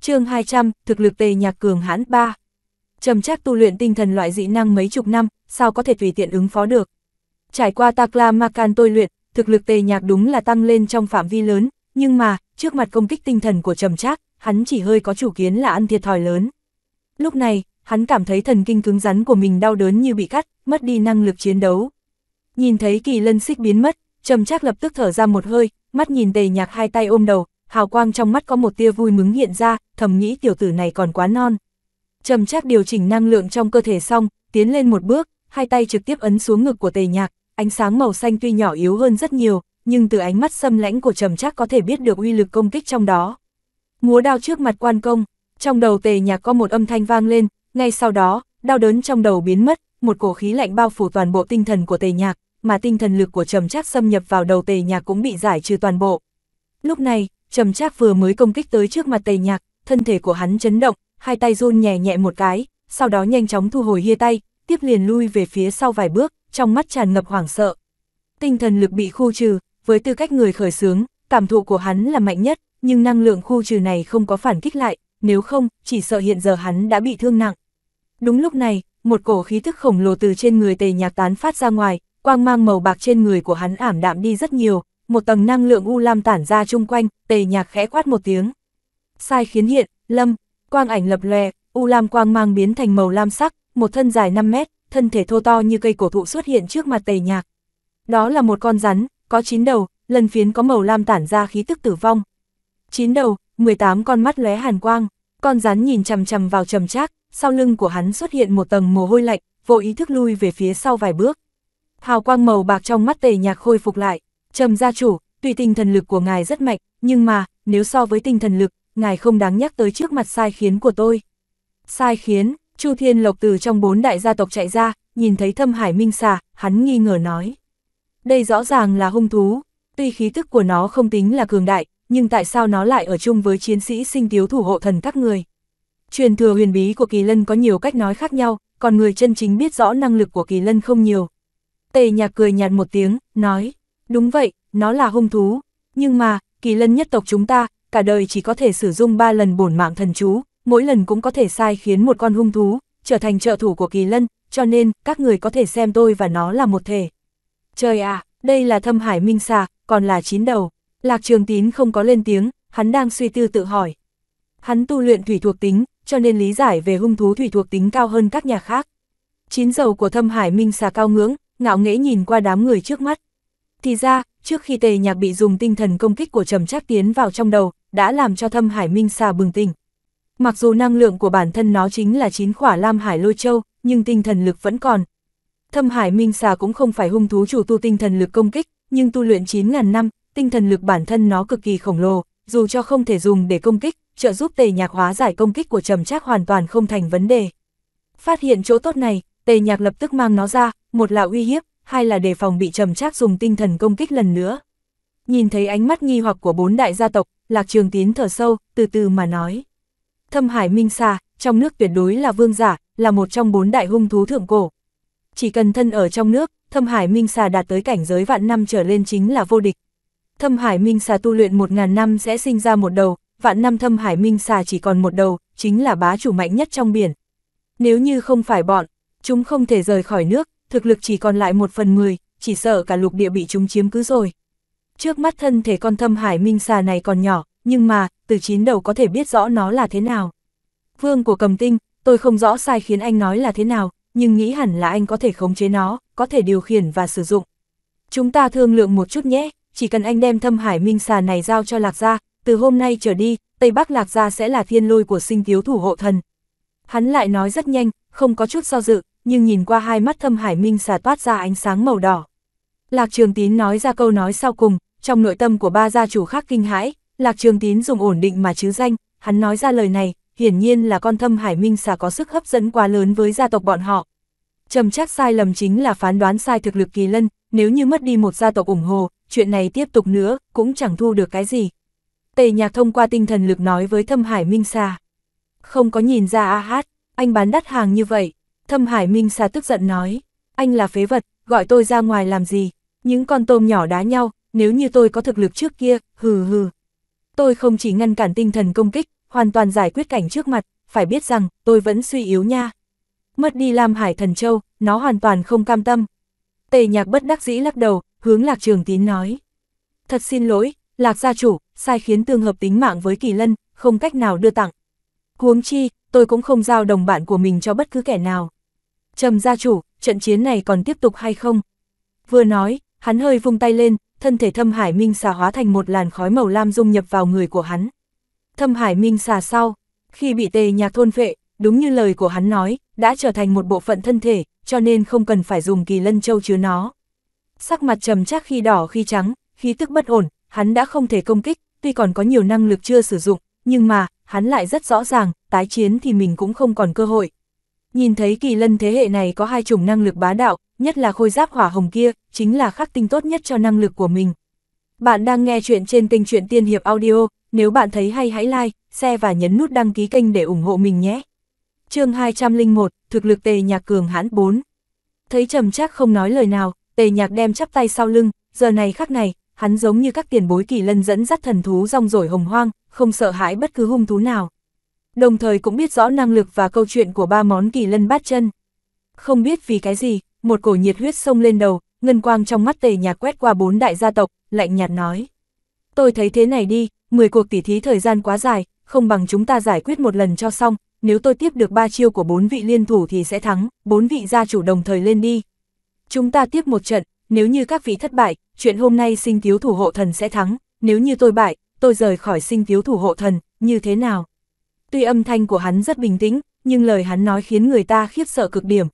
chương 200, thực lực tề nhạc cường hãn 3. Trầm chắc tu luyện tinh thần loại dị năng mấy chục năm, sao có thể tùy tiện ứng phó được. Trải qua Takla Makan tôi luyện, thực lực tề nhạc đúng là tăng lên trong phạm vi lớn, nhưng mà, trước mặt công kích tinh thần của trầm chắc hắn chỉ hơi có chủ kiến là ăn thiệt thòi lớn. Lúc này, hắn cảm thấy thần kinh cứng rắn của mình đau đớn như bị cắt, mất đi năng lực chiến đấu. Nhìn thấy kỳ lân xích biến mất, trầm chắc lập tức thở ra một hơi, mắt nhìn tề nhạc hai tay ôm đầu, hào quang trong mắt có một tia vui mừng hiện ra, thầm nghĩ tiểu tử này còn quá non. Trầm chắc điều chỉnh năng lượng trong cơ thể xong, tiến lên một bước, hai tay trực tiếp ấn xuống ngực của tề nhạc, ánh sáng màu xanh tuy nhỏ yếu hơn rất nhiều, nhưng từ ánh mắt xâm lãnh của trầm chắc có thể biết được uy lực công kích trong đó. Múa đao trước mặt quan công, trong đầu tề nhạc có một âm thanh vang lên, ngay sau đó, đau đớn trong đầu biến mất, một cổ khí lạnh bao phủ toàn bộ tinh thần của tề nhạc, mà tinh thần lực của trầm chắc xâm nhập vào đầu tề nhạc cũng bị giải trừ toàn bộ. Lúc này, trầm trác vừa mới công kích tới trước mặt tề nhạc, thân thể của hắn chấn động, hai tay run nhẹ nhẹ một cái, sau đó nhanh chóng thu hồi hia tay, tiếp liền lui về phía sau vài bước, trong mắt tràn ngập hoảng sợ. Tinh thần lực bị khu trừ, với tư cách người khởi sướng, cảm thụ của hắn là mạnh nhất, nhưng năng lượng khu trừ này không có phản kích lại, nếu không, chỉ sợ hiện giờ hắn đã bị thương nặng. Đúng lúc này, một cổ khí thức khổng lồ từ trên người tề nhạc tán phát ra ngoài, quang mang màu bạc trên người của hắn ảm đạm đi rất nhiều, một tầng năng lượng u lam tản ra chung quanh, tề nhạc khẽ quát một tiếng. Sai khiến hiện, lâm, quang ảnh lập lòe, u lam quang mang biến thành màu lam sắc, một thân dài 5 mét, thân thể thô to như cây cổ thụ xuất hiện trước mặt tề nhạc. Đó là một con rắn, có 9 đầu, lần phiến có màu lam tản ra khí tức tử vong. 9 đầu, 18 con mắt lóe hàn quang, con rắn nhìn chằm chằm vào trầm chắc sau lưng của hắn xuất hiện một tầng mồ hôi lạnh, vô ý thức lui về phía sau vài bước. Hào quang màu bạc trong mắt tề nhạc khôi phục lại, Trầm gia chủ, tuy tinh thần lực của ngài rất mạnh, nhưng mà, nếu so với tinh thần lực, ngài không đáng nhắc tới trước mặt sai khiến của tôi. Sai khiến, Chu Thiên Lộc từ trong bốn đại gia tộc chạy ra, nhìn thấy thâm hải minh xà, hắn nghi ngờ nói. Đây rõ ràng là hung thú, tuy khí tức của nó không tính là cường đại, nhưng tại sao nó lại ở chung với chiến sĩ sinh tiếu thủ hộ thần các người. Truyền thừa huyền bí của Kỳ Lân có nhiều cách nói khác nhau, còn người chân chính biết rõ năng lực của Kỳ Lân không nhiều. Tề nhạc cười nhạt một tiếng, nói. Đúng vậy, nó là hung thú. Nhưng mà, kỳ lân nhất tộc chúng ta, cả đời chỉ có thể sử dụng 3 lần bổn mạng thần chú, mỗi lần cũng có thể sai khiến một con hung thú, trở thành trợ thủ của kỳ lân, cho nên, các người có thể xem tôi và nó là một thể. Trời ạ, à, đây là thâm hải minh xà, còn là chín đầu. Lạc trường tín không có lên tiếng, hắn đang suy tư tự hỏi. Hắn tu luyện thủy thuộc tính, cho nên lý giải về hung thú thủy thuộc tính cao hơn các nhà khác. Chín dầu của thâm hải minh xà cao ngưỡng, ngạo nghễ nhìn qua đám người trước mắt. Thì ra, trước khi tề nhạc bị dùng tinh thần công kích của trầm trác tiến vào trong đầu, đã làm cho thâm hải minh xà bừng tỉnh. Mặc dù năng lượng của bản thân nó chính là chín khỏa lam hải lôi châu, nhưng tinh thần lực vẫn còn. Thâm hải minh xà cũng không phải hung thú chủ tu tinh thần lực công kích, nhưng tu luyện 9.000 năm, tinh thần lực bản thân nó cực kỳ khổng lồ, dù cho không thể dùng để công kích, trợ giúp tề nhạc hóa giải công kích của trầm trác hoàn toàn không thành vấn đề. Phát hiện chỗ tốt này, tề nhạc lập tức mang nó ra, một là uy hiếp, hai là đề phòng bị trầm trác dùng tinh thần công kích lần nữa. Nhìn thấy ánh mắt nghi hoặc của bốn đại gia tộc, Lạc Trường Tín thở sâu, từ từ mà nói. Thâm Hải Minh Sa, trong nước tuyệt đối là vương giả, là một trong bốn đại hung thú thượng cổ. Chỉ cần thân ở trong nước, Thâm Hải Minh Sa đạt tới cảnh giới vạn năm trở lên chính là vô địch. Thâm Hải Minh Sa tu luyện một ngàn năm sẽ sinh ra một đầu, vạn năm Thâm Hải Minh Sa chỉ còn một đầu, chính là bá chủ mạnh nhất trong biển. Nếu như không phải bọn, chúng không thể rời khỏi nước, thực lực chỉ còn lại một phần mười, chỉ sợ cả lục địa bị chúng chiếm cứ rồi. Trước mắt thân thể con thâm hải minh xà này còn nhỏ, nhưng mà, từ chín đầu có thể biết rõ nó là thế nào. Vương của cầm tinh, tôi không rõ sai khiến anh nói là thế nào, nhưng nghĩ hẳn là anh có thể khống chế nó, có thể điều khiển và sử dụng. Chúng ta thương lượng một chút nhé, chỉ cần anh đem thâm hải minh xà này giao cho Lạc Gia, từ hôm nay trở đi, Tây Bắc Lạc Gia sẽ là thiên lôi của sinh thiếu thủ hộ thần. Hắn lại nói rất nhanh, không có chút do dự, nhưng nhìn qua hai mắt thâm hải minh xà toát ra ánh sáng màu đỏ. Lạc Trường Tín nói ra câu nói sau cùng, trong nội tâm của ba gia chủ khác kinh hãi, Lạc Trường Tín dùng ổn định mà chứ danh, hắn nói ra lời này, hiển nhiên là con thâm hải minh xà có sức hấp dẫn quá lớn với gia tộc bọn họ. Trầm chắc sai lầm chính là phán đoán sai thực lực kỳ lân, nếu như mất đi một gia tộc ủng hộ, chuyện này tiếp tục nữa, cũng chẳng thu được cái gì. Tề nhạc thông qua tinh thần lực nói với thâm hải minh xà. Không có nhìn ra a hát, anh bán đắt hàng như vậy, Thâm Hải Minh Sa tức giận nói, anh là phế vật, gọi tôi ra ngoài làm gì, những con tôm nhỏ đá nhau, nếu như tôi có thực lực trước kia, hừ hừ. Tôi không chỉ ngăn cản tinh thần công kích, hoàn toàn giải quyết cảnh trước mặt, phải biết rằng, tôi vẫn suy yếu nha. Mất đi Lam Hải Thần Châu, nó hoàn toàn không cam tâm. Tề nhạc bất đắc dĩ lắc đầu, hướng Lạc Trường Tín nói. Thật xin lỗi, Lạc gia chủ, sai khiến tương hợp tính mạng với Kỳ Lân, không cách nào đưa tặng. Huống chi, tôi cũng không giao đồng bạn của mình cho bất cứ kẻ nào. Trầm gia chủ, trận chiến này còn tiếp tục hay không? Vừa nói, hắn hơi vung tay lên, thân thể thâm hải minh xà hóa thành một làn khói màu lam dung nhập vào người của hắn. Thâm hải minh xà sau, khi bị tề nhạc thôn phệ, đúng như lời của hắn nói, đã trở thành một bộ phận thân thể, cho nên không cần phải dùng kỳ lân châu chứa nó. Sắc mặt trầm chắc khi đỏ khi trắng, khí tức bất ổn, hắn đã không thể công kích, tuy còn có nhiều năng lực chưa sử dụng, nhưng mà, hắn lại rất rõ ràng, tái chiến thì mình cũng không còn cơ hội. Nhìn thấy kỳ lân thế hệ này có hai chủng năng lực bá đạo, nhất là khôi giáp hỏa hồng kia, chính là khắc tinh tốt nhất cho năng lực của mình. Bạn đang nghe chuyện trên kênh truyện Tiên Hiệp Audio, nếu bạn thấy hay hãy like, share và nhấn nút đăng ký kênh để ủng hộ mình nhé. chương 201, Thực lực Tề Nhạc Cường hãn 4 Thấy trầm chắc không nói lời nào, Tề Nhạc đem chắp tay sau lưng, giờ này khắc này, hắn giống như các tiền bối kỳ lân dẫn dắt thần thú rong rổi hồng hoang, không sợ hãi bất cứ hung thú nào đồng thời cũng biết rõ năng lực và câu chuyện của ba món kỳ lân bát chân. Không biết vì cái gì, một cổ nhiệt huyết sông lên đầu, ngân quang trong mắt tề nhà quét qua bốn đại gia tộc, lạnh nhạt nói. Tôi thấy thế này đi, 10 cuộc tỉ thí thời gian quá dài, không bằng chúng ta giải quyết một lần cho xong, nếu tôi tiếp được ba chiêu của bốn vị liên thủ thì sẽ thắng, bốn vị gia chủ đồng thời lên đi. Chúng ta tiếp một trận, nếu như các vị thất bại, chuyện hôm nay sinh thiếu thủ hộ thần sẽ thắng, nếu như tôi bại, tôi rời khỏi sinh thiếu thủ hộ thần, như thế nào? tuy âm thanh của hắn rất bình tĩnh, nhưng lời hắn nói khiến người ta khiếp sợ cực điểm.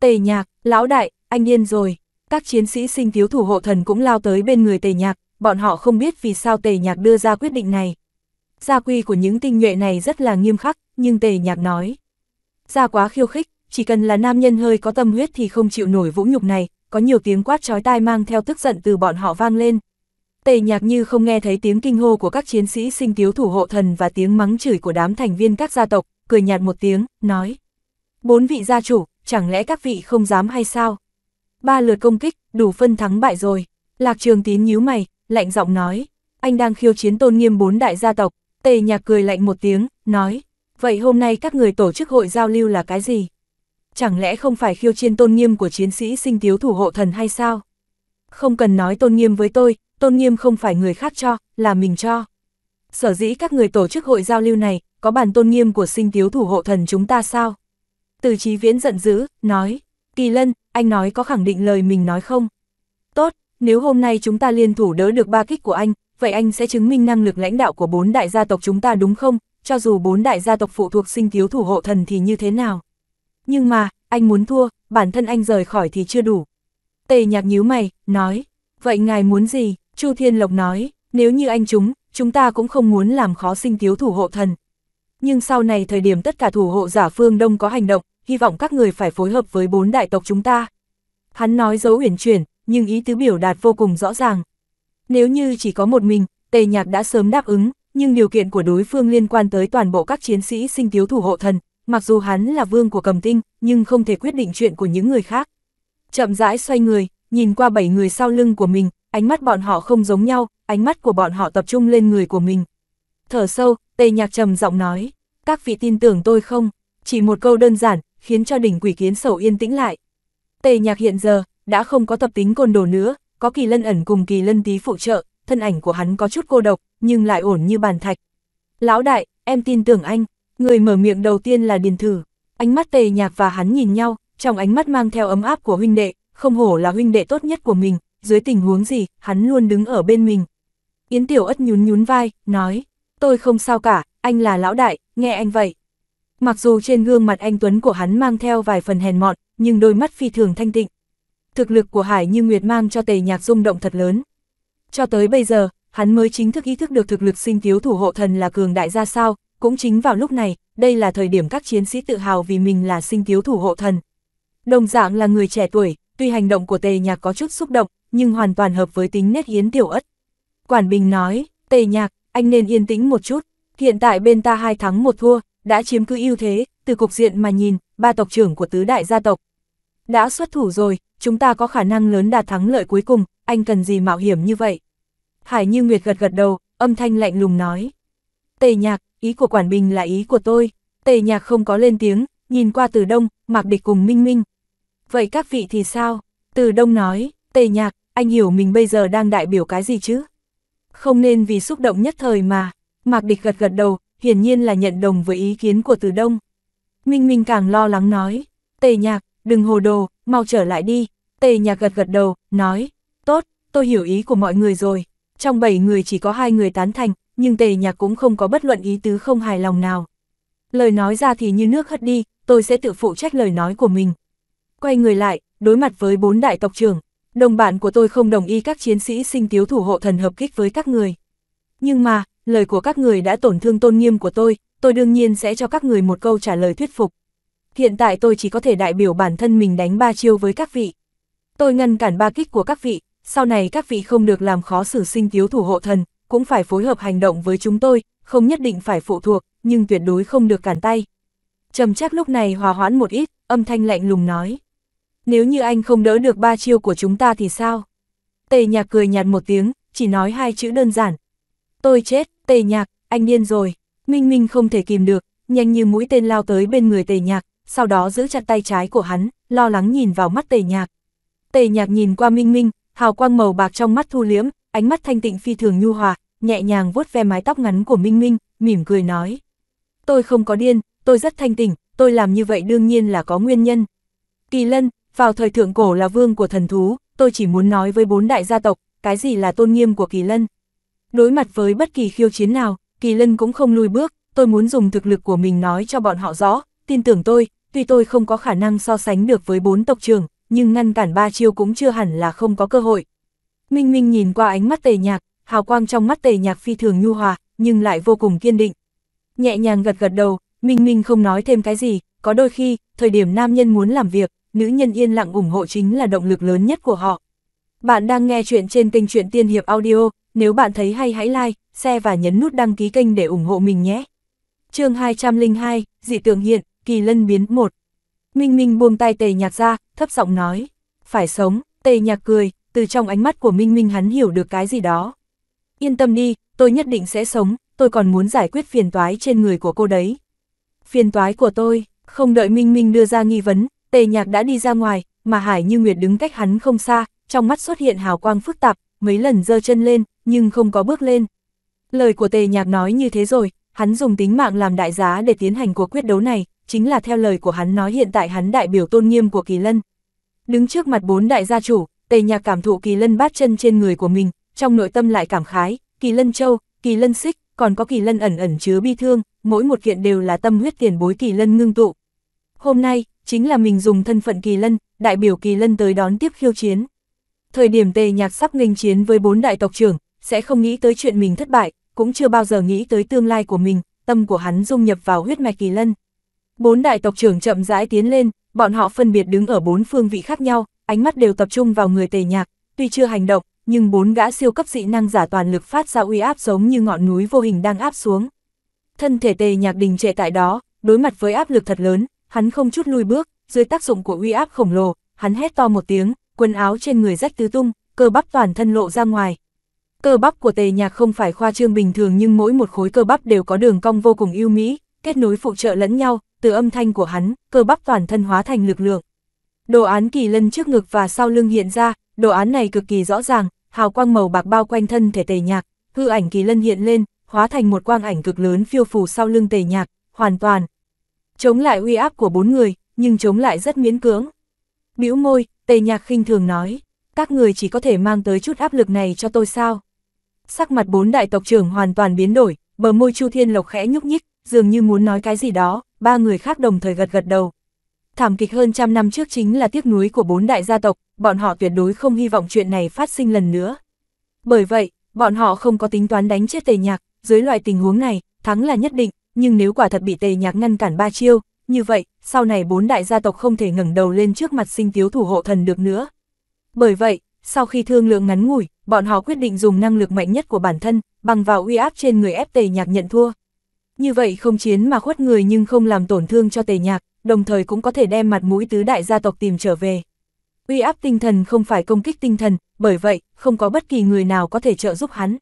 Tề nhạc, lão đại, anh yên rồi. Các chiến sĩ sinh thiếu thủ hộ thần cũng lao tới bên người tề nhạc, bọn họ không biết vì sao tề nhạc đưa ra quyết định này. Gia quy của những tinh nhuệ này rất là nghiêm khắc, nhưng tề nhạc nói. Gia quá khiêu khích, chỉ cần là nam nhân hơi có tâm huyết thì không chịu nổi vũ nhục này, có nhiều tiếng quát chói tai mang theo tức giận từ bọn họ vang lên, Tề nhạc như không nghe thấy tiếng kinh hô của các chiến sĩ sinh tiếu thủ hộ thần và tiếng mắng chửi của đám thành viên các gia tộc, cười nhạt một tiếng, nói. Bốn vị gia chủ, chẳng lẽ các vị không dám hay sao? Ba lượt công kích, đủ phân thắng bại rồi. Lạc trường tín nhíu mày, lạnh giọng nói. Anh đang khiêu chiến tôn nghiêm bốn đại gia tộc. Tề nhạc cười lạnh một tiếng, nói. Vậy hôm nay các người tổ chức hội giao lưu là cái gì? Chẳng lẽ không phải khiêu chiến tôn nghiêm của chiến sĩ sinh tiếu thủ hộ thần hay sao? không cần nói tôn nghiêm với tôi, tôn nghiêm không phải người khác cho, là mình cho. Sở dĩ các người tổ chức hội giao lưu này, có bản tôn nghiêm của sinh tiếu thủ hộ thần chúng ta sao? Từ chí viễn giận dữ, nói, Kỳ Lân, anh nói có khẳng định lời mình nói không? Tốt, nếu hôm nay chúng ta liên thủ đỡ được ba kích của anh, vậy anh sẽ chứng minh năng lực lãnh đạo của bốn đại gia tộc chúng ta đúng không? Cho dù bốn đại gia tộc phụ thuộc sinh thiếu thủ hộ thần thì như thế nào? Nhưng mà, anh muốn thua, bản thân anh rời khỏi thì chưa đủ. Tề nhạc nhíu mày, nói, vậy ngài muốn gì? Chu Thiên Lộc nói, nếu như anh chúng, chúng ta cũng không muốn làm khó sinh thiếu thủ hộ thần. Nhưng sau này thời điểm tất cả thủ hộ giả phương Đông có hành động, hy vọng các người phải phối hợp với bốn đại tộc chúng ta. Hắn nói dấu uyển chuyển, nhưng ý tứ biểu đạt vô cùng rõ ràng. Nếu như chỉ có một mình, Tề Nhạc đã sớm đáp ứng, nhưng điều kiện của đối phương liên quan tới toàn bộ các chiến sĩ sinh thiếu thủ hộ thần, mặc dù hắn là vương của cầm tinh, nhưng không thể quyết định chuyện của những người khác chậm rãi xoay người, nhìn qua bảy người sau lưng của mình, ánh mắt bọn họ không giống nhau, ánh mắt của bọn họ tập trung lên người của mình. Thở sâu, tề nhạc trầm giọng nói, các vị tin tưởng tôi không? Chỉ một câu đơn giản, khiến cho đỉnh quỷ kiến sầu yên tĩnh lại. Tề nhạc hiện giờ, đã không có tập tính côn đồ nữa, có kỳ lân ẩn cùng kỳ lân tí phụ trợ, thân ảnh của hắn có chút cô độc, nhưng lại ổn như bàn thạch. Lão đại, em tin tưởng anh, người mở miệng đầu tiên là Điền Thử. Ánh mắt tề nhạc và hắn nhìn nhau, trong ánh mắt mang theo ấm áp của huynh đệ, không hổ là huynh đệ tốt nhất của mình, dưới tình huống gì, hắn luôn đứng ở bên mình. Yến Tiểu Ất nhún nhún vai, nói, tôi không sao cả, anh là lão đại, nghe anh vậy. Mặc dù trên gương mặt anh Tuấn của hắn mang theo vài phần hèn mọn, nhưng đôi mắt phi thường thanh tịnh. Thực lực của Hải Như Nguyệt mang cho tề nhạc rung động thật lớn. Cho tới bây giờ, hắn mới chính thức ý thức được thực lực sinh thiếu thủ hộ thần là cường đại ra sao, cũng chính vào lúc này, đây là thời điểm các chiến sĩ tự hào vì mình là sinh thiếu thủ hộ thần, Đồng dạng là người trẻ tuổi, tuy hành động của tề nhạc có chút xúc động, nhưng hoàn toàn hợp với tính nét hiến tiểu ất. Quản Bình nói, tề nhạc, anh nên yên tĩnh một chút, hiện tại bên ta hai thắng một thua, đã chiếm cứ ưu thế, từ cục diện mà nhìn, ba tộc trưởng của tứ đại gia tộc. Đã xuất thủ rồi, chúng ta có khả năng lớn đạt thắng lợi cuối cùng, anh cần gì mạo hiểm như vậy? Hải Như Nguyệt gật gật đầu, âm thanh lạnh lùng nói. Tề nhạc, ý của Quản Bình là ý của tôi. Tề nhạc không có lên tiếng, nhìn qua từ đông, mạc địch cùng minh minh, vậy các vị thì sao? Từ Đông nói, tề nhạc, anh hiểu mình bây giờ đang đại biểu cái gì chứ? Không nên vì xúc động nhất thời mà. Mạc Địch gật gật đầu, hiển nhiên là nhận đồng với ý kiến của Từ Đông. Minh Minh càng lo lắng nói, tề nhạc, đừng hồ đồ, mau trở lại đi. Tề nhạc gật gật đầu, nói, tốt, tôi hiểu ý của mọi người rồi. Trong 7 người chỉ có hai người tán thành, nhưng tề nhạc cũng không có bất luận ý tứ không hài lòng nào. Lời nói ra thì như nước hất đi, tôi sẽ tự phụ trách lời nói của mình. Quay người lại, đối mặt với bốn đại tộc trưởng, đồng bạn của tôi không đồng ý các chiến sĩ sinh tiếu thủ hộ thần hợp kích với các người. Nhưng mà, lời của các người đã tổn thương tôn nghiêm của tôi, tôi đương nhiên sẽ cho các người một câu trả lời thuyết phục. Hiện tại tôi chỉ có thể đại biểu bản thân mình đánh ba chiêu với các vị. Tôi ngăn cản ba kích của các vị, sau này các vị không được làm khó xử sinh tiếu thủ hộ thần, cũng phải phối hợp hành động với chúng tôi, không nhất định phải phụ thuộc, nhưng tuyệt đối không được cản tay. chầm chắc lúc này hòa hoãn một ít, âm thanh lạnh lùng nói nếu như anh không đỡ được ba chiêu của chúng ta thì sao? Tề nhạc cười nhạt một tiếng, chỉ nói hai chữ đơn giản. Tôi chết, tề nhạc, anh điên rồi. Minh Minh không thể kìm được, nhanh như mũi tên lao tới bên người tề nhạc, sau đó giữ chặt tay trái của hắn, lo lắng nhìn vào mắt tề nhạc. Tề nhạc nhìn qua Minh Minh, hào quang màu bạc trong mắt thu liễm, ánh mắt thanh tịnh phi thường nhu hòa, nhẹ nhàng vuốt ve mái tóc ngắn của Minh Minh, mỉm cười nói. Tôi không có điên, tôi rất thanh tịnh, tôi làm như vậy đương nhiên là có nguyên nhân. Kỳ lân, vào thời thượng cổ là vương của thần thú, tôi chỉ muốn nói với bốn đại gia tộc, cái gì là tôn nghiêm của Kỳ Lân. Đối mặt với bất kỳ khiêu chiến nào, Kỳ Lân cũng không lùi bước, tôi muốn dùng thực lực của mình nói cho bọn họ rõ, tin tưởng tôi, tuy tôi không có khả năng so sánh được với bốn tộc trưởng, nhưng ngăn cản ba chiêu cũng chưa hẳn là không có cơ hội. Minh Minh nhìn qua ánh mắt tề nhạc, hào quang trong mắt tề nhạc phi thường nhu hòa, nhưng lại vô cùng kiên định. Nhẹ nhàng gật gật đầu, Minh Minh không nói thêm cái gì, có đôi khi, thời điểm nam nhân muốn làm việc, nữ nhân yên lặng ủng hộ chính là động lực lớn nhất của họ. Bạn đang nghe chuyện trên kênh truyện Tiên Hiệp Audio, nếu bạn thấy hay hãy like, share và nhấn nút đăng ký kênh để ủng hộ mình nhé. chương 202, Dị Tường Hiện, Kỳ Lân Biến 1 Minh Minh buông tay tề nhạc ra, thấp giọng nói. Phải sống, tề nhạc cười, từ trong ánh mắt của Minh Minh hắn hiểu được cái gì đó. Yên tâm đi, tôi nhất định sẽ sống, tôi còn muốn giải quyết phiền toái trên người của cô đấy. Phiền toái của tôi, không đợi Minh Minh đưa ra nghi vấn, tề nhạc đã đi ra ngoài, mà Hải Như Nguyệt đứng cách hắn không xa, trong mắt xuất hiện hào quang phức tạp, mấy lần giơ chân lên, nhưng không có bước lên. Lời của tề nhạc nói như thế rồi, hắn dùng tính mạng làm đại giá để tiến hành cuộc quyết đấu này, chính là theo lời của hắn nói hiện tại hắn đại biểu tôn nghiêm của Kỳ Lân. Đứng trước mặt bốn đại gia chủ, tề nhạc cảm thụ Kỳ Lân bát chân trên người của mình, trong nội tâm lại cảm khái, Kỳ Lân Châu, Kỳ Lân Xích, còn có Kỳ Lân ẩn ẩn chứa bi thương, mỗi một kiện đều là tâm huyết tiền bối Kỳ Lân ngưng tụ. Hôm nay, chính là mình dùng thân phận kỳ lân, đại biểu kỳ lân tới đón tiếp khiêu chiến. Thời điểm tề nhạc sắp nghênh chiến với bốn đại tộc trưởng, sẽ không nghĩ tới chuyện mình thất bại, cũng chưa bao giờ nghĩ tới tương lai của mình, tâm của hắn dung nhập vào huyết mạch kỳ lân. Bốn đại tộc trưởng chậm rãi tiến lên, bọn họ phân biệt đứng ở bốn phương vị khác nhau, ánh mắt đều tập trung vào người tề nhạc, tuy chưa hành động, nhưng bốn gã siêu cấp dị năng giả toàn lực phát ra uy áp giống như ngọn núi vô hình đang áp xuống. Thân thể tề nhạc đình trệ tại đó, đối mặt với áp lực thật lớn, hắn không chút lùi bước, dưới tác dụng của uy áp khổng lồ, hắn hét to một tiếng, quần áo trên người rách tứ tung, cơ bắp toàn thân lộ ra ngoài. Cơ bắp của tề nhạc không phải khoa trương bình thường nhưng mỗi một khối cơ bắp đều có đường cong vô cùng ưu mỹ, kết nối phụ trợ lẫn nhau, từ âm thanh của hắn, cơ bắp toàn thân hóa thành lực lượng. Đồ án kỳ lân trước ngực và sau lưng hiện ra, đồ án này cực kỳ rõ ràng, hào quang màu bạc bao quanh thân thể tề nhạc, hư ảnh kỳ lân hiện lên, hóa thành một quang ảnh cực lớn phiêu phù sau lưng tề nhạc, hoàn toàn, chống lại uy áp của bốn người, nhưng chống lại rất miễn cưỡng. Bĩu môi, tề nhạc khinh thường nói, các người chỉ có thể mang tới chút áp lực này cho tôi sao. Sắc mặt bốn đại tộc trưởng hoàn toàn biến đổi, bờ môi Chu Thiên Lộc khẽ nhúc nhích, dường như muốn nói cái gì đó, ba người khác đồng thời gật gật đầu. Thảm kịch hơn trăm năm trước chính là tiếc núi của bốn đại gia tộc, bọn họ tuyệt đối không hy vọng chuyện này phát sinh lần nữa. Bởi vậy, bọn họ không có tính toán đánh chết tề nhạc, dưới loại tình huống này, thắng là nhất định, nhưng nếu quả thật bị tề nhạc ngăn cản ba chiêu, như vậy, sau này bốn đại gia tộc không thể ngẩng đầu lên trước mặt sinh tiếu thủ hộ thần được nữa. Bởi vậy, sau khi thương lượng ngắn ngủi, bọn họ quyết định dùng năng lực mạnh nhất của bản thân, bằng vào uy áp trên người ép tề nhạc nhận thua. Như vậy không chiến mà khuất người nhưng không làm tổn thương cho tề nhạc, đồng thời cũng có thể đem mặt mũi tứ đại gia tộc tìm trở về. Uy áp tinh thần không phải công kích tinh thần, bởi vậy, không có bất kỳ người nào có thể trợ giúp hắn.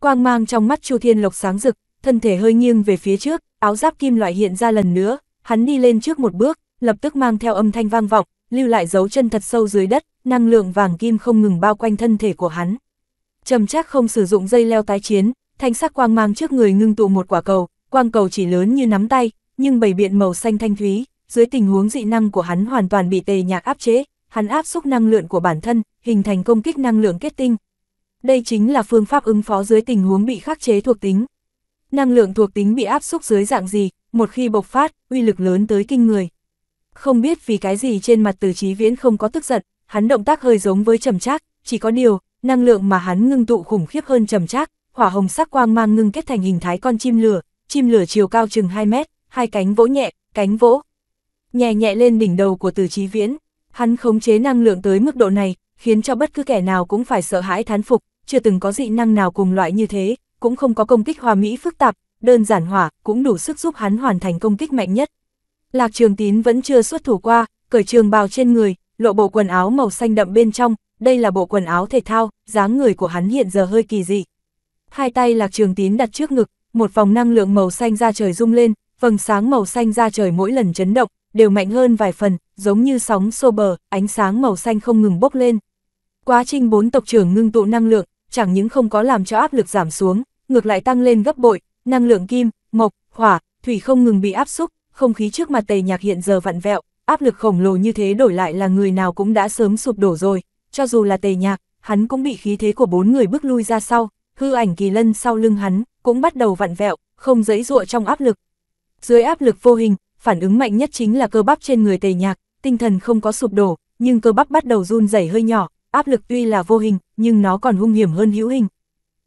Quang mang trong mắt Chu Thiên Lộc sáng rực, thân thể hơi nghiêng về phía trước, áo giáp kim loại hiện ra lần nữa, hắn đi lên trước một bước, lập tức mang theo âm thanh vang vọng, lưu lại dấu chân thật sâu dưới đất, năng lượng vàng kim không ngừng bao quanh thân thể của hắn. Trầm chắc không sử dụng dây leo tái chiến, thanh sắc quang mang trước người ngưng tụ một quả cầu, quang cầu chỉ lớn như nắm tay, nhưng bảy biện màu xanh thanh thúy, dưới tình huống dị năng của hắn hoàn toàn bị tề nhạc áp chế, hắn áp xúc năng lượng của bản thân, hình thành công kích năng lượng kết tinh. Đây chính là phương pháp ứng phó dưới tình huống bị khắc chế thuộc tính năng lượng thuộc tính bị áp xúc dưới dạng gì, một khi bộc phát, uy lực lớn tới kinh người. Không biết vì cái gì trên mặt từ Chí viễn không có tức giận, hắn động tác hơi giống với trầm trác, chỉ có điều, năng lượng mà hắn ngưng tụ khủng khiếp hơn trầm trác, hỏa hồng sắc quang mang ngưng kết thành hình thái con chim lửa, chim lửa chiều cao chừng 2 mét, hai cánh vỗ nhẹ, cánh vỗ. Nhẹ nhẹ lên đỉnh đầu của từ Chí viễn, hắn khống chế năng lượng tới mức độ này, khiến cho bất cứ kẻ nào cũng phải sợ hãi thán phục, chưa từng có dị năng nào cùng loại như thế, cũng không có công kích hòa mỹ phức tạp, đơn giản hỏa cũng đủ sức giúp hắn hoàn thành công kích mạnh nhất. Lạc Trường Tín vẫn chưa xuất thủ qua, cởi trường bào trên người, lộ bộ quần áo màu xanh đậm bên trong, đây là bộ quần áo thể thao, dáng người của hắn hiện giờ hơi kỳ dị. Hai tay Lạc Trường Tín đặt trước ngực, một vòng năng lượng màu xanh ra trời rung lên, vầng sáng màu xanh ra trời mỗi lần chấn động, đều mạnh hơn vài phần, giống như sóng xô bờ, ánh sáng màu xanh không ngừng bốc lên. Quá trình bốn tộc trưởng ngưng tụ năng lượng, chẳng những không có làm cho áp lực giảm xuống, ngược lại tăng lên gấp bội, năng lượng kim, mộc, hỏa, thủy không ngừng bị áp xúc, không khí trước mặt tề nhạc hiện giờ vặn vẹo, áp lực khổng lồ như thế đổi lại là người nào cũng đã sớm sụp đổ rồi, cho dù là tề nhạc, hắn cũng bị khí thế của bốn người bước lui ra sau, hư ảnh kỳ lân sau lưng hắn, cũng bắt đầu vặn vẹo, không dẫy dụa trong áp lực. Dưới áp lực vô hình, phản ứng mạnh nhất chính là cơ bắp trên người tề nhạc, tinh thần không có sụp đổ, nhưng cơ bắp bắt đầu run rẩy hơi nhỏ, áp lực tuy là vô hình, nhưng nó còn hung hiểm hơn hữu hình,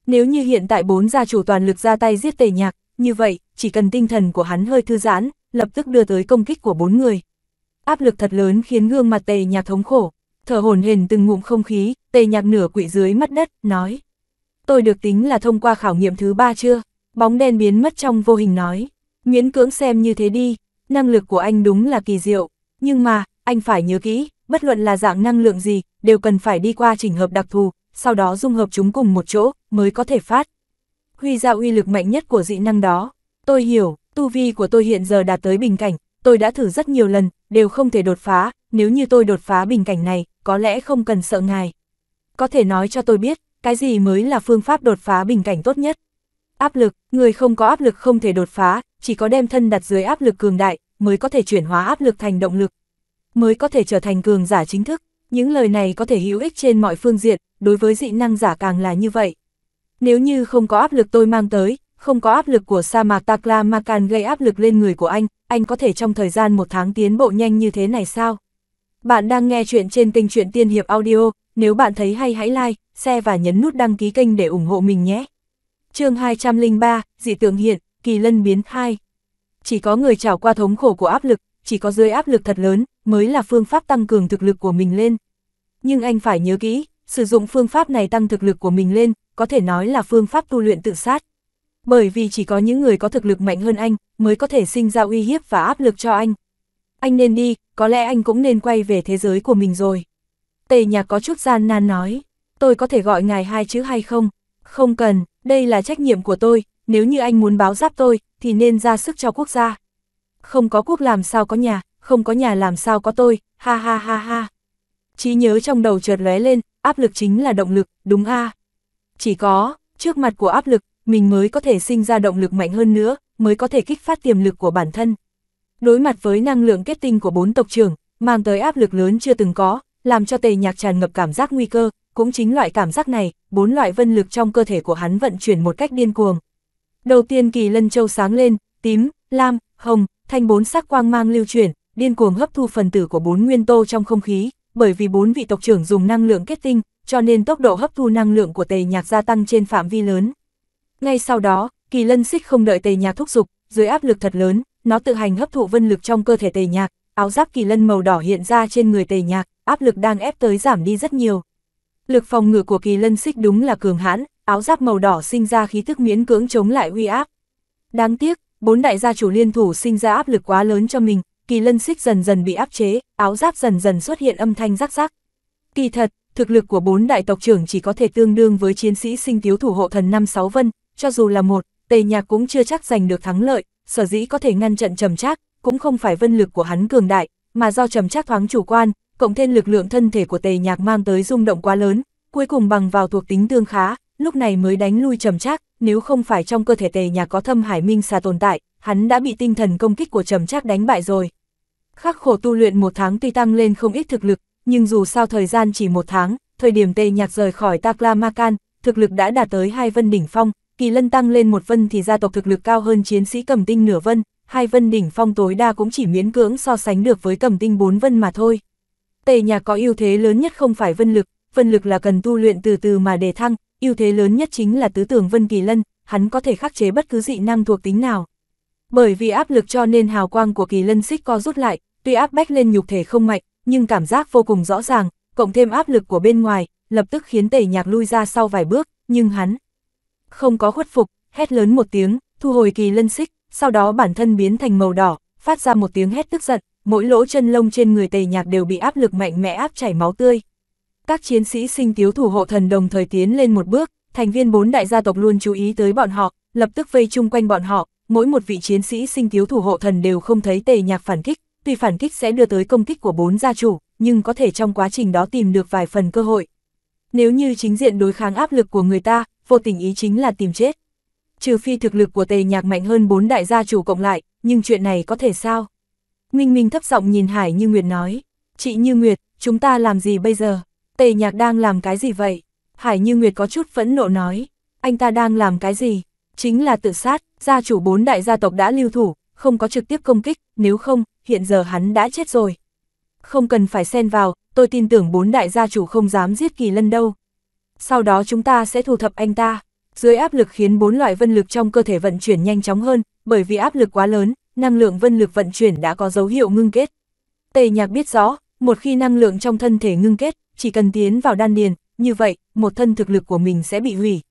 nếu như hiện tại bốn gia chủ toàn lực ra tay giết tề nhạc, như vậy, chỉ cần tinh thần của hắn hơi thư giãn, lập tức đưa tới công kích của bốn người. Áp lực thật lớn khiến gương mặt tề nhạc thống khổ, thở hồn hển từng ngụm không khí, tề nhạc nửa quỵ dưới mắt đất, nói. Tôi được tính là thông qua khảo nghiệm thứ ba chưa? Bóng đen biến mất trong vô hình nói. nguyễn cưỡng xem như thế đi, năng lực của anh đúng là kỳ diệu, nhưng mà, anh phải nhớ kỹ, bất luận là dạng năng lượng gì, đều cần phải đi qua trình hợp đặc thù, sau đó dung hợp chúng cùng một chỗ, mới có thể phát. Huy ra uy lực mạnh nhất của dị năng đó. Tôi hiểu, tu vi của tôi hiện giờ đạt tới bình cảnh, tôi đã thử rất nhiều lần, đều không thể đột phá, nếu như tôi đột phá bình cảnh này, có lẽ không cần sợ ngài. Có thể nói cho tôi biết, cái gì mới là phương pháp đột phá bình cảnh tốt nhất? Áp lực, người không có áp lực không thể đột phá, chỉ có đem thân đặt dưới áp lực cường đại, mới có thể chuyển hóa áp lực thành động lực, mới có thể trở thành cường giả chính thức. Những lời này có thể hữu ích trên mọi phương diện, đối với dị năng giả càng là như vậy. Nếu như không có áp lực tôi mang tới, không có áp lực của sa mạc Takla Makan gây áp lực lên người của anh, anh có thể trong thời gian một tháng tiến bộ nhanh như thế này sao? Bạn đang nghe chuyện trên kênh truyện Tiên Hiệp Audio, nếu bạn thấy hay hãy like, share và nhấn nút đăng ký kênh để ủng hộ mình nhé. chương 203, Dị tượng hiện, Kỳ Lân biến 2 Chỉ có người trảo qua thống khổ của áp lực, chỉ có dưới áp lực thật lớn mới là phương pháp tăng cường thực lực của mình lên. Nhưng anh phải nhớ kỹ, sử dụng phương pháp này tăng thực lực của mình lên, có thể nói là phương pháp tu luyện tự sát. Bởi vì chỉ có những người có thực lực mạnh hơn anh mới có thể sinh ra uy hiếp và áp lực cho anh. Anh nên đi, có lẽ anh cũng nên quay về thế giới của mình rồi. Tề nhạc có chút gian nan nói, tôi có thể gọi ngài hai chữ hay không? Không cần, đây là trách nhiệm của tôi, nếu như anh muốn báo giáp tôi, thì nên ra sức cho quốc gia không có quốc làm sao có nhà, không có nhà làm sao có tôi, ha ha ha ha. Trí nhớ trong đầu chợt lóe lên, áp lực chính là động lực, đúng ha. Chỉ có, trước mặt của áp lực, mình mới có thể sinh ra động lực mạnh hơn nữa, mới có thể kích phát tiềm lực của bản thân. Đối mặt với năng lượng kết tinh của bốn tộc trưởng, mang tới áp lực lớn chưa từng có, làm cho tề nhạc tràn ngập cảm giác nguy cơ, cũng chính loại cảm giác này, bốn loại vân lực trong cơ thể của hắn vận chuyển một cách điên cuồng. Đầu tiên kỳ lân châu sáng lên, tím, lam, hồng, thanh bốn sắc quang mang lưu chuyển, điên cuồng hấp thu phần tử của bốn nguyên tố trong không khí, bởi vì bốn vị tộc trưởng dùng năng lượng kết tinh, cho nên tốc độ hấp thu năng lượng của Tề Nhạc gia tăng trên phạm vi lớn. Ngay sau đó, Kỳ Lân Xích không đợi Tề Nhạc thúc giục, dưới áp lực thật lớn, nó tự hành hấp thụ vân lực trong cơ thể Tề Nhạc, áo giáp Kỳ Lân màu đỏ hiện ra trên người Tề Nhạc, áp lực đang ép tới giảm đi rất nhiều. Lực phòng ngự của Kỳ Lân Xích đúng là cường hãn, áo giáp màu đỏ sinh ra khí tức miễn cưỡng chống lại uy áp. Đáng tiếc, bốn đại gia chủ liên thủ sinh ra áp lực quá lớn cho mình, kỳ lân xích dần dần bị áp chế, áo giáp dần dần xuất hiện âm thanh rắc rắc. Kỳ thật, thực lực của bốn đại tộc trưởng chỉ có thể tương đương với chiến sĩ sinh tiếu thủ hộ thần năm sáu vân, cho dù là một, tề nhạc cũng chưa chắc giành được thắng lợi, sở dĩ có thể ngăn trận trầm chắc cũng không phải vân lực của hắn cường đại, mà do trầm chắc thoáng chủ quan, cộng thêm lực lượng thân thể của tề nhạc mang tới rung động quá lớn, cuối cùng bằng vào thuộc tính tương khá, lúc này mới đánh lui trầm chắc nếu không phải trong cơ thể tề nhà có thâm hải minh xà tồn tại, hắn đã bị tinh thần công kích của trầm trác đánh bại rồi. Khắc khổ tu luyện một tháng tuy tăng lên không ít thực lực, nhưng dù sao thời gian chỉ một tháng, thời điểm tề nhạc rời khỏi Taklamakan, thực lực đã đạt tới hai vân đỉnh phong, kỳ lân tăng lên một vân thì gia tộc thực lực cao hơn chiến sĩ cầm tinh nửa vân, hai vân đỉnh phong tối đa cũng chỉ miễn cưỡng so sánh được với cầm tinh bốn vân mà thôi. Tề nhạc có ưu thế lớn nhất không phải vân lực, vân lực là cần tu luyện từ từ mà đề thăng, ưu thế lớn nhất chính là tứ tưởng Vân Kỳ Lân, hắn có thể khắc chế bất cứ dị năng thuộc tính nào. Bởi vì áp lực cho nên hào quang của Kỳ Lân xích co rút lại, tuy áp bách lên nhục thể không mạnh, nhưng cảm giác vô cùng rõ ràng, cộng thêm áp lực của bên ngoài, lập tức khiến Tề Nhạc lui ra sau vài bước, nhưng hắn không có khuất phục, hét lớn một tiếng, thu hồi Kỳ Lân xích, sau đó bản thân biến thành màu đỏ, phát ra một tiếng hét tức giận, mỗi lỗ chân lông trên người Tề Nhạc đều bị áp lực mạnh mẽ áp chảy máu tươi các chiến sĩ sinh tiếu thủ hộ thần đồng thời tiến lên một bước, thành viên bốn đại gia tộc luôn chú ý tới bọn họ, lập tức vây chung quanh bọn họ, mỗi một vị chiến sĩ sinh tiếu thủ hộ thần đều không thấy tề nhạc phản kích, tuy phản kích sẽ đưa tới công kích của bốn gia chủ, nhưng có thể trong quá trình đó tìm được vài phần cơ hội. Nếu như chính diện đối kháng áp lực của người ta, vô tình ý chính là tìm chết. Trừ phi thực lực của tề nhạc mạnh hơn bốn đại gia chủ cộng lại, nhưng chuyện này có thể sao? Minh Minh thấp giọng nhìn Hải Như Nguyệt nói, chị Như Nguyệt, chúng ta làm gì bây giờ? Tề nhạc đang làm cái gì vậy? Hải Như Nguyệt có chút phẫn nộ nói, anh ta đang làm cái gì? Chính là tự sát, gia chủ bốn đại gia tộc đã lưu thủ, không có trực tiếp công kích, nếu không, hiện giờ hắn đã chết rồi. Không cần phải xen vào, tôi tin tưởng bốn đại gia chủ không dám giết kỳ lân đâu. Sau đó chúng ta sẽ thu thập anh ta. Dưới áp lực khiến bốn loại vân lực trong cơ thể vận chuyển nhanh chóng hơn, bởi vì áp lực quá lớn, năng lượng vân lực vận chuyển đã có dấu hiệu ngưng kết. Tề nhạc biết rõ, một khi năng lượng trong thân thể ngưng kết, chỉ cần tiến vào đan điền, như vậy, một thân thực lực của mình sẽ bị hủy.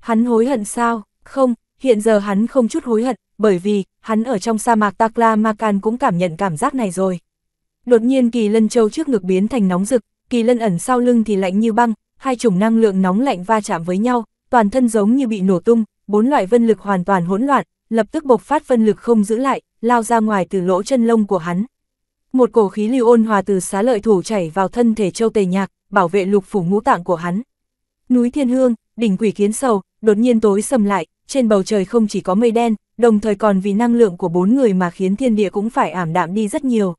Hắn hối hận sao? Không, hiện giờ hắn không chút hối hận, bởi vì, hắn ở trong sa mạc Takla Makan cũng cảm nhận cảm giác này rồi. Đột nhiên kỳ lân châu trước ngực biến thành nóng rực, kỳ lân ẩn sau lưng thì lạnh như băng, hai chủng năng lượng nóng lạnh va chạm với nhau, toàn thân giống như bị nổ tung, bốn loại vân lực hoàn toàn hỗn loạn, lập tức bộc phát vân lực không giữ lại, lao ra ngoài từ lỗ chân lông của hắn. Một cổ khí lưu ôn hòa từ xá lợi thủ chảy vào thân thể châu tề nhạc, bảo vệ lục phủ ngũ tạng của hắn. Núi Thiên Hương, đỉnh quỷ kiến sầu, đột nhiên tối sầm lại, trên bầu trời không chỉ có mây đen, đồng thời còn vì năng lượng của bốn người mà khiến thiên địa cũng phải ảm đạm đi rất nhiều.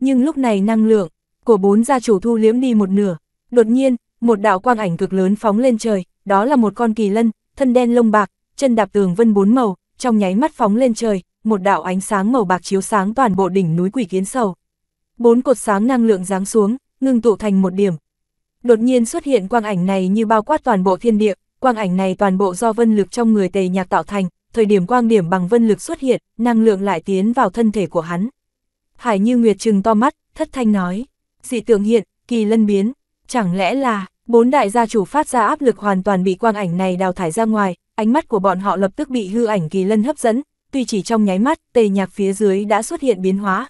Nhưng lúc này năng lượng của bốn gia chủ thu liễm đi một nửa, đột nhiên, một đạo quang ảnh cực lớn phóng lên trời, đó là một con kỳ lân, thân đen lông bạc, chân đạp tường vân bốn màu, trong nháy mắt phóng lên trời, một đạo ánh sáng màu bạc chiếu sáng toàn bộ đỉnh núi quỷ kiến sầu bốn cột sáng năng lượng giáng xuống, ngưng tụ thành một điểm. Đột nhiên xuất hiện quang ảnh này như bao quát toàn bộ thiên địa, quang ảnh này toàn bộ do vân lực trong người tề nhạc tạo thành, thời điểm quang điểm bằng vân lực xuất hiện, năng lượng lại tiến vào thân thể của hắn. Hải như Nguyệt trừng to mắt, thất thanh nói, dị tượng hiện, kỳ lân biến, chẳng lẽ là, bốn đại gia chủ phát ra áp lực hoàn toàn bị quang ảnh này đào thải ra ngoài, ánh mắt của bọn họ lập tức bị hư ảnh kỳ lân hấp dẫn, tuy chỉ trong nháy mắt, tề nhạc phía dưới đã xuất hiện biến hóa,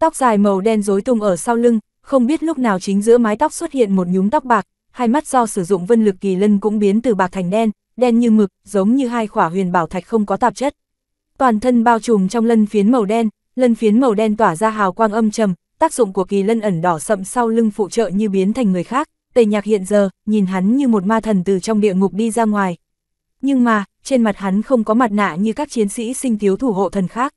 Tóc dài màu đen rối tung ở sau lưng, không biết lúc nào chính giữa mái tóc xuất hiện một nhúm tóc bạc, hai mắt do sử dụng vân lực kỳ lân cũng biến từ bạc thành đen, đen như mực, giống như hai khỏa huyền bảo thạch không có tạp chất. Toàn thân bao trùm trong lân phiến màu đen, lân phiến màu đen tỏa ra hào quang âm trầm, tác dụng của kỳ lân ẩn đỏ sậm sau lưng phụ trợ như biến thành người khác, Tề Nhạc hiện giờ nhìn hắn như một ma thần từ trong địa ngục đi ra ngoài. Nhưng mà, trên mặt hắn không có mặt nạ như các chiến sĩ sinh thiếu thủ hộ thần khác.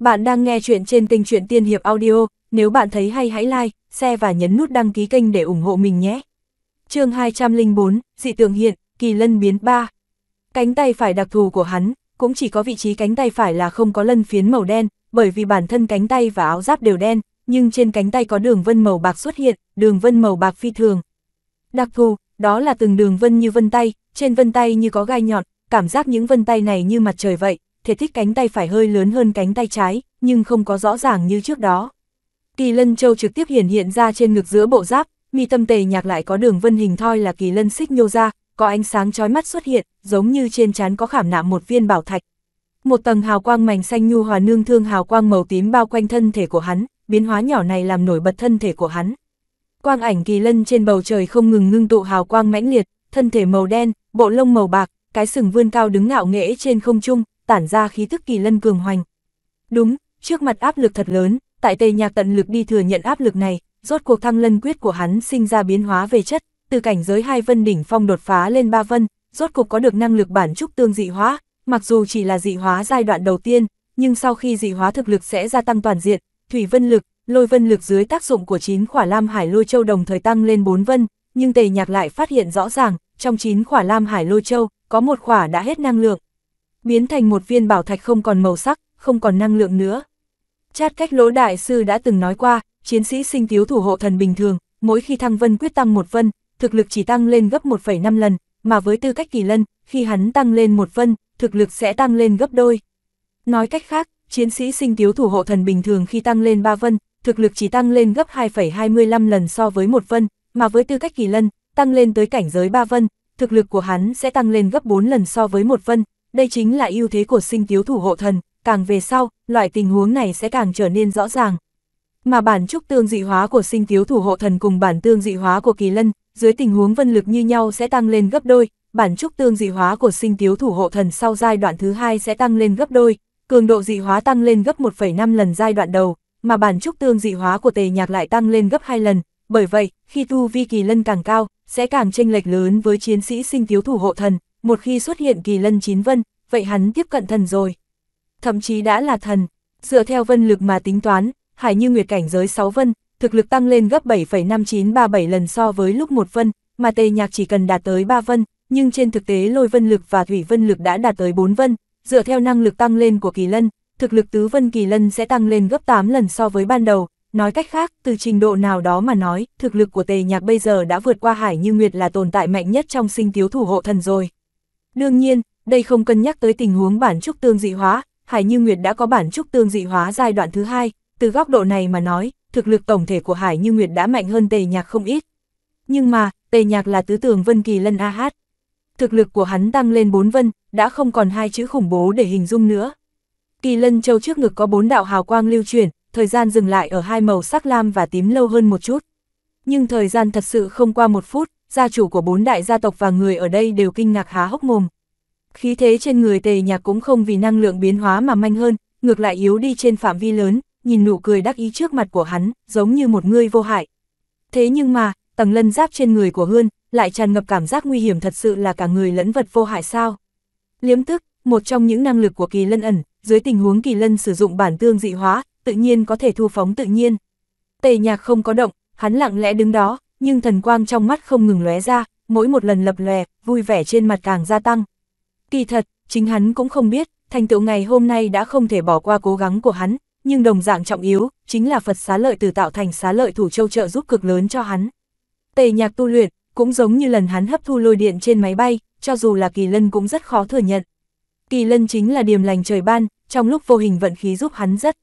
Bạn đang nghe chuyện trên kênh truyện Tiên Hiệp Audio, nếu bạn thấy hay hãy like, share và nhấn nút đăng ký kênh để ủng hộ mình nhé. chương 204, Dị tượng hiện, kỳ lân biến 3. Cánh tay phải đặc thù của hắn, cũng chỉ có vị trí cánh tay phải là không có lân phiến màu đen, bởi vì bản thân cánh tay và áo giáp đều đen, nhưng trên cánh tay có đường vân màu bạc xuất hiện, đường vân màu bạc phi thường. Đặc thù, đó là từng đường vân như vân tay, trên vân tay như có gai nhọn, cảm giác những vân tay này như mặt trời vậy, Thiệt thích cánh tay phải hơi lớn hơn cánh tay trái, nhưng không có rõ ràng như trước đó. Kỳ lân châu trực tiếp hiển hiện ra trên ngực giữa bộ giáp, mi tâm tề nhạc lại có đường vân hình thoi là kỳ lân xích nhô ra, có ánh sáng chói mắt xuất hiện, giống như trên trán có khảm nạm một viên bảo thạch. Một tầng hào quang mảnh xanh nhu hòa nương thương hào quang màu tím bao quanh thân thể của hắn, biến hóa nhỏ này làm nổi bật thân thể của hắn. Quang ảnh kỳ lân trên bầu trời không ngừng ngưng tụ hào quang mãnh liệt, thân thể màu đen, bộ lông màu bạc, cái sừng vươn cao đứng ngạo nghễ trên không trung, tản ra khí thức kỳ lân cường hoành. Đúng, trước mặt áp lực thật lớn, tại tề nhạc tận lực đi thừa nhận áp lực này, rốt cuộc thăng lân quyết của hắn sinh ra biến hóa về chất, từ cảnh giới hai vân đỉnh phong đột phá lên ba vân, rốt cuộc có được năng lực bản trúc tương dị hóa, mặc dù chỉ là dị hóa giai đoạn đầu tiên, nhưng sau khi dị hóa thực lực sẽ gia tăng toàn diện, thủy vân lực, lôi vân lực dưới tác dụng của chín khỏa lam hải lôi châu đồng thời tăng lên bốn vân, nhưng tề nhạc lại phát hiện rõ ràng, trong chín khỏa lam hải lôi châu, có một khỏa đã hết năng lượng, biến thành một viên bảo thạch không còn màu sắc, không còn năng lượng nữa. Chát cách lỗ đại sư đã từng nói qua, chiến sĩ sinh thiếu thủ hộ thần bình thường, mỗi khi thăng vân quyết tăng một vân, thực lực chỉ tăng lên gấp 1,5 lần, mà với tư cách kỳ lân, khi hắn tăng lên một vân, thực lực sẽ tăng lên gấp đôi. Nói cách khác, chiến sĩ sinh thiếu thủ hộ thần bình thường khi tăng lên 3 vân, thực lực chỉ tăng lên gấp 2,25 lần so với một vân, mà với tư cách kỳ lân, tăng lên tới cảnh giới 3 vân, thực lực của hắn sẽ tăng lên gấp 4 lần so với một vân, đây chính là ưu thế của sinh tiếu thủ hộ thần, càng về sau, loại tình huống này sẽ càng trở nên rõ ràng. Mà bản trúc tương dị hóa của sinh tiếu thủ hộ thần cùng bản tương dị hóa của kỳ lân, dưới tình huống vân lực như nhau sẽ tăng lên gấp đôi, bản trúc tương dị hóa của sinh tiếu thủ hộ thần sau giai đoạn thứ hai sẽ tăng lên gấp đôi, cường độ dị hóa tăng lên gấp 1,5 lần giai đoạn đầu, mà bản trúc tương dị hóa của tề nhạc lại tăng lên gấp 2 lần, bởi vậy, khi tu vi kỳ lân càng cao, sẽ càng chênh lệch lớn với chiến sĩ sinh tiếu thủ hộ thần, một khi xuất hiện kỳ lân chín vân, vậy hắn tiếp cận thần rồi. Thậm chí đã là thần, dựa theo vân lực mà tính toán, hải như nguyệt cảnh giới 6 vân, thực lực tăng lên gấp 7,5937 lần so với lúc một vân, mà tề nhạc chỉ cần đạt tới 3 vân, nhưng trên thực tế lôi vân lực và thủy vân lực đã đạt tới 4 vân, dựa theo năng lực tăng lên của kỳ lân, thực lực tứ vân kỳ lân sẽ tăng lên gấp 8 lần so với ban đầu. Nói cách khác, từ trình độ nào đó mà nói, thực lực của tề nhạc bây giờ đã vượt qua hải như nguyệt là tồn tại mạnh nhất trong sinh tiếu thủ hộ thần rồi. Đương nhiên, đây không cân nhắc tới tình huống bản trúc tương dị hóa, Hải Như Nguyệt đã có bản trúc tương dị hóa giai đoạn thứ hai, từ góc độ này mà nói, thực lực tổng thể của Hải Như Nguyệt đã mạnh hơn Tề Nhạc không ít. Nhưng mà, Tề Nhạc là tứ tường Vân Kỳ Lân A Hát. Thực lực của hắn tăng lên bốn vân, đã không còn hai chữ khủng bố để hình dung nữa. Kỳ Lân Châu trước ngực có bốn đạo hào quang lưu chuyển, thời gian dừng lại ở hai màu sắc lam và tím lâu hơn một chút. Nhưng thời gian thật sự không qua một phút, gia chủ của bốn đại gia tộc và người ở đây đều kinh ngạc há hốc mồm. Khí thế trên người tề nhạc cũng không vì năng lượng biến hóa mà manh hơn, ngược lại yếu đi trên phạm vi lớn, nhìn nụ cười đắc ý trước mặt của hắn, giống như một người vô hại. Thế nhưng mà, tầng lân giáp trên người của Hươn, lại tràn ngập cảm giác nguy hiểm thật sự là cả người lẫn vật vô hại sao. Liếm tức, một trong những năng lực của kỳ lân ẩn, dưới tình huống kỳ lân sử dụng bản tương dị hóa, tự nhiên có thể thu phóng tự nhiên. Tề nhạc không có động, hắn lặng lẽ đứng đó, nhưng thần quang trong mắt không ngừng lóe ra, mỗi một lần lập lòe, vui vẻ trên mặt càng gia tăng. Kỳ thật, chính hắn cũng không biết, thành tựu ngày hôm nay đã không thể bỏ qua cố gắng của hắn, nhưng đồng dạng trọng yếu, chính là Phật xá lợi từ tạo thành xá lợi thủ châu trợ giúp cực lớn cho hắn. Tề nhạc tu luyện, cũng giống như lần hắn hấp thu lôi điện trên máy bay, cho dù là kỳ lân cũng rất khó thừa nhận. Kỳ lân chính là điềm lành trời ban, trong lúc vô hình vận khí giúp hắn rất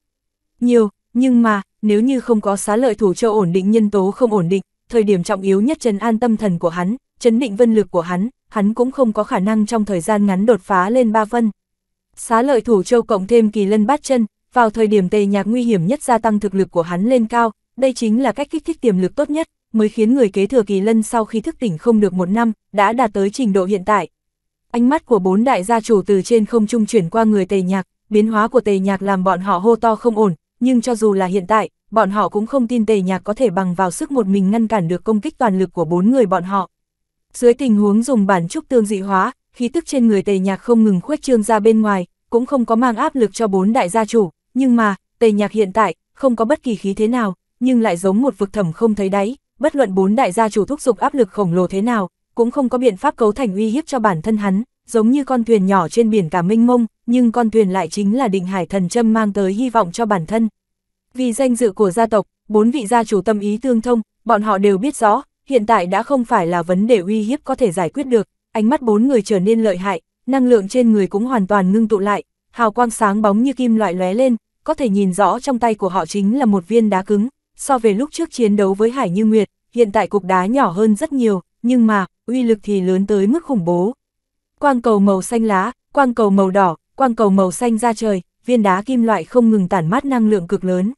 nhiều, nhưng mà, nếu như không có xá lợi thủ châu ổn định nhân tố không ổn định, thời điểm trọng yếu nhất trấn an tâm thần của hắn, chấn định vân lực của hắn, hắn cũng không có khả năng trong thời gian ngắn đột phá lên ba phân. Xá lợi thủ châu cộng thêm kỳ lân bát chân, vào thời điểm tề nhạc nguy hiểm nhất gia tăng thực lực của hắn lên cao, đây chính là cách kích thích tiềm lực tốt nhất, mới khiến người kế thừa kỳ lân sau khi thức tỉnh không được một năm, đã đạt tới trình độ hiện tại. Ánh mắt của bốn đại gia chủ từ trên không trung chuyển qua người tề nhạc, biến hóa của tề nhạc làm bọn họ hô to không ổn, nhưng cho dù là hiện tại, bọn họ cũng không tin tề nhạc có thể bằng vào sức một mình ngăn cản được công kích toàn lực của bốn người bọn họ. Dưới tình huống dùng bản trúc tương dị hóa, khí tức trên người tề nhạc không ngừng khuếch trương ra bên ngoài, cũng không có mang áp lực cho bốn đại gia chủ, nhưng mà, tề nhạc hiện tại, không có bất kỳ khí thế nào, nhưng lại giống một vực thẳm không thấy đáy, bất luận bốn đại gia chủ thúc giục áp lực khổng lồ thế nào, cũng không có biện pháp cấu thành uy hiếp cho bản thân hắn, giống như con thuyền nhỏ trên biển cả mênh mông, nhưng con thuyền lại chính là định hải thần châm mang tới hy vọng cho bản thân, vì danh dự của gia tộc, bốn vị gia chủ tâm ý tương thông, bọn họ đều biết rõ, hiện tại đã không phải là vấn đề uy hiếp có thể giải quyết được, ánh mắt bốn người trở nên lợi hại, năng lượng trên người cũng hoàn toàn ngưng tụ lại, hào quang sáng bóng như kim loại lóe lên, có thể nhìn rõ trong tay của họ chính là một viên đá cứng, so về lúc trước chiến đấu với Hải Như Nguyệt, hiện tại cục đá nhỏ hơn rất nhiều, nhưng mà, uy lực thì lớn tới mức khủng bố. Quang cầu màu xanh lá, quang cầu màu đỏ, quang cầu màu xanh ra trời, viên đá kim loại không ngừng tản mát năng lượng cực lớn.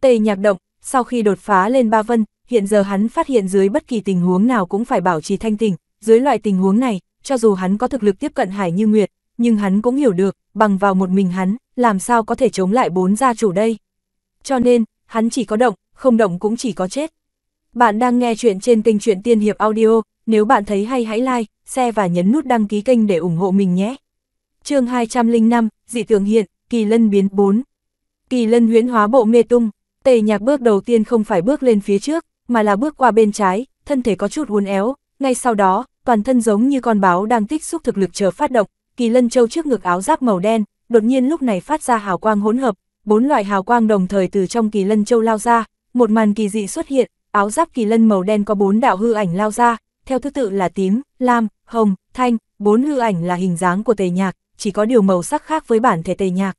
Tề nhạc động, sau khi đột phá lên ba vân, hiện giờ hắn phát hiện dưới bất kỳ tình huống nào cũng phải bảo trì thanh tỉnh, dưới loại tình huống này, cho dù hắn có thực lực tiếp cận Hải Như Nguyệt, nhưng hắn cũng hiểu được, bằng vào một mình hắn, làm sao có thể chống lại bốn gia chủ đây. Cho nên, hắn chỉ có động, không động cũng chỉ có chết. Bạn đang nghe chuyện trên kênh truyện Tiên Hiệp Audio, nếu bạn thấy hay hãy like, share và nhấn nút đăng ký kênh để ủng hộ mình nhé. chương 205, Dị Tường Hiện, Kỳ Lân Biến 4 Kỳ Lân huyễn hóa bộ mê tung Tề nhạc bước đầu tiên không phải bước lên phía trước, mà là bước qua bên trái, thân thể có chút uốn éo, ngay sau đó, toàn thân giống như con báo đang tích xúc thực lực chờ phát động, kỳ lân châu trước ngực áo giáp màu đen, đột nhiên lúc này phát ra hào quang hỗn hợp, bốn loại hào quang đồng thời từ trong kỳ lân châu lao ra, một màn kỳ dị xuất hiện, áo giáp kỳ lân màu đen có bốn đạo hư ảnh lao ra, theo thứ tự là tím, lam, hồng, thanh, bốn hư ảnh là hình dáng của tề nhạc, chỉ có điều màu sắc khác với bản thể tề nhạc.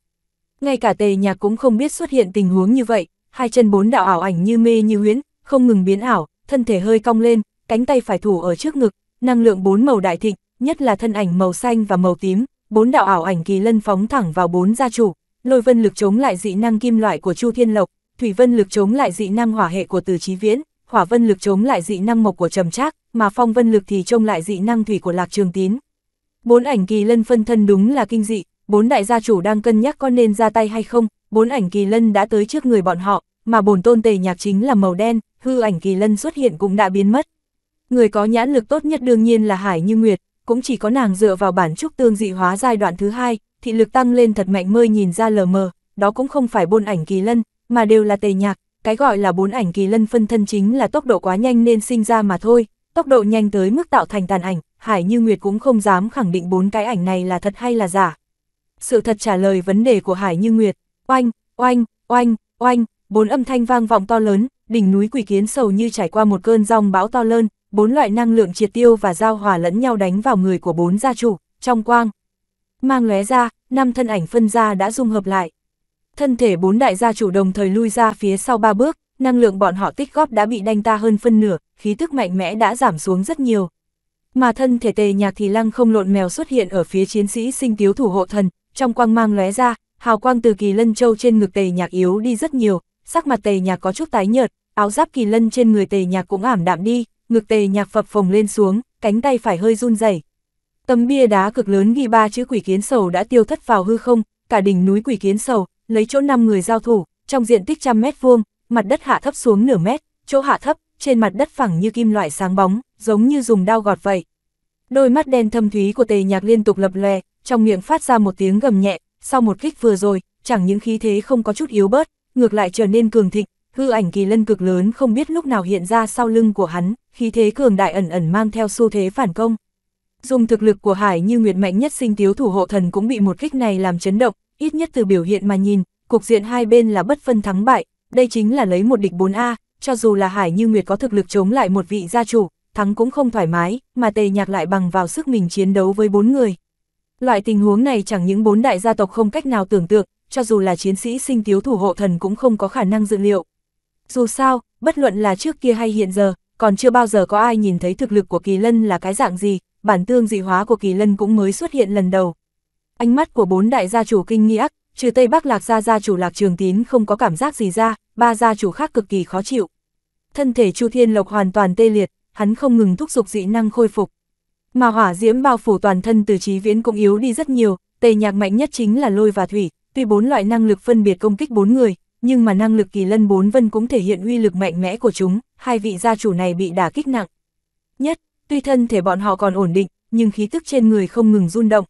Ngay cả tề nhạc cũng không biết xuất hiện tình huống như vậy, hai chân bốn đạo ảo ảnh như mê như huyễn, không ngừng biến ảo, thân thể hơi cong lên, cánh tay phải thủ ở trước ngực, năng lượng bốn màu đại thịnh, nhất là thân ảnh màu xanh và màu tím, bốn đạo ảo ảnh kỳ lân phóng thẳng vào bốn gia chủ, lôi vân lực chống lại dị năng kim loại của Chu Thiên Lộc, thủy vân lực chống lại dị năng hỏa hệ của Từ Chí Viễn, hỏa vân lực chống lại dị năng mộc của Trầm Trác, mà phong vân lực thì trông lại dị năng thủy của Lạc Trường Tín. Bốn ảnh kỳ lân phân thân đúng là kinh dị, bốn đại gia chủ đang cân nhắc có nên ra tay hay không, bốn ảnh kỳ lân đã tới trước người bọn họ, mà bổn tôn tề nhạc chính là màu đen, hư ảnh kỳ lân xuất hiện cũng đã biến mất. Người có nhãn lực tốt nhất đương nhiên là Hải Như Nguyệt, cũng chỉ có nàng dựa vào bản trúc tương dị hóa giai đoạn thứ hai, thị lực tăng lên thật mạnh mơ nhìn ra lờ mờ, đó cũng không phải bốn ảnh kỳ lân, mà đều là tề nhạc, cái gọi là bốn ảnh kỳ lân phân thân chính là tốc độ quá nhanh nên sinh ra mà thôi, tốc độ nhanh tới mức tạo thành tàn ảnh, Hải Như Nguyệt cũng không dám khẳng định bốn cái ảnh này là thật hay là giả. Sự thật trả lời vấn đề của Hải Như Nguyệt, Oanh, oanh, oanh, oanh, bốn âm thanh vang vọng to lớn, đỉnh núi quỷ kiến sầu như trải qua một cơn rong bão to lớn, bốn loại năng lượng triệt tiêu và giao hòa lẫn nhau đánh vào người của bốn gia chủ, trong quang. Mang lóe ra, năm thân ảnh phân ra đã dung hợp lại. Thân thể bốn đại gia chủ đồng thời lui ra phía sau ba bước, năng lượng bọn họ tích góp đã bị đanh ta hơn phân nửa, khí tức mạnh mẽ đã giảm xuống rất nhiều. Mà thân thể tề nhạc thì lăng không lộn mèo xuất hiện ở phía chiến sĩ sinh tiếu thủ hộ thần, trong quang mang lóe ra, hào quang từ kỳ lân châu trên ngực tề nhạc yếu đi rất nhiều, sắc mặt tề nhạc có chút tái nhợt, áo giáp kỳ lân trên người tề nhạc cũng ảm đạm đi, ngực tề nhạc phập phồng lên xuống, cánh tay phải hơi run rẩy. Tấm bia đá cực lớn ghi ba chữ quỷ kiến sầu đã tiêu thất vào hư không, cả đỉnh núi quỷ kiến sầu, lấy chỗ năm người giao thủ, trong diện tích trăm mét vuông, mặt đất hạ thấp xuống nửa mét, chỗ hạ thấp, trên mặt đất phẳng như kim loại sáng bóng, giống như dùng đao gọt vậy. Đôi mắt đen thâm thúy của tề nhạc liên tục lập lè, trong miệng phát ra một tiếng gầm nhẹ, sau một kích vừa rồi, chẳng những khí thế không có chút yếu bớt, ngược lại trở nên cường thịnh, hư ảnh kỳ lân cực lớn không biết lúc nào hiện ra sau lưng của hắn, khí thế cường đại ẩn ẩn mang theo xu thế phản công. Dùng thực lực của Hải Như Nguyệt mạnh nhất sinh tiếu thủ hộ thần cũng bị một kích này làm chấn động, ít nhất từ biểu hiện mà nhìn, cục diện hai bên là bất phân thắng bại, đây chính là lấy một địch 4A, cho dù là Hải Như Nguyệt có thực lực chống lại một vị gia chủ, thắng cũng không thoải mái, mà Tề Nhạc lại bằng vào sức mình chiến đấu với bốn người. Loại tình huống này chẳng những bốn đại gia tộc không cách nào tưởng tượng, cho dù là chiến sĩ sinh thiếu thủ hộ thần cũng không có khả năng dự liệu. Dù sao, bất luận là trước kia hay hiện giờ, còn chưa bao giờ có ai nhìn thấy thực lực của kỳ lân là cái dạng gì, bản tương dị hóa của kỳ lân cũng mới xuất hiện lần đầu. Ánh mắt của bốn đại gia chủ kinh nghĩa, trừ Tây Bắc Lạc gia gia chủ Lạc Trường Tín không có cảm giác gì ra, ba gia chủ khác cực kỳ khó chịu. Thân thể Chu Thiên Lộc hoàn toàn tê liệt, hắn không ngừng thúc giục dị năng khôi phục. Mà hỏa diễm bao phủ toàn thân từ trí viễn cũng yếu đi rất nhiều, tề nhạc mạnh nhất chính là lôi và thủy, tuy bốn loại năng lực phân biệt công kích bốn người, nhưng mà năng lực kỳ lân bốn vân cũng thể hiện uy lực mạnh mẽ của chúng, hai vị gia chủ này bị đả kích nặng. Nhất, tuy thân thể bọn họ còn ổn định, nhưng khí tức trên người không ngừng run động.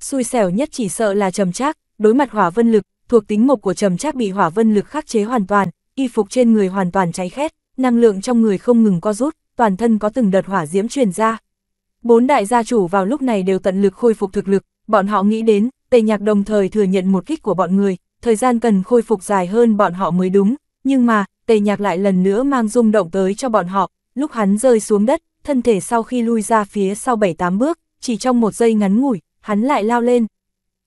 Xui xẻo nhất chỉ sợ là trầm trác, đối mặt hỏa vân lực, thuộc tính mộc của trầm trác bị hỏa vân lực khắc chế hoàn toàn, y phục trên người hoàn toàn cháy khét, năng lượng trong người không ngừng co rút, toàn thân có từng đợt hỏa diễm truyền ra. Bốn đại gia chủ vào lúc này đều tận lực khôi phục thực lực, bọn họ nghĩ đến, Tề Nhạc đồng thời thừa nhận một kích của bọn người, thời gian cần khôi phục dài hơn bọn họ mới đúng, nhưng mà, Tề Nhạc lại lần nữa mang rung động tới cho bọn họ, lúc hắn rơi xuống đất, thân thể sau khi lui ra phía sau 7-8 bước, chỉ trong một giây ngắn ngủi, hắn lại lao lên.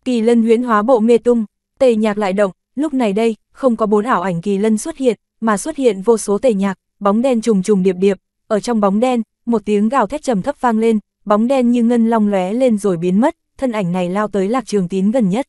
Kỳ lân huyễn hóa bộ mê tung, Tề Nhạc lại động, lúc này đây, không có bốn ảo ảnh kỳ lân xuất hiện, mà xuất hiện vô số Tề Nhạc, bóng đen trùng trùng điệp điệp, ở trong bóng đen, một tiếng gào thét trầm thấp vang lên, bóng đen như ngân long lóe lên rồi biến mất, thân ảnh này lao tới Lạc Trường Tín gần nhất.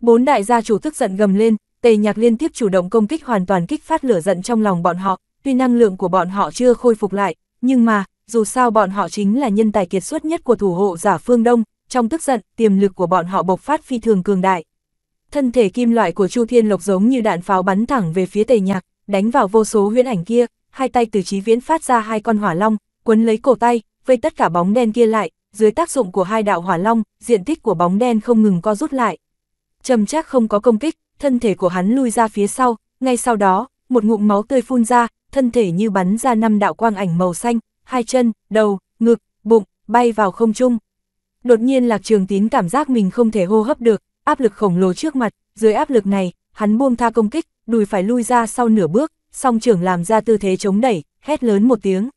Bốn đại gia chủ tức giận gầm lên, Tề Nhạc liên tiếp chủ động công kích hoàn toàn kích phát lửa giận trong lòng bọn họ, tuy năng lượng của bọn họ chưa khôi phục lại, nhưng mà, dù sao bọn họ chính là nhân tài kiệt xuất nhất của thủ hộ giả phương Đông, trong tức giận, tiềm lực của bọn họ bộc phát phi thường cường đại. Thân thể kim loại của Chu Thiên Lộc giống như đạn pháo bắn thẳng về phía Tề Nhạc, đánh vào vô số huyễn ảnh kia, hai tay từ trí viễn phát ra hai con hỏa long, quấn lấy cổ tay, vây tất cả bóng đen kia lại, dưới tác dụng của hai đạo hỏa long, diện tích của bóng đen không ngừng co rút lại. Trầm chắc không có công kích, thân thể của hắn lui ra phía sau, ngay sau đó, một ngụm máu tươi phun ra, thân thể như bắn ra năm đạo quang ảnh màu xanh, hai chân, đầu, ngực, bụng, bay vào không trung. Đột nhiên Lạc Trường Tín cảm giác mình không thể hô hấp được, áp lực khổng lồ trước mặt, dưới áp lực này, hắn buông tha công kích, đùi phải lui ra sau nửa bước, song trưởng làm ra tư thế chống đẩy, hét lớn một tiếng,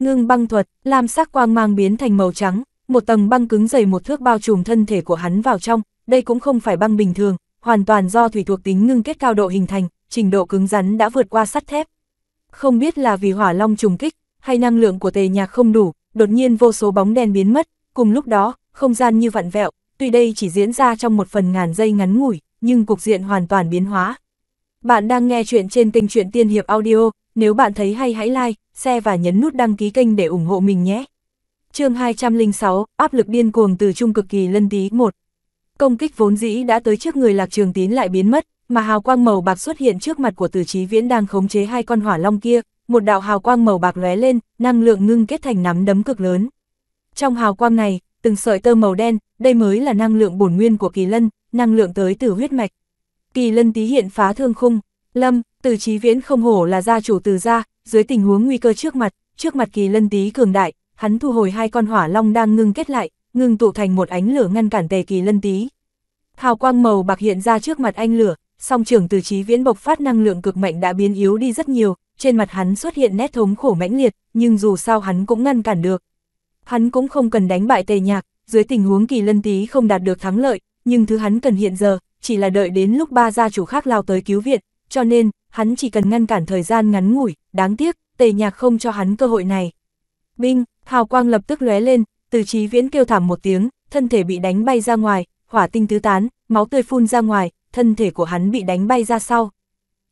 ngưng băng thuật, làm sắc quang mang biến thành màu trắng, một tầng băng cứng dày một thước bao trùm thân thể của hắn vào trong, đây cũng không phải băng bình thường, hoàn toàn do thủy thuộc tính ngưng kết cao độ hình thành, trình độ cứng rắn đã vượt qua sắt thép. Không biết là vì hỏa long trùng kích, hay năng lượng của tề nhạc không đủ, đột nhiên vô số bóng đen biến mất, cùng lúc đó, không gian như vặn vẹo, tuy đây chỉ diễn ra trong một phần ngàn giây ngắn ngủi, nhưng cục diện hoàn toàn biến hóa. Bạn đang nghe chuyện trên kênh truyện tiên hiệp audio, nếu bạn thấy hay hãy like, share và nhấn nút đăng ký kênh để ủng hộ mình nhé. chương 206, áp lực điên cuồng từ trung cực kỳ lân tí 1. Công kích vốn dĩ đã tới trước người Lạc Trường Tín lại biến mất, mà hào quang màu bạc xuất hiện trước mặt của Từ Chí Viễn đang khống chế hai con hỏa long kia, một đạo hào quang màu bạc lóe lên, năng lượng ngưng kết thành nắm đấm cực lớn. Trong hào quang này, từng sợi tơ màu đen, đây mới là năng lượng bổn nguyên của Kỳ Lân, năng lượng tới từ huyết mạch. Kỳ Lân tí hiện phá thương khung, Lâm, từ chí viễn không hổ là gia chủ từ gia, dưới tình huống nguy cơ trước mặt, trước mặt kỳ lân tí cường đại, hắn thu hồi hai con hỏa long đang ngưng kết lại, ngưng tụ thành một ánh lửa ngăn cản tề kỳ lân tí. Hào quang màu bạc hiện ra trước mặt anh lửa, song trưởng từ chí viễn bộc phát năng lượng cực mạnh đã biến yếu đi rất nhiều, trên mặt hắn xuất hiện nét thống khổ mãnh liệt, nhưng dù sao hắn cũng ngăn cản được. Hắn cũng không cần đánh bại tề nhạc, dưới tình huống kỳ lân tí không đạt được thắng lợi, nhưng thứ hắn cần hiện giờ, chỉ là đợi đến lúc ba gia chủ khác lao tới cứu viện, cho nên, hắn chỉ cần ngăn cản thời gian ngắn ngủi, đáng tiếc, tề nhạc không cho hắn cơ hội này. Binh, hào quang lập tức lóe lên, từ trí viễn kêu thảm một tiếng, thân thể bị đánh bay ra ngoài, hỏa tinh tứ tán, máu tươi phun ra ngoài, thân thể của hắn bị đánh bay ra sau.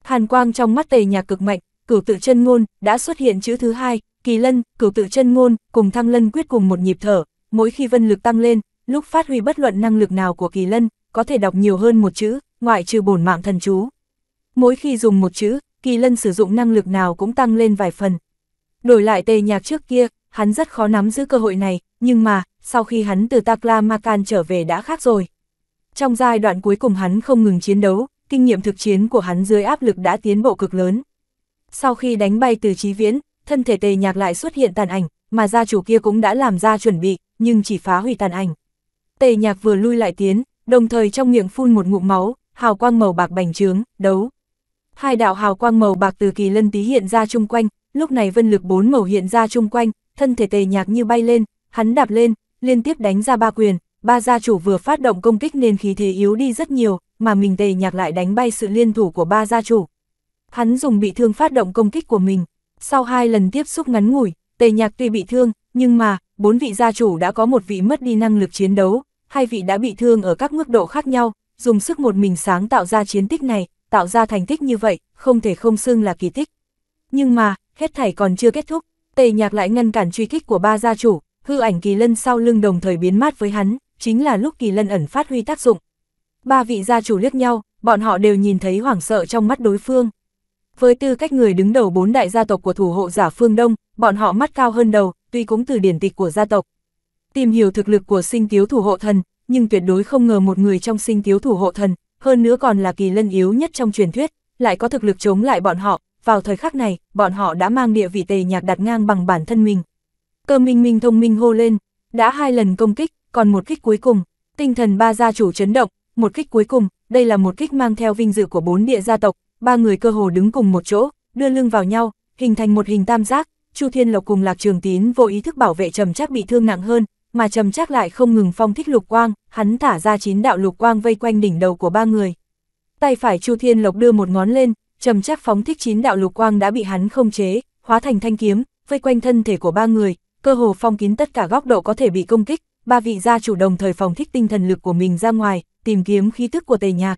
Hàn quang trong mắt tề nhạc cực mạnh, cửu tự chân ngôn, đã xuất hiện chữ thứ hai, kỳ lân, cửu tự chân ngôn, cùng thăng lân quyết cùng một nhịp thở, mỗi khi vân lực tăng lên, lúc phát huy bất luận năng lực nào của kỳ lân, có thể đọc nhiều hơn một chữ, ngoại trừ bổn mạng thần chú. Mỗi khi dùng một chữ, kỳ lân sử dụng năng lực nào cũng tăng lên vài phần. Đổi lại tề nhạc trước kia, hắn rất khó nắm giữ cơ hội này, nhưng mà, sau khi hắn từ Takla Makan trở về đã khác rồi. Trong giai đoạn cuối cùng hắn không ngừng chiến đấu, kinh nghiệm thực chiến của hắn dưới áp lực đã tiến bộ cực lớn. Sau khi đánh bay từ trí viễn, thân thể tề nhạc lại xuất hiện tàn ảnh, mà gia chủ kia cũng đã làm ra chuẩn bị, nhưng chỉ phá hủy tàn ảnh. Tề nhạc vừa lui lại tiến, đồng thời trong miệng phun một ngụm máu, hào quang màu bạc bành trướng, đấu hai đạo hào quang màu bạc từ kỳ lân tí hiện ra chung quanh, lúc này vân lực bốn màu hiện ra chung quanh, thân thể tề nhạc như bay lên, hắn đạp lên, liên tiếp đánh ra ba quyền, ba gia chủ vừa phát động công kích nên khí thế yếu đi rất nhiều, mà mình tề nhạc lại đánh bay sự liên thủ của ba gia chủ. Hắn dùng bị thương phát động công kích của mình, sau hai lần tiếp xúc ngắn ngủi, tề nhạc tuy bị thương, nhưng mà, bốn vị gia chủ đã có một vị mất đi năng lực chiến đấu, hai vị đã bị thương ở các mức độ khác nhau, dùng sức một mình sáng tạo ra chiến tích này, tạo ra thành tích như vậy, không thể không xưng là kỳ tích. Nhưng mà, hết thảy còn chưa kết thúc, Tề Nhạc lại ngăn cản truy kích của ba gia chủ, hư ảnh Kỳ Lân sau lưng đồng thời biến mát với hắn, chính là lúc Kỳ Lân ẩn phát huy tác dụng. Ba vị gia chủ liếc nhau, bọn họ đều nhìn thấy hoảng sợ trong mắt đối phương. Với tư cách người đứng đầu bốn đại gia tộc của thủ hộ giả phương Đông, bọn họ mắt cao hơn đầu, tuy cũng từ điển tịch của gia tộc. Tìm hiểu thực lực của sinh tiếu thủ hộ thần, nhưng tuyệt đối không ngờ một người trong sinh tiếu thủ hộ thần hơn nữa còn là kỳ lân yếu nhất trong truyền thuyết, lại có thực lực chống lại bọn họ, vào thời khắc này, bọn họ đã mang địa vị tề nhạc đặt ngang bằng bản thân mình. Cơ minh minh thông minh hô lên, đã hai lần công kích, còn một kích cuối cùng, tinh thần ba gia chủ chấn động, một kích cuối cùng, đây là một kích mang theo vinh dự của bốn địa gia tộc, ba người cơ hồ đứng cùng một chỗ, đưa lưng vào nhau, hình thành một hình tam giác, Chu Thiên Lộc cùng Lạc Trường Tín vô ý thức bảo vệ trầm chắc bị thương nặng hơn, mà trầm chắc lại không ngừng phong thích lục quang, hắn thả ra chín đạo lục quang vây quanh đỉnh đầu của ba người. Tay phải Chu Thiên Lộc đưa một ngón lên, trầm chắc phóng thích chín đạo lục quang đã bị hắn không chế, hóa thành thanh kiếm, vây quanh thân thể của ba người, cơ hồ phong kín tất cả góc độ có thể bị công kích, ba vị gia chủ đồng thời phóng thích tinh thần lực của mình ra ngoài, tìm kiếm khí tức của Tề Nhạc.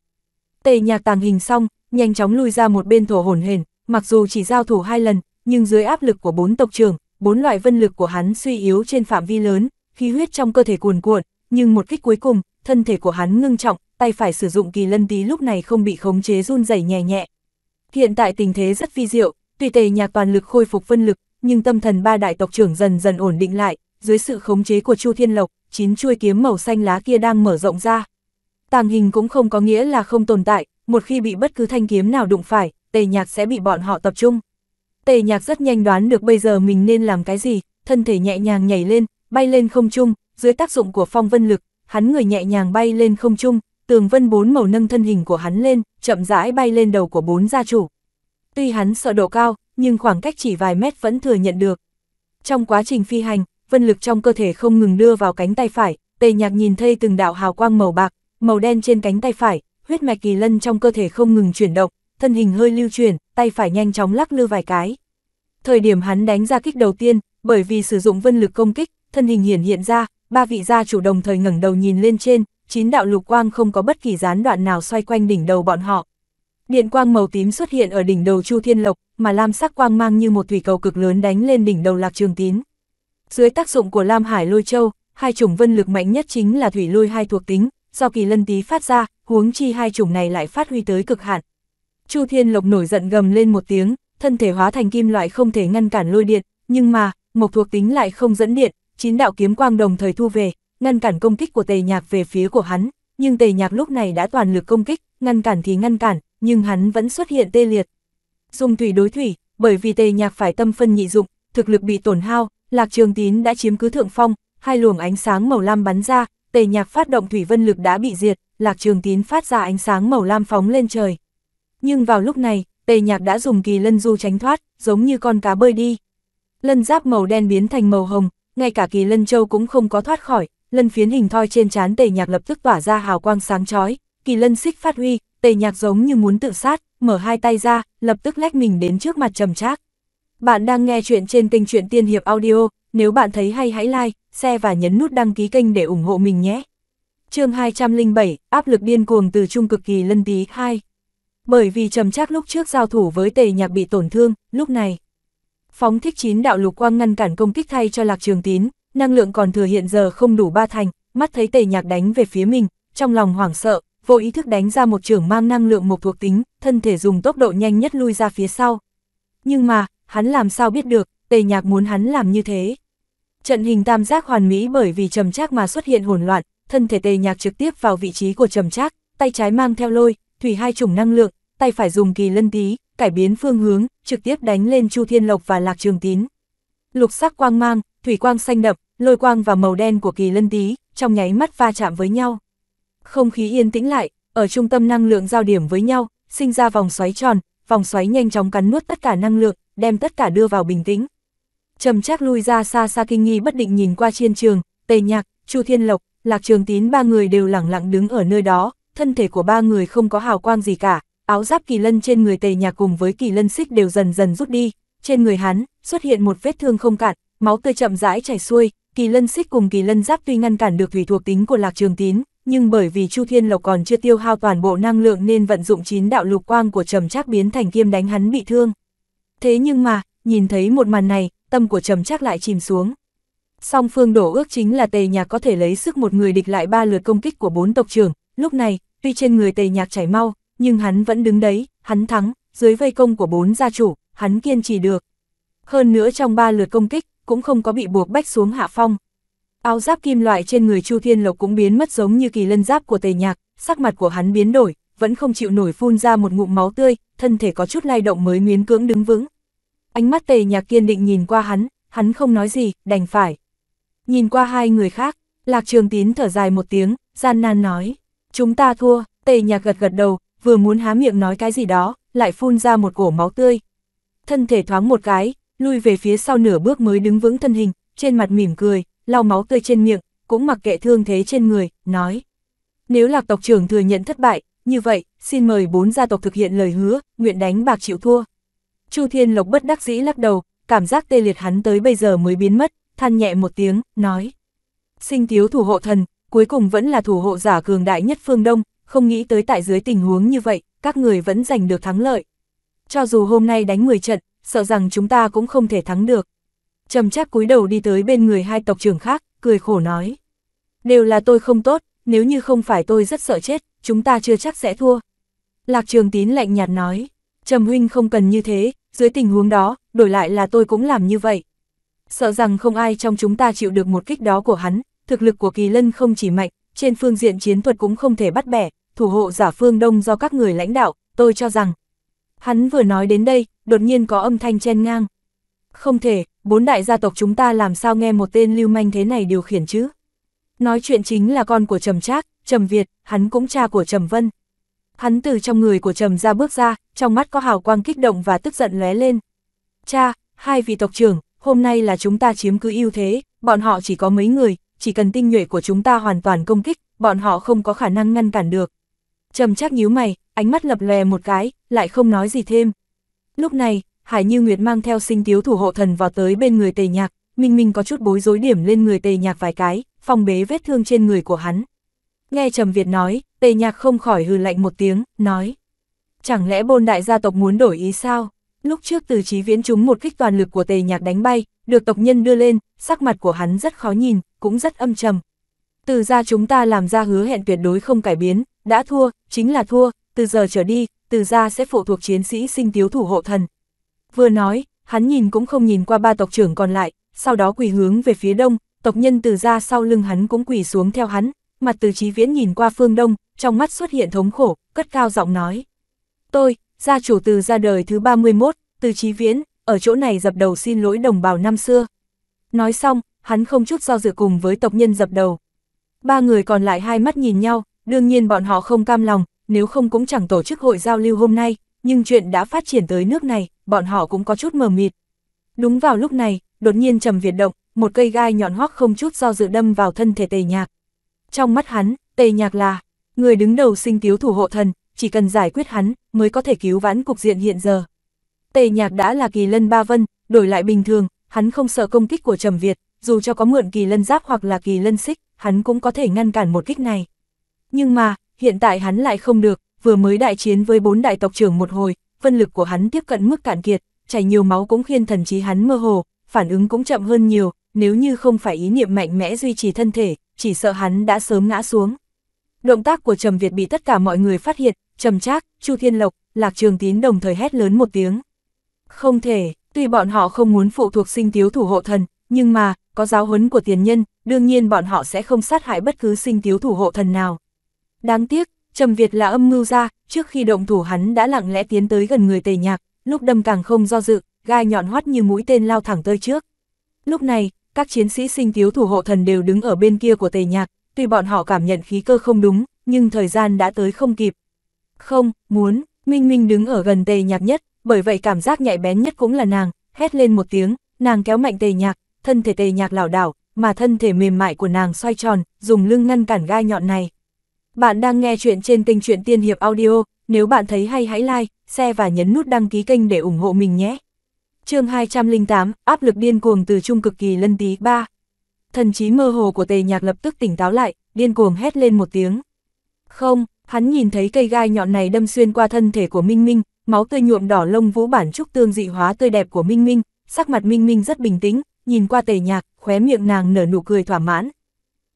Tề Nhạc tàng hình xong, nhanh chóng lui ra một bên thổ hồn hển, mặc dù chỉ giao thủ hai lần, nhưng dưới áp lực của bốn tộc trưởng, bốn loại vân lực của hắn suy yếu trên phạm vi lớn, khí huyết trong cơ thể cuồn cuộn, nhưng một kích cuối cùng, thân thể của hắn ngưng trọng, tay phải sử dụng kỳ lân tí lúc này không bị khống chế run rẩy nhẹ nhẹ. Hiện tại tình thế rất phi diệu, tùy tề nhạc toàn lực khôi phục phân lực, nhưng tâm thần ba đại tộc trưởng dần dần ổn định lại, dưới sự khống chế của Chu Thiên Lộc, chín chuôi kiếm màu xanh lá kia đang mở rộng ra. Tàng hình cũng không có nghĩa là không tồn tại, một khi bị bất cứ thanh kiếm nào đụng phải, tề nhạc sẽ bị bọn họ tập trung. Tề nhạc rất nhanh đoán được bây giờ mình nên làm cái gì, thân thể nhẹ nhàng nhảy lên, bay lên không trung, dưới tác dụng của phong vân lực, hắn người nhẹ nhàng bay lên không trung, tường vân bốn màu nâng thân hình của hắn lên, chậm rãi bay lên đầu của bốn gia chủ. Tuy hắn sợ độ cao, nhưng khoảng cách chỉ vài mét vẫn thừa nhận được. Trong quá trình phi hành, vân lực trong cơ thể không ngừng đưa vào cánh tay phải, tề nhạc nhìn thấy từng đạo hào quang màu bạc, màu đen trên cánh tay phải, huyết mạch kỳ lân trong cơ thể không ngừng chuyển động, thân hình hơi lưu chuyển, tay phải nhanh chóng lắc lư vài cái. Thời điểm hắn đánh ra kích đầu tiên, bởi vì sử dụng vân lực công kích, thân hình hiển hiện ra, ba vị gia chủ đồng thời ngẩng đầu nhìn lên trên, chín đạo lục quang không có bất kỳ gián đoạn nào xoay quanh đỉnh đầu bọn họ. Điện quang màu tím xuất hiện ở đỉnh đầu Chu Thiên Lộc, mà lam sắc quang mang như một thủy cầu cực lớn đánh lên đỉnh đầu Lạc Trường Tín. Dưới tác dụng của Lam Hải Lôi Châu, hai chủng vân lực mạnh nhất chính là thủy lôi hai thuộc tính, do kỳ lân tí phát ra, huống chi hai chủng này lại phát huy tới cực hạn. Chu Thiên Lộc nổi giận gầm lên một tiếng, thân thể hóa thành kim loại không thể ngăn cản lôi điện, nhưng mà, một thuộc tính lại không dẫn điện, chín đạo kiếm quang đồng thời thu về, ngăn cản công kích của tề nhạc về phía của hắn, nhưng tề nhạc lúc này đã toàn lực công kích, ngăn cản thì ngăn cản, nhưng hắn vẫn xuất hiện tê liệt. Dùng thủy đối thủy, bởi vì tề nhạc phải tâm phân nhị dụng, thực lực bị tổn hao, lạc trường tín đã chiếm cứ thượng phong, hai luồng ánh sáng màu lam bắn ra, tề nhạc phát động thủy vân lực đã bị diệt, lạc trường tín phát ra ánh sáng màu lam phóng lên trời. Nhưng vào lúc này, tề nhạc đã dùng kỳ lân du tránh thoát, giống như con cá bơi đi. Lân giáp màu đen biến thành màu hồng, ngay cả kỳ lân châu cũng không có thoát khỏi, lân phiến hình thoi trên trán tề nhạc lập tức tỏa ra hào quang sáng chói kỳ lân xích phát huy, tề nhạc giống như muốn tự sát, mở hai tay ra, lập tức lách mình đến trước mặt trầm trác. Bạn đang nghe chuyện trên kênh truyện Tiên Hiệp Audio, nếu bạn thấy hay hãy like, share và nhấn nút đăng ký kênh để ủng hộ mình nhé. chương 207, áp lực điên cuồng từ trung cực kỳ lân tí 2. Bởi vì trầm trác lúc trước giao thủ với tề nhạc bị tổn thương, lúc này Phóng thích chín đạo lục quang ngăn cản công kích thay cho Lạc Trường Tín, năng lượng còn thừa hiện giờ không đủ ba thành, mắt thấy Tề Nhạc đánh về phía mình, trong lòng hoảng sợ, vô ý thức đánh ra một trường mang năng lượng một thuộc tính, thân thể dùng tốc độ nhanh nhất lui ra phía sau. Nhưng mà, hắn làm sao biết được, Tề Nhạc muốn hắn làm như thế. Trận hình tam giác hoàn mỹ bởi vì trầm chắc mà xuất hiện hỗn loạn, thân thể Tề Nhạc trực tiếp vào vị trí của trầm chắc tay trái mang theo lôi, thủy hai chủng năng lượng, tay phải dùng kỳ lân tí, cải biến phương hướng, trực tiếp đánh lên Chu Thiên Lộc và Lạc Trường Tín. Lục sắc quang mang, thủy quang xanh đậm, lôi quang và màu đen của kỳ lân tí, trong nháy mắt va chạm với nhau. Không khí yên tĩnh lại, ở trung tâm năng lượng giao điểm với nhau, sinh ra vòng xoáy tròn, vòng xoáy nhanh chóng cắn nuốt tất cả năng lượng, đem tất cả đưa vào bình tĩnh. Trầm chắc lui ra xa xa kinh nghi bất định nhìn qua chiến trường, tề nhạc, Chu Thiên Lộc, Lạc Trường Tín ba người đều lặng lặng đứng ở nơi đó, thân thể của ba người không có hào quang gì cả, áo giáp kỳ lân trên người tề nhạc cùng với kỳ lân xích đều dần dần rút đi, trên người hắn xuất hiện một vết thương không cạn, máu tươi chậm rãi chảy xuôi, kỳ lân xích cùng kỳ lân giáp tuy ngăn cản được thủy thuộc tính của Lạc Trường Tín, nhưng bởi vì Chu Thiên Lộc còn chưa tiêu hao toàn bộ năng lượng nên vận dụng chín đạo lục quang của Trầm Trác biến thành kiếm đánh hắn bị thương. Thế nhưng mà, nhìn thấy một màn này, tâm của Trầm Trác lại chìm xuống. Song phương đổ ước chính là Tề Nhạc có thể lấy sức một người địch lại ba lượt công kích của bốn tộc trưởng, lúc này, tuy trên người Tề Nhạc chảy mau, nhưng hắn vẫn đứng đấy, hắn thắng, dưới vây công của bốn gia chủ, hắn kiên trì được. Hơn nữa trong ba lượt công kích, cũng không có bị buộc bách xuống hạ phong. Áo giáp kim loại trên người Chu Thiên Lộc cũng biến mất giống như kỳ lân giáp của tề nhạc, sắc mặt của hắn biến đổi, vẫn không chịu nổi phun ra một ngụm máu tươi, thân thể có chút lay động mới miến cưỡng đứng vững. Ánh mắt tề nhạc kiên định nhìn qua hắn, hắn không nói gì, đành phải. Nhìn qua hai người khác, Lạc Trường Tín thở dài một tiếng, gian nan nói. Chúng ta thua, tề nhạc gật gật đầu, vừa muốn há miệng nói cái gì đó, lại phun ra một cổ máu tươi. Thân thể thoáng một cái, lui về phía sau nửa bước mới đứng vững thân hình, trên mặt mỉm cười, lau máu tươi trên miệng, cũng mặc kệ thương thế trên người, nói. Nếu lạc tộc trưởng thừa nhận thất bại, như vậy, xin mời bốn gia tộc thực hiện lời hứa, nguyện đánh bạc chịu thua. Chu Thiên Lộc bất đắc dĩ lắc đầu, cảm giác tê liệt hắn tới bây giờ mới biến mất, than nhẹ một tiếng, nói. Sinh thiếu thủ hộ thần, cuối cùng vẫn là thủ hộ giả cường đại nhất phương Đông, không nghĩ tới tại dưới tình huống như vậy, các người vẫn giành được thắng lợi. Cho dù hôm nay đánh 10 trận, sợ rằng chúng ta cũng không thể thắng được. Trầm chắc cúi đầu đi tới bên người hai tộc trưởng khác, cười khổ nói. Đều là tôi không tốt, nếu như không phải tôi rất sợ chết, chúng ta chưa chắc sẽ thua. Lạc trường tín lạnh nhạt nói, Trầm huynh không cần như thế, dưới tình huống đó, đổi lại là tôi cũng làm như vậy. Sợ rằng không ai trong chúng ta chịu được một kích đó của hắn, thực lực của kỳ lân không chỉ mạnh, trên phương diện chiến thuật cũng không thể bắt bẻ, thủ hộ giả phương Đông do các người lãnh đạo, tôi cho rằng. Hắn vừa nói đến đây, đột nhiên có âm thanh chen ngang. Không thể, bốn đại gia tộc chúng ta làm sao nghe một tên lưu manh thế này điều khiển chứ? Nói chuyện chính là con của Trầm Trác, Trầm Việt, hắn cũng cha của Trầm Vân. Hắn từ trong người của Trầm ra bước ra, trong mắt có hào quang kích động và tức giận lóe lên. Cha, hai vị tộc trưởng, hôm nay là chúng ta chiếm cứ ưu thế, bọn họ chỉ có mấy người, chỉ cần tinh nhuệ của chúng ta hoàn toàn công kích, bọn họ không có khả năng ngăn cản được. Trầm chắc nhíu mày, ánh mắt lập lè một cái, lại không nói gì thêm. Lúc này, Hải Như Nguyệt mang theo sinh tiếu thủ hộ thần vào tới bên người tề nhạc, Minh Minh có chút bối rối điểm lên người tề nhạc vài cái, phòng bế vết thương trên người của hắn. Nghe Trầm Việt nói, tề nhạc không khỏi hừ lạnh một tiếng, nói. Chẳng lẽ bôn đại gia tộc muốn đổi ý sao? Lúc trước từ chí viễn chúng một kích toàn lực của tề nhạc đánh bay, được tộc nhân đưa lên, sắc mặt của hắn rất khó nhìn, cũng rất âm trầm. Từ ra chúng ta làm ra hứa hẹn tuyệt đối không cải biến, đã thua, chính là thua, từ giờ trở đi, từ ra sẽ phụ thuộc chiến sĩ sinh tiếu thủ hộ thần. Vừa nói, hắn nhìn cũng không nhìn qua ba tộc trưởng còn lại, sau đó quỳ hướng về phía đông, tộc nhân từ ra sau lưng hắn cũng quỳ xuống theo hắn, mặt từ chí viễn nhìn qua phương đông, trong mắt xuất hiện thống khổ, cất cao giọng nói. Tôi, gia chủ từ ra đời thứ 31, từ Chí Viễn, ở chỗ này dập đầu xin lỗi đồng bào năm xưa. Nói xong, hắn không chút do dự cùng với tộc nhân dập đầu. Ba người còn lại hai mắt nhìn nhau, đương nhiên bọn họ không cam lòng, nếu không cũng chẳng tổ chức hội giao lưu hôm nay, nhưng chuyện đã phát triển tới nước này, bọn họ cũng có chút mờ mịt. Đúng vào lúc này, đột nhiên trầm việt động, một cây gai nhọn hoắc không chút do dự đâm vào thân thể tề nhạc. Trong mắt hắn, tề nhạc là người đứng đầu sinh tiếu thủ hộ thần, chỉ cần giải quyết hắn, mới có thể cứu vãn cục diện hiện giờ. Tề nhạc đã là kỳ lân ba vân, đổi lại bình thường, hắn không sợ công kích của Trầm Việt, dù cho có mượn kỳ lân giáp hoặc là kỳ lân xích, hắn cũng có thể ngăn cản một kích này. Nhưng mà, hiện tại hắn lại không được, vừa mới đại chiến với bốn đại tộc trưởng một hồi, phân lực của hắn tiếp cận mức cạn kiệt, chảy nhiều máu cũng khiến thần trí hắn mơ hồ, phản ứng cũng chậm hơn nhiều, nếu như không phải ý niệm mạnh mẽ duy trì thân thể, chỉ sợ hắn đã sớm ngã xuống. Động tác của Trầm Việt bị tất cả mọi người phát hiện, Trầm Trác, Chu Thiên Lộc, Lạc Trường Tín đồng thời hét lớn một tiếng. Không thể, tuy bọn họ không muốn phụ thuộc sinh tiếu thủ hộ thần, nhưng mà, có giáo huấn của tiền nhân, đương nhiên bọn họ sẽ không sát hại bất cứ sinh tiếu thủ hộ thần nào. Đáng tiếc, Trầm Việt là âm mưu ra, trước khi động thủ hắn đã lặng lẽ tiến tới gần người tề nhạc, lúc đâm càng không do dự, gai nhọn hoắt như mũi tên lao thẳng tới trước. Lúc này, các chiến sĩ sinh tiếu thủ hộ thần đều đứng ở bên kia của tề nhạc, tuy bọn họ cảm nhận khí cơ không đúng, nhưng thời gian đã tới không kịp, không, muốn, Minh Minh đứng ở gần tề nhạc nhất, bởi vậy cảm giác nhạy bén nhất cũng là nàng, hét lên một tiếng, nàng kéo mạnh tề nhạc, thân thể tề nhạc lảo đảo, mà thân thể mềm mại của nàng xoay tròn, dùng lưng ngăn cản gai nhọn này. Bạn đang nghe chuyện trên kênh truyện tiên hiệp audio, nếu bạn thấy hay hãy like, share và nhấn nút đăng ký kênh để ủng hộ mình nhé. chương 208, áp lực điên cuồng từ trung cực kỳ lân tí 3. Thần trí mơ hồ của tề nhạc lập tức tỉnh táo lại, điên cuồng hét lên một tiếng. Không, Hắn nhìn thấy cây gai nhọn này đâm xuyên qua thân thể của Minh Minh, máu tươi nhuộm đỏ lông vũ bản trúc tương dị hóa tươi đẹp của Minh Minh, sắc mặt Minh Minh rất bình tĩnh, nhìn qua tề nhạc, khóe miệng nàng nở nụ cười thỏa mãn.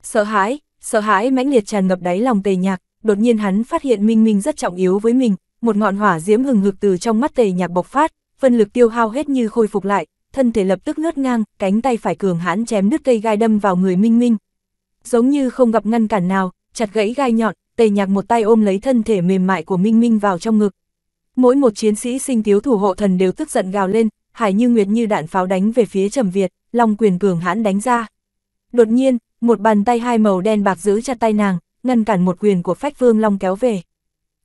Sợ hãi, sợ hãi mãnh liệt tràn ngập đáy lòng tề nhạc, đột nhiên hắn phát hiện Minh Minh rất trọng yếu với mình, một ngọn hỏa diễm hừng hực từ trong mắt tề nhạc bộc phát, phân lực tiêu hao hết như khôi phục lại, thân thể lập tức lướt ngang, cánh tay phải cường hãn chém đứt cây gai đâm vào người Minh Minh. Giống như không gặp ngăn cản nào, chặt gãy gai nhọn, tề nhạc một tay ôm lấy thân thể mềm mại của Minh Minh vào trong ngực. Mỗi một chiến sĩ sinh thiếu thủ hộ thần đều tức giận gào lên, hải như nguyệt như đạn pháo đánh về phía trầm Việt, long quyền cường hãn đánh ra. Đột nhiên, một bàn tay hai màu đen bạc giữ chặt tay nàng, ngăn cản một quyền của phách vương long kéo về.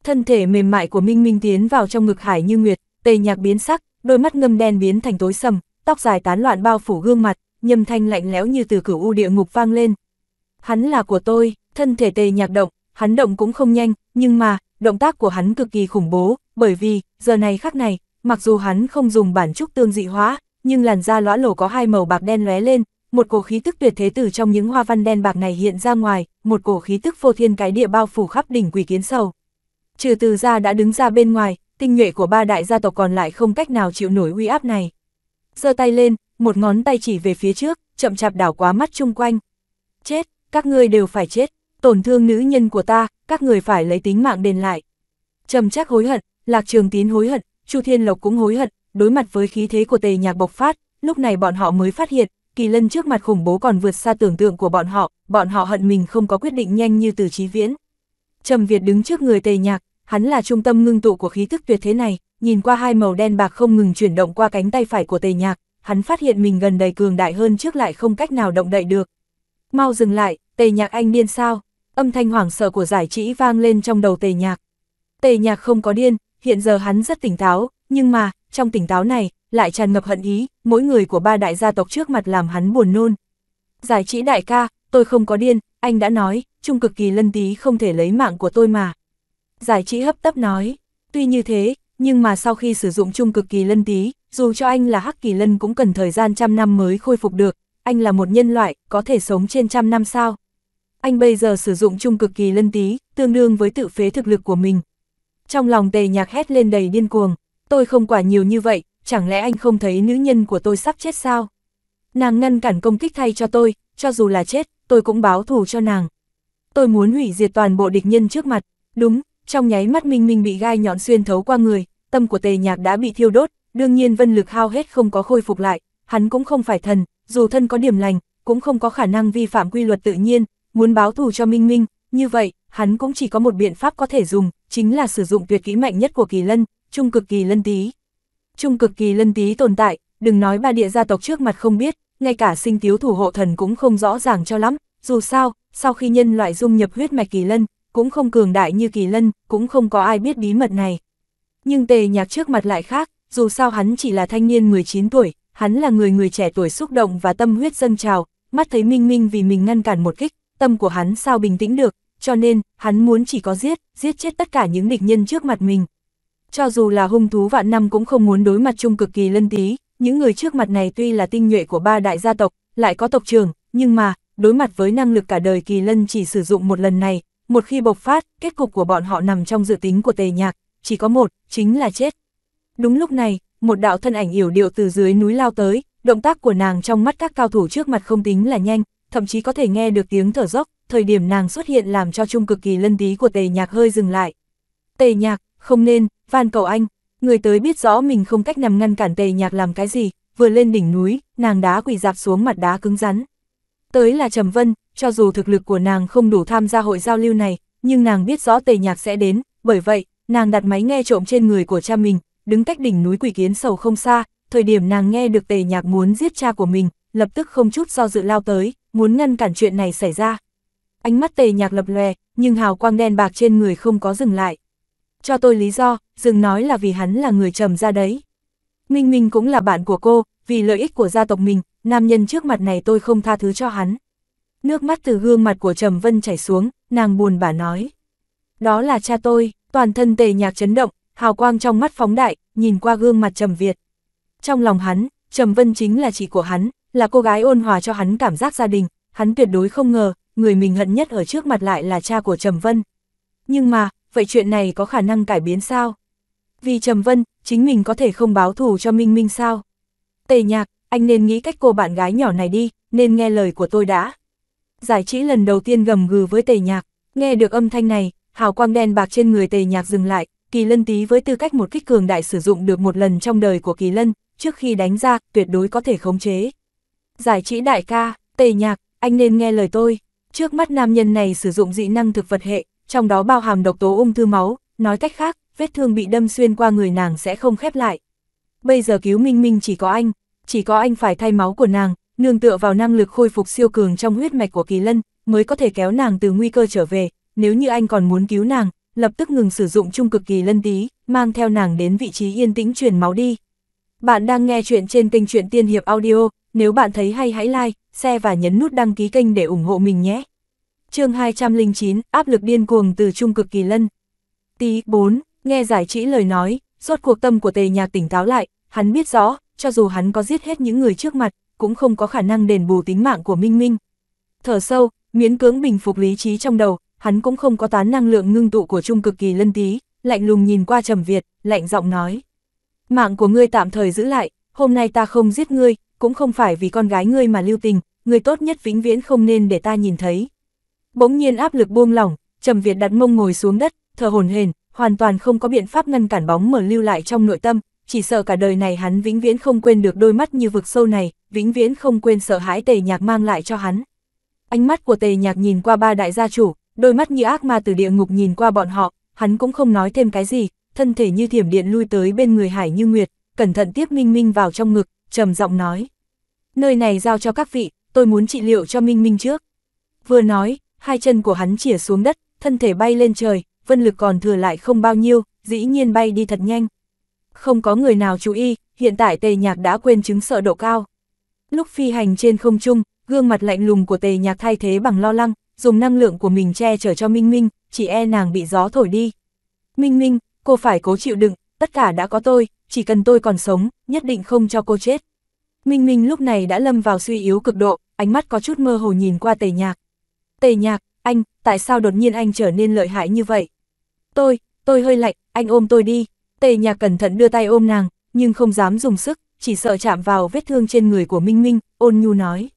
Thân thể mềm mại của Minh Minh tiến vào trong ngực hải như nguyệt, tề nhạc biến sắc, đôi mắt ngâm đen biến thành tối sầm, tóc dài tán loạn bao phủ gương mặt, nhâm thanh lạnh lẽo như từ cửu u địa ngục vang lên. Hắn là của tôi, thân thể tề nhạc động, hắn động cũng không nhanh, nhưng mà, động tác của hắn cực kỳ khủng bố, bởi vì, giờ này khắc này, mặc dù hắn không dùng bản trúc tương dị hóa, nhưng làn da lõa lổ có hai màu bạc đen lóe lên, một cổ khí tức tuyệt thế từ trong những hoa văn đen bạc này hiện ra ngoài, một cổ khí tức phô thiên cái địa bao phủ khắp đỉnh quỷ kiến sầu. Trừ từ ra đã đứng ra bên ngoài, tinh nhuệ của ba đại gia tộc còn lại không cách nào chịu nổi uy áp này. giơ tay lên, một ngón tay chỉ về phía trước, chậm chạp đảo quá mắt chung quanh. Chết, các ngươi đều phải chết tổn thương nữ nhân của ta, các người phải lấy tính mạng đền lại. Trầm chắc hối hận, Lạc Trường Tín hối hận, Chu Thiên Lộc cũng hối hận, đối mặt với khí thế của tề nhạc bộc phát, lúc này bọn họ mới phát hiện, kỳ lân trước mặt khủng bố còn vượt xa tưởng tượng của bọn họ, bọn họ hận mình không có quyết định nhanh như từ trí viễn. Trầm Việt đứng trước người tề nhạc, hắn là trung tâm ngưng tụ của khí thức tuyệt thế này, nhìn qua hai màu đen bạc không ngừng chuyển động qua cánh tay phải của tề nhạc, hắn phát hiện mình gần đầy cường đại hơn trước lại không cách nào động đậy được. Mau dừng lại, tề nhạc anh điên sao? âm thanh hoảng sợ của giải trĩ vang lên trong đầu tề nhạc. Tề nhạc không có điên, hiện giờ hắn rất tỉnh táo, nhưng mà, trong tỉnh táo này, lại tràn ngập hận ý, mỗi người của ba đại gia tộc trước mặt làm hắn buồn nôn. Giải trĩ đại ca, tôi không có điên, anh đã nói, trung cực kỳ lân tí không thể lấy mạng của tôi mà. Giải trĩ hấp tấp nói, tuy như thế, nhưng mà sau khi sử dụng trung cực kỳ lân tí, dù cho anh là hắc kỳ lân cũng cần thời gian trăm năm mới khôi phục được, anh là một nhân loại, có thể sống trên trăm năm sao? anh bây giờ sử dụng chung cực kỳ lân tí, tương đương với tự phế thực lực của mình. Trong lòng tề nhạc hét lên đầy điên cuồng, tôi không quả nhiều như vậy, chẳng lẽ anh không thấy nữ nhân của tôi sắp chết sao? Nàng ngăn cản công kích thay cho tôi, cho dù là chết, tôi cũng báo thù cho nàng. Tôi muốn hủy diệt toàn bộ địch nhân trước mặt, đúng, trong nháy mắt Minh Minh bị gai nhọn xuyên thấu qua người, tâm của tề nhạc đã bị thiêu đốt, đương nhiên vân lực hao hết không có khôi phục lại, hắn cũng không phải thần, dù thân có điểm lành, cũng không có khả năng vi phạm quy luật tự nhiên, Muốn báo thù cho Minh Minh, như vậy, hắn cũng chỉ có một biện pháp có thể dùng, chính là sử dụng tuyệt kỹ mạnh nhất của kỳ lân, trung cực kỳ lân tí. Trung cực kỳ lân tí tồn tại, đừng nói ba địa gia tộc trước mặt không biết, ngay cả sinh tiếu thủ hộ thần cũng không rõ ràng cho lắm, dù sao, sau khi nhân loại dung nhập huyết mạch kỳ lân, cũng không cường đại như kỳ lân, cũng không có ai biết bí mật này. Nhưng tề nhạc trước mặt lại khác, dù sao hắn chỉ là thanh niên 19 tuổi, hắn là người người trẻ tuổi xúc động và tâm huyết dâng trào, mắt thấy Minh Minh vì mình ngăn cản một kích, tâm của hắn sao bình tĩnh được, cho nên, hắn muốn chỉ có giết, giết chết tất cả những địch nhân trước mặt mình. Cho dù là hung thú vạn năm cũng không muốn đối mặt chung cực kỳ lân tí, những người trước mặt này tuy là tinh nhuệ của ba đại gia tộc, lại có tộc trưởng, nhưng mà, đối mặt với năng lực cả đời kỳ lân chỉ sử dụng một lần này, một khi bộc phát, kết cục của bọn họ nằm trong dự tính của tề nhạc, chỉ có một, chính là chết. Đúng lúc này, một đạo thân ảnh yểu điệu từ dưới núi lao tới, động tác của nàng trong mắt các cao thủ trước mặt không tính là nhanh, thậm chí có thể nghe được tiếng thở dốc, thời điểm nàng xuất hiện làm cho chung cực kỳ lân tí của tề nhạc hơi dừng lại. Tề nhạc, không nên, van cầu anh, người tới biết rõ mình không cách nằm ngăn cản tề nhạc làm cái gì, vừa lên đỉnh núi, nàng đá quỳ dạp xuống mặt đá cứng rắn. Tới là Trầm Vân, cho dù thực lực của nàng không đủ tham gia hội giao lưu này, nhưng nàng biết rõ tề nhạc sẽ đến, bởi vậy, nàng đặt máy nghe trộm trên người của cha mình, đứng cách đỉnh núi quỷ kiến sầu không xa, thời điểm nàng nghe được tề nhạc muốn giết cha của mình, lập tức không chút do dự lao tới, muốn ngăn cản chuyện này xảy ra. Ánh mắt tề nhạc lập lòe, nhưng hào quang đen bạc trên người không có dừng lại. Cho tôi lý do, dừng nói là vì hắn là người trầm ra đấy. Minh Minh cũng là bạn của cô, vì lợi ích của gia tộc mình, nam nhân trước mặt này tôi không tha thứ cho hắn. Nước mắt từ gương mặt của Trầm Vân chảy xuống, nàng buồn bã nói. Đó là cha tôi, toàn thân tề nhạc chấn động, hào quang trong mắt phóng đại, nhìn qua gương mặt Trầm Việt. Trong lòng hắn, Trầm Vân chính là chị của hắn, là cô gái ôn hòa cho hắn cảm giác gia đình, hắn tuyệt đối không ngờ, người mình hận nhất ở trước mặt lại là cha của Trầm Vân. Nhưng mà, vậy chuyện này có khả năng cải biến sao? Vì Trầm Vân, chính mình có thể không báo thù cho Minh Minh sao? Tề nhạc, anh nên nghĩ cách cô bạn gái nhỏ này đi, nên nghe lời của tôi đã. Giải trí lần đầu tiên gầm gừ với tề nhạc, nghe được âm thanh này, hào quang đen bạc trên người tề nhạc dừng lại, kỳ lân tí với tư cách một kích cường đại sử dụng được một lần trong đời của kỳ lân, trước khi đánh ra, tuyệt đối có thể khống chế giải trí đại ca, tề nhạc, anh nên nghe lời tôi. Trước mắt nam nhân này sử dụng dị năng thực vật hệ, trong đó bao hàm độc tố ung thư máu, nói cách khác, vết thương bị đâm xuyên qua người nàng sẽ không khép lại. Bây giờ cứu Minh Minh chỉ có anh, chỉ có anh phải thay máu của nàng, nương tựa vào năng lực khôi phục siêu cường trong huyết mạch của Kỳ Lân, mới có thể kéo nàng từ nguy cơ trở về, nếu như anh còn muốn cứu nàng, lập tức ngừng sử dụng trung cực Kỳ Lân tí, mang theo nàng đến vị trí yên tĩnh truyền máu đi. Bạn đang nghe chuyện trên kênh truyện Tiên Hiệp Audio, nếu bạn thấy hay hãy like, share và nhấn nút đăng ký kênh để ủng hộ mình nhé. chương 209, áp lực điên cuồng từ trung cực kỳ lân. Tí 4, nghe giải trĩ lời nói, rốt cuộc tâm của tề nhạc tỉnh táo lại, hắn biết rõ, cho dù hắn có giết hết những người trước mặt, cũng không có khả năng đền bù tính mạng của Minh Minh. Thở sâu, miễn cưỡng bình phục lý trí trong đầu, hắn cũng không có tán năng lượng ngưng tụ của trung cực kỳ lân tí, lạnh lùng nhìn qua trầm Việt, lạnh giọng nói. Mạng của ngươi tạm thời giữ lại, hôm nay ta không giết ngươi, cũng không phải vì con gái ngươi mà lưu tình, ngươi tốt nhất vĩnh viễn không nên để ta nhìn thấy. Bỗng nhiên áp lực buông lỏng, Trầm Việt đặt mông ngồi xuống đất, thở hồn hển, hoàn toàn không có biện pháp ngăn cản bóng mờ lưu lại trong nội tâm, chỉ sợ cả đời này hắn vĩnh viễn không quên được đôi mắt như vực sâu này, vĩnh viễn không quên sợ hãi Tề Nhạc mang lại cho hắn. Ánh mắt của Tề Nhạc nhìn qua ba đại gia chủ, đôi mắt như ác ma từ địa ngục nhìn qua bọn họ, hắn cũng không nói thêm cái gì, thân thể như thiểm điện lui tới bên người Hải Như Nguyệt, cẩn thận tiếp Minh Minh vào trong ngực, trầm giọng nói. Nơi này giao cho các vị, tôi muốn trị liệu cho Minh Minh trước. Vừa nói, hai chân của hắn chỉa xuống đất, thân thể bay lên trời, vân lực còn thừa lại không bao nhiêu, dĩ nhiên bay đi thật nhanh. Không có người nào chú ý, hiện tại tề nhạc đã quên chứng sợ độ cao. Lúc phi hành trên không trung, gương mặt lạnh lùng của tề nhạc thay thế bằng lo lăng, dùng năng lượng của mình che chở cho Minh Minh, chỉ e nàng bị gió thổi đi. Minh Minh, cô phải cố chịu đựng, tất cả đã có tôi, chỉ cần tôi còn sống, nhất định không cho cô chết. Minh Minh lúc này đã lâm vào suy yếu cực độ, ánh mắt có chút mơ hồ nhìn qua tề nhạc. Tề nhạc, anh, tại sao đột nhiên anh trở nên lợi hại như vậy? Tôi, tôi hơi lạnh, anh ôm tôi đi. Tề nhạc cẩn thận đưa tay ôm nàng, nhưng không dám dùng sức, chỉ sợ chạm vào vết thương trên người của Minh Minh, ôn nhu nói.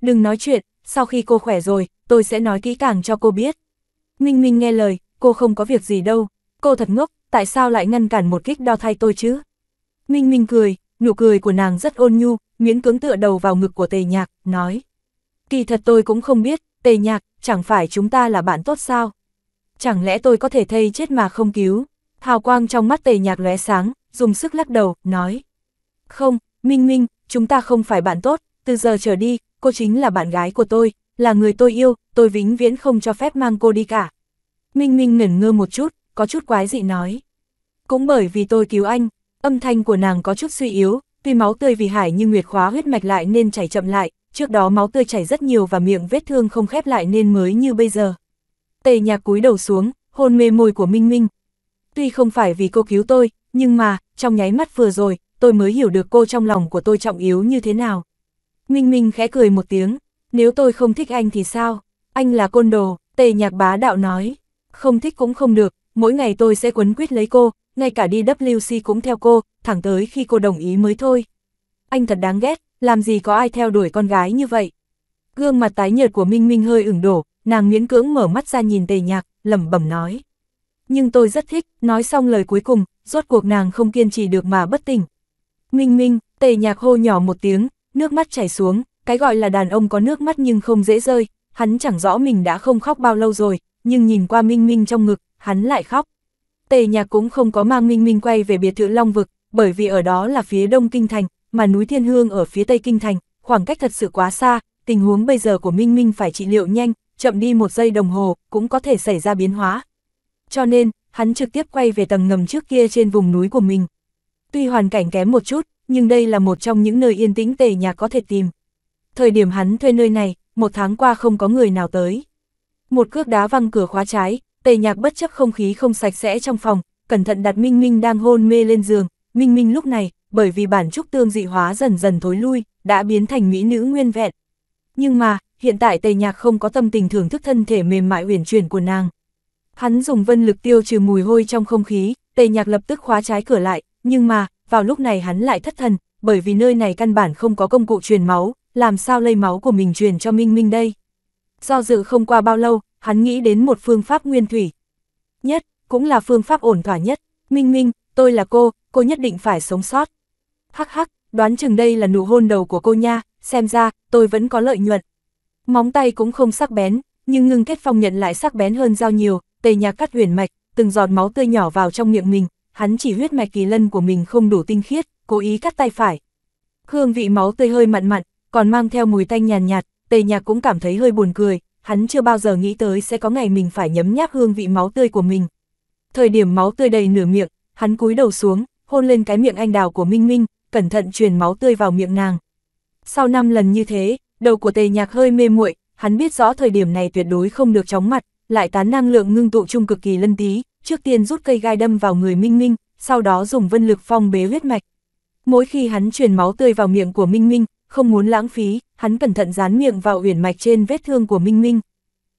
Đừng nói chuyện, sau khi cô khỏe rồi, tôi sẽ nói kỹ càng cho cô biết. Minh Minh nghe lời, cô không có việc gì đâu, cô thật ngốc, tại sao lại ngăn cản một kích đo thay tôi chứ? Minh Minh cười, nụ cười của nàng rất ôn nhu, miễn cưỡng tựa đầu vào ngực của tề nhạc, nói. Kỳ thật tôi cũng không biết, tề nhạc, chẳng phải chúng ta là bạn tốt sao? Chẳng lẽ tôi có thể thay chết mà không cứu? Hào quang trong mắt tề nhạc lóe sáng, dùng sức lắc đầu, nói. Không, Minh Minh, chúng ta không phải bạn tốt, từ giờ trở đi, cô chính là bạn gái của tôi, là người tôi yêu, tôi vĩnh viễn không cho phép mang cô đi cả. Minh Minh ngẩn ngơ một chút, có chút quái dị nói. Cũng bởi vì tôi cứu anh, âm thanh của nàng có chút suy yếu, tuy máu tươi vì hải nhưng nguyệt khóa huyết mạch lại nên chảy chậm lại, trước đó máu tươi chảy rất nhiều và miệng vết thương không khép lại nên mới như bây giờ. Tề nhạc cúi đầu xuống, hôn mê môi của Minh Minh. Tuy không phải vì cô cứu tôi, nhưng mà, trong nháy mắt vừa rồi, tôi mới hiểu được cô trong lòng của tôi trọng yếu như thế nào. Minh Minh khẽ cười một tiếng, nếu tôi không thích anh thì sao? Anh là côn đồ, tề nhạc bá đạo nói. Không thích cũng không được, mỗi ngày tôi sẽ quấn quýt lấy cô, ngay cả đi WC cũng theo cô, thẳng tới khi cô đồng ý mới thôi. Anh thật đáng ghét, làm gì có ai theo đuổi con gái như vậy. Gương mặt tái nhợt của Minh Minh hơi ửng đổ, nàng miễn cưỡng mở mắt ra nhìn tề nhạc, lẩm bẩm nói. Nhưng tôi rất thích, nói xong lời cuối cùng, rốt cuộc nàng không kiên trì được mà bất tỉnh. Minh Minh, tề nhạc hô nhỏ một tiếng, nước mắt chảy xuống, cái gọi là đàn ông có nước mắt nhưng không dễ rơi, hắn chẳng rõ mình đã không khóc bao lâu rồi, nhưng nhìn qua Minh Minh trong ngực, hắn lại khóc. Tề nhạc cũng không có mang Minh Minh quay về biệt thự Long Vực, bởi vì ở đó là phía đông Kinh Thành, mà núi Thiên Hương ở phía tây Kinh Thành, khoảng cách thật sự quá xa, tình huống bây giờ của Minh Minh phải trị liệu nhanh, chậm đi một giây đồng hồ, cũng có thể xảy ra biến hóa. Cho nên, hắn trực tiếp quay về tầng ngầm trước kia trên vùng núi của mình. Tuy hoàn cảnh kém một chút, nhưng đây là một trong những nơi yên tĩnh tề nhạc có thể tìm. Thời điểm hắn thuê nơi này, một tháng qua không có người nào tới. Một cước đá văng cửa khóa trái, Tề nhạc bất chấp không khí không sạch sẽ trong phòng, cẩn thận đặt Minh Minh đang hôn mê lên giường. Minh Minh lúc này, bởi vì bản trúc tương dị hóa dần dần thối lui, đã biến thành mỹ nữ nguyên vẹn. Nhưng mà, hiện tại tề nhạc không có tâm tình thưởng thức thân thể mềm mại uyển chuyển của nàng. Hắn dùng vân lực tiêu trừ mùi hôi trong không khí, tề nhạc lập tức khóa trái cửa lại, nhưng mà, vào lúc này hắn lại thất thần, bởi vì nơi này căn bản không có công cụ truyền máu, làm sao lây máu của mình truyền cho Minh Minh đây. Do dự không qua bao lâu, hắn nghĩ đến một phương pháp nguyên thủy. Nhất, cũng là phương pháp ổn thỏa nhất, minh minh, tôi là cô, cô nhất định phải sống sót. Hắc hắc, đoán chừng đây là nụ hôn đầu của cô nha, xem ra, tôi vẫn có lợi nhuận. Móng tay cũng không sắc bén, nhưng ngưng kết phong nhận lại sắc bén hơn dao nhiều, tề nhạc cắt huyền mạch, từng giọt máu tươi nhỏ vào trong miệng mình, hắn chỉ huyết mạch kỳ lân của mình không đủ tinh khiết, cố ý cắt tay phải. Hương vị máu tươi hơi mặn mặn, còn mang theo mùi tanh nhàn nhạt, nhạt, tề nhạc cũng cảm thấy hơi buồn cười, hắn chưa bao giờ nghĩ tới sẽ có ngày mình phải nhấm nháp hương vị máu tươi của mình. Thời điểm máu tươi đầy nửa miệng, hắn cúi đầu xuống, hôn lên cái miệng anh đào của Minh Minh, cẩn thận truyền máu tươi vào miệng nàng. Sau năm lần như thế, đầu của tề nhạc hơi mê muội, hắn biết rõ thời điểm này tuyệt đối không được chóng mặt, lại tán năng lượng ngưng tụ chung cực kỳ lân tí, trước tiên rút cây gai đâm vào người Minh Minh, sau đó dùng vân lực phong bế huyết mạch. Mỗi khi hắn truyền máu tươi vào miệng của Minh Minh, không muốn lãng phí, hắn cẩn thận dán miệng vào uyển mạch trên vết thương của Minh Minh.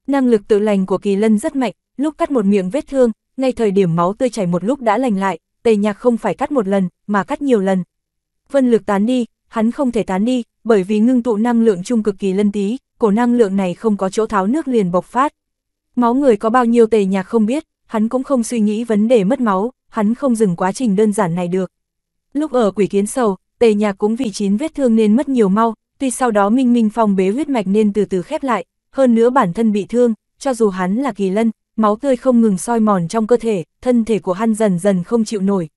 Năng lực tự lành của Kỳ Lân rất mạnh, lúc cắt một miệng vết thương, ngay thời điểm máu tươi chảy một lúc đã lành lại, Tề Nhạc không phải cắt một lần, mà cắt nhiều lần. Vân lực tán đi, hắn không thể tán đi, bởi vì ngưng tụ năng lượng chung cực kỳ lân tí, cổ năng lượng này không có chỗ tháo nước liền bộc phát. Máu người có bao nhiêu Tề Nhạc không biết, hắn cũng không suy nghĩ vấn đề mất máu, hắn không dừng quá trình đơn giản này được. Lúc ở quỷ kiến sầu, tề nhạc cũng vì chín vết thương nên mất nhiều mau, tuy sau đó Minh Minh Phong bế huyết mạch nên từ từ khép lại, hơn nữa bản thân bị thương, cho dù hắn là kỳ lân, máu tươi không ngừng soi mòn trong cơ thể, thân thể của hắn dần dần không chịu nổi.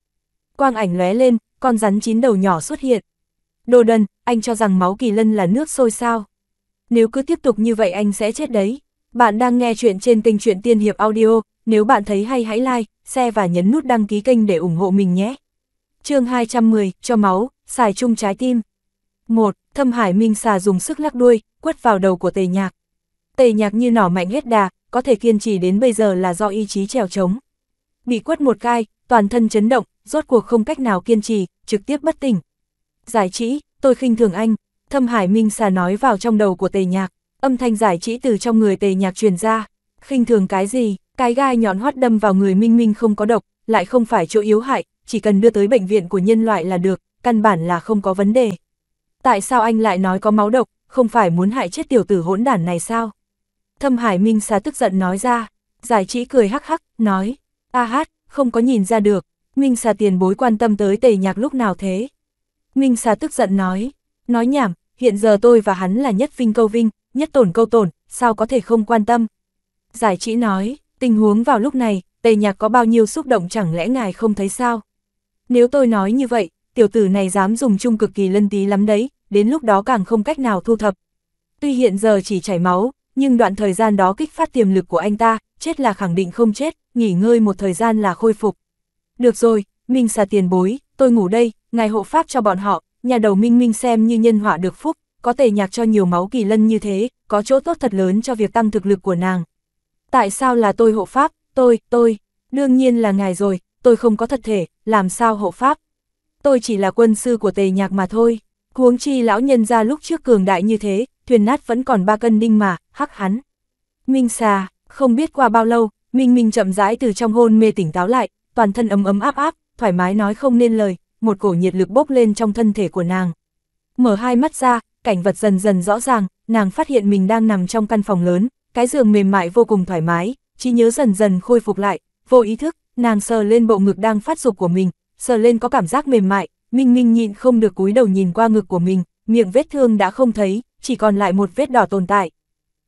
Quang ảnh lóe lên, con rắn chín đầu nhỏ xuất hiện. Đồ đần, anh cho rằng máu kỳ lân là nước sôi sao. Nếu cứ tiếp tục như vậy anh sẽ chết đấy. Bạn đang nghe chuyện trên kênh truyện Tiên Hiệp Audio, nếu bạn thấy hay hãy like, share và nhấn nút đăng ký kênh để ủng hộ mình nhé chương 210, cho máu, xài chung trái tim. một Thâm Hải Minh xà dùng sức lắc đuôi, quất vào đầu của tề nhạc. Tề nhạc như nỏ mạnh hết đà, có thể kiên trì đến bây giờ là do ý chí trèo trống. Bị quất một cai, toàn thân chấn động, rốt cuộc không cách nào kiên trì, trực tiếp bất tỉnh. Giải trí tôi khinh thường anh, Thâm Hải Minh xà nói vào trong đầu của tề nhạc, âm thanh giải trí từ trong người tề nhạc truyền ra. Khinh thường cái gì, cái gai nhọn hoắt đâm vào người minh minh không có độc, lại không phải chỗ yếu hại, chỉ cần đưa tới bệnh viện của nhân loại là được, căn bản là không có vấn đề. Tại sao anh lại nói có máu độc, không phải muốn hại chết tiểu tử hỗn đản này sao? Thâm Hải Minh Xá tức giận nói ra, giải trí cười hắc hắc, nói, a hát, không có nhìn ra được, Minh Xá tiền bối quan tâm tới tề nhạc lúc nào thế? Minh Xá tức giận nói, nói nhảm, hiện giờ tôi và hắn là nhất vinh câu vinh, nhất tổn câu tổn, sao có thể không quan tâm? Giải trí nói, tình huống vào lúc này, tề nhạc có bao nhiêu xúc động chẳng lẽ ngài không thấy sao? Nếu tôi nói như vậy, tiểu tử này dám dùng chung cực kỳ lân tí lắm đấy, đến lúc đó càng không cách nào thu thập. Tuy hiện giờ chỉ chảy máu, nhưng đoạn thời gian đó kích phát tiềm lực của anh ta, chết là khẳng định không chết, nghỉ ngơi một thời gian là khôi phục. Được rồi, Minh xà tiền bối, tôi ngủ đây, ngài hộ pháp cho bọn họ, nhà đầu Minh Minh xem như nhân họa được phúc, có thể nhạc cho nhiều máu kỳ lân như thế, có chỗ tốt thật lớn cho việc tăng thực lực của nàng. Tại sao là tôi hộ pháp, tôi, tôi, đương nhiên là ngài rồi, tôi không có thật thể, làm sao hộ pháp. Tôi chỉ là quân sư của tề nhạc mà thôi. Huống chi lão nhân ra lúc trước cường đại như thế, thuyền nát vẫn còn ba cân đinh mà, hắc hắn. Minh xà, không biết qua bao lâu, Minh Minh chậm rãi từ trong hôn mê tỉnh táo lại, toàn thân ấm ấm áp áp, thoải mái nói không nên lời, một cổ nhiệt lực bốc lên trong thân thể của nàng. Mở hai mắt ra, cảnh vật dần dần rõ ràng, nàng phát hiện mình đang nằm trong căn phòng lớn, cái giường mềm mại vô cùng thoải mái, trí nhớ dần dần khôi phục lại, vô ý thức, nàng sờ lên bộ ngực đang phát dục của mình, sờ lên có cảm giác mềm mại, Minh Minh nhịn không được cúi đầu nhìn qua ngực của mình, miệng vết thương đã không thấy, chỉ còn lại một vết đỏ tồn tại.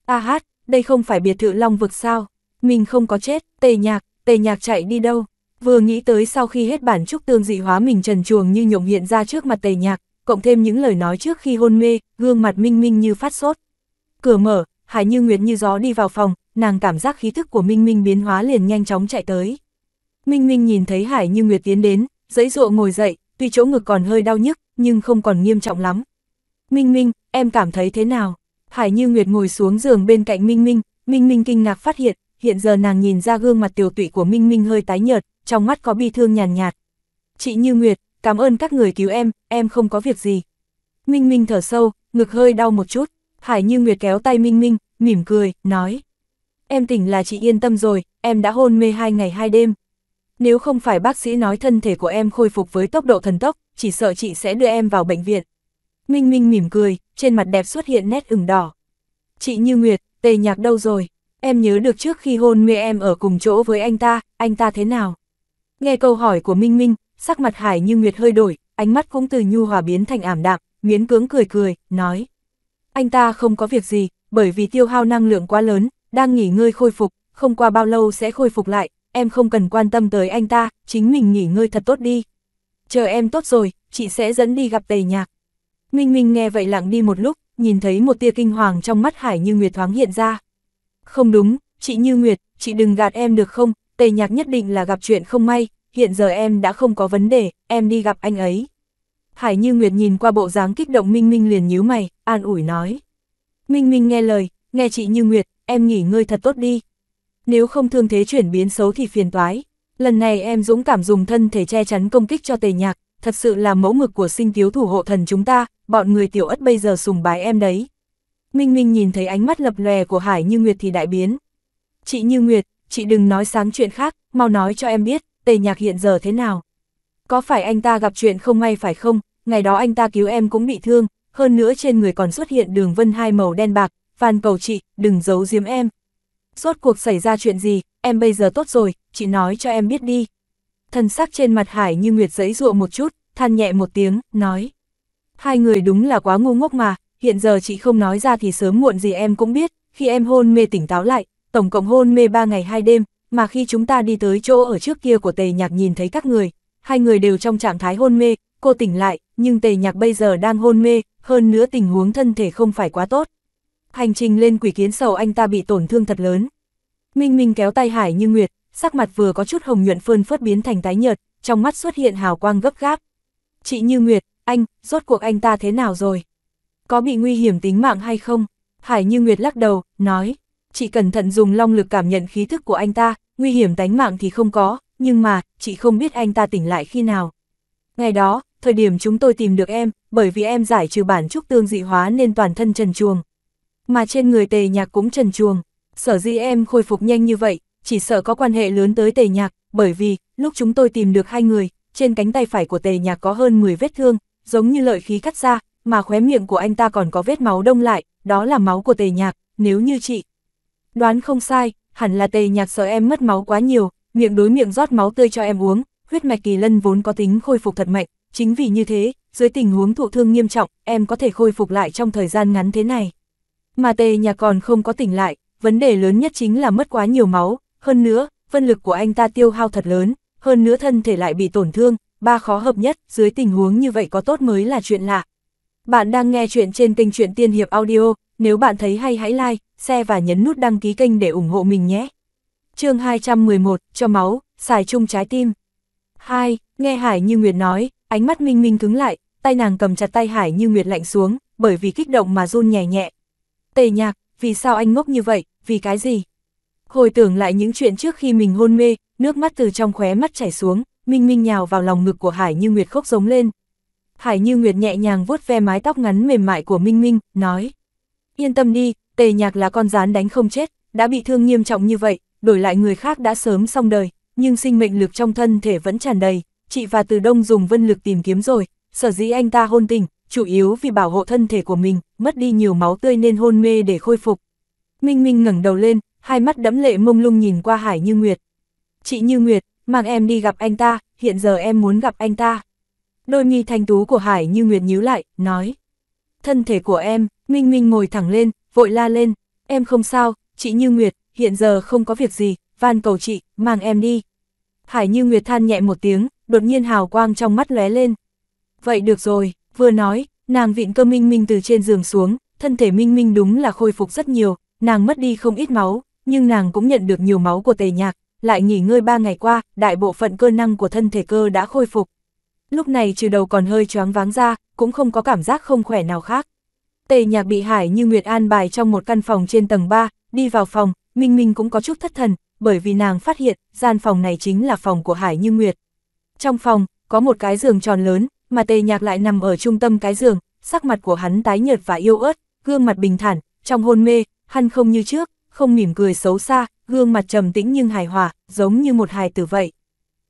A à hát, đây không phải biệt thự long vực sao? Mình không có chết, tề nhạc, tề nhạc chạy đi đâu? Vừa nghĩ tới sau khi hết bản trúc tương dị hóa mình trần chuồng như nhộng hiện ra trước mặt tề nhạc, cộng thêm những lời nói trước khi hôn mê, gương mặt Minh Minh như phát sốt. Cửa mở, Hải Như Nguyệt như gió đi vào phòng, nàng cảm giác khí thức của Minh Minh biến hóa liền nhanh chóng chạy tới. Minh Minh nhìn thấy Hải Như Nguyệt tiến đến, giấy dụa ngồi dậy, tuy chỗ ngực còn hơi đau nhức, nhưng không còn nghiêm trọng lắm. Minh Minh, em cảm thấy thế nào? Hải Như Nguyệt ngồi xuống giường bên cạnh Minh Minh, Minh Minh kinh ngạc phát hiện, hiện giờ nàng nhìn ra gương mặt tiểu tụy của Minh Minh hơi tái nhợt, trong mắt có bi thương nhàn nhạt. Chị Như Nguyệt, cảm ơn các người cứu em, em không có việc gì. Minh Minh thở sâu, ngực hơi đau một chút, Hải Như Nguyệt kéo tay Minh Minh, mỉm cười, nói. Em tỉnh là chị yên tâm rồi, em đã hôn mê hai ngày hai đêm. Nếu không phải bác sĩ nói thân thể của em khôi phục với tốc độ thần tốc, chỉ sợ chị sẽ đưa em vào bệnh viện. Minh Minh mỉm cười, trên mặt đẹp xuất hiện nét ửng đỏ. Chị Như Nguyệt, tề nhạc đâu rồi? Em nhớ được trước khi hôn mê em ở cùng chỗ với anh ta, anh ta thế nào? Nghe câu hỏi của Minh Minh, sắc mặt Hải Như Nguyệt hơi đổi, ánh mắt cũng từ nhu hòa biến thành ảm đạm, miến cưỡng cười cười, nói. Anh ta không có việc gì, bởi vì tiêu hao năng lượng quá lớn, đang nghỉ ngơi khôi phục, không qua bao lâu sẽ khôi phục lại, em không cần quan tâm tới anh ta, chính mình nghỉ ngơi thật tốt đi. Chờ em tốt rồi, chị sẽ dẫn đi gặp tề nhạc. Minh Minh nghe vậy lặng đi một lúc, nhìn thấy một tia kinh hoàng trong mắt Hải Như Nguyệt thoáng hiện ra. Không đúng, chị Như Nguyệt, chị đừng gạt em được không, tề nhạc nhất định là gặp chuyện không may, hiện giờ em đã không có vấn đề, em đi gặp anh ấy. Hải Như Nguyệt nhìn qua bộ dáng kích động Minh Minh liền nhíu mày, an ủi nói. Minh Minh nghe lời, nghe chị Như Nguyệt, em nghỉ ngơi thật tốt đi nếu không thương thế chuyển biến xấu thì phiền toái. Lần này em dũng cảm dùng thân thể che chắn công kích cho tề nhạc, thật sự là mẫu mực của sinh thiếu thủ hộ thần chúng ta, bọn người tiểu ất bây giờ sùng bái em đấy. Minh Minh nhìn thấy ánh mắt lập lòe của Hải Như Nguyệt thì đại biến. Chị Như Nguyệt, chị đừng nói sáng chuyện khác, mau nói cho em biết, tề nhạc hiện giờ thế nào. Có phải anh ta gặp chuyện không may phải không, ngày đó anh ta cứu em cũng bị thương, hơn nữa trên người còn xuất hiện đường vân hai màu đen bạc, van cầu chị, đừng giấu giếm em, rốt cuộc xảy ra chuyện gì, em bây giờ tốt rồi, chị nói cho em biết đi. Thần sắc trên mặt Hải như Nguyệt giấy dụa một chút, than nhẹ một tiếng, nói. Hai người đúng là quá ngu ngốc mà, hiện giờ chị không nói ra thì sớm muộn gì em cũng biết, khi em hôn mê tỉnh táo lại, tổng cộng hôn mê ba ngày hai đêm, mà khi chúng ta đi tới chỗ ở trước kia của tề nhạc nhìn thấy các người, hai người đều trong trạng thái hôn mê, cô tỉnh lại, nhưng tề nhạc bây giờ đang hôn mê, hơn nữa tình huống thân thể không phải quá tốt hành trình lên quỷ kiến sầu anh ta bị tổn thương thật lớn. Minh Minh kéo tay Hải Như Nguyệt, sắc mặt vừa có chút hồng nhuận phơn phớt biến thành tái nhợt, trong mắt xuất hiện hào quang gấp gáp. Chị Như Nguyệt, anh, rốt cuộc anh ta thế nào rồi? Có bị nguy hiểm tính mạng hay không? Hải Như Nguyệt lắc đầu, nói, chị cẩn thận dùng long lực cảm nhận khí thức của anh ta, nguy hiểm tánh mạng thì không có, nhưng mà, chị không biết anh ta tỉnh lại khi nào. Ngày đó, thời điểm chúng tôi tìm được em, bởi vì em giải trừ bản trúc tương dị hóa nên toàn thân trần chuồng mà trên người tề nhạc cũng trần chuồng. Sở dĩ em khôi phục nhanh như vậy, chỉ sợ có quan hệ lớn tới tề nhạc, bởi vì, lúc chúng tôi tìm được hai người, trên cánh tay phải của tề nhạc có hơn 10 vết thương, giống như lợi khí cắt ra, mà khóe miệng của anh ta còn có vết máu đông lại, đó là máu của tề nhạc, nếu như chị. Đoán không sai, hẳn là tề nhạc sợ em mất máu quá nhiều, miệng đối miệng rót máu tươi cho em uống, huyết mạch kỳ lân vốn có tính khôi phục thật mạnh, chính vì như thế, dưới tình huống thụ thương nghiêm trọng, em có thể khôi phục lại trong thời gian ngắn thế này. Mà tề nhạc còn không có tỉnh lại, vấn đề lớn nhất chính là mất quá nhiều máu, hơn nữa, vân lực của anh ta tiêu hao thật lớn, hơn nữa thân thể lại bị tổn thương, ba khó hợp nhất, dưới tình huống như vậy có tốt mới là chuyện lạ. Bạn đang nghe chuyện trên kênh truyện Tiên Hiệp Audio, nếu bạn thấy hay hãy like, share và nhấn nút đăng ký kênh để ủng hộ mình nhé. chương 211, cho máu, xài chung trái tim. 2. Nghe Hải Như Nguyệt nói, ánh mắt Minh Minh cứng lại, tay nàng cầm chặt tay Hải Như Nguyệt lạnh xuống, bởi vì kích động mà run nhẹ nhẹ, Tề nhạc, vì sao anh ngốc như vậy, vì cái gì? Hồi tưởng lại những chuyện trước khi mình hôn mê, nước mắt từ trong khóe mắt chảy xuống, minh minh nhào vào lòng ngực của Hải Như Nguyệt khóc giống lên. Hải Như Nguyệt nhẹ nhàng vuốt ve mái tóc ngắn mềm mại của Minh Minh, nói. Yên tâm đi, tề nhạc là con rán đánh không chết, đã bị thương nghiêm trọng như vậy, đổi lại người khác đã sớm xong đời, nhưng sinh mệnh lực trong thân thể vẫn tràn đầy, chị và Từ Đông dùng vân lực tìm kiếm rồi, sở dĩ anh ta hôn tình, chủ yếu vì bảo hộ thân thể của mình, mất đi nhiều máu tươi nên hôn mê để khôi phục. Minh Minh ngẩng đầu lên, hai mắt đẫm lệ mông lung nhìn qua Hải Như Nguyệt. Chị Như Nguyệt, mang em đi gặp anh ta, hiện giờ em muốn gặp anh ta. Đôi mi thanh tú của Hải Như Nguyệt nhíu lại, nói. Thân thể của em, Minh Minh ngồi thẳng lên, vội la lên. Em không sao, chị Như Nguyệt, hiện giờ không có việc gì, van cầu chị, mang em đi. Hải Như Nguyệt than nhẹ một tiếng, đột nhiên hào quang trong mắt lóe lên. Vậy được rồi, Vừa nói, nàng vịn cơ minh minh từ trên giường xuống, thân thể minh minh đúng là khôi phục rất nhiều, nàng mất đi không ít máu, nhưng nàng cũng nhận được nhiều máu của tề nhạc, lại nghỉ ngơi ba ngày qua, đại bộ phận cơ năng của thân thể cơ đã khôi phục. Lúc này trừ đầu còn hơi choáng váng ra, cũng không có cảm giác không khỏe nào khác. Tề nhạc bị hải như Nguyệt an bài trong một căn phòng trên tầng 3, đi vào phòng, Minh Minh cũng có chút thất thần, bởi vì nàng phát hiện, gian phòng này chính là phòng của hải như Nguyệt. Trong phòng, có một cái giường tròn lớn, mà tề nhạc lại nằm ở trung tâm cái giường, sắc mặt của hắn tái nhợt và yêu ớt, gương mặt bình thản, trong hôn mê, hắn không như trước, không mỉm cười xấu xa, gương mặt trầm tĩnh nhưng hài hòa, giống như một hài tử vậy.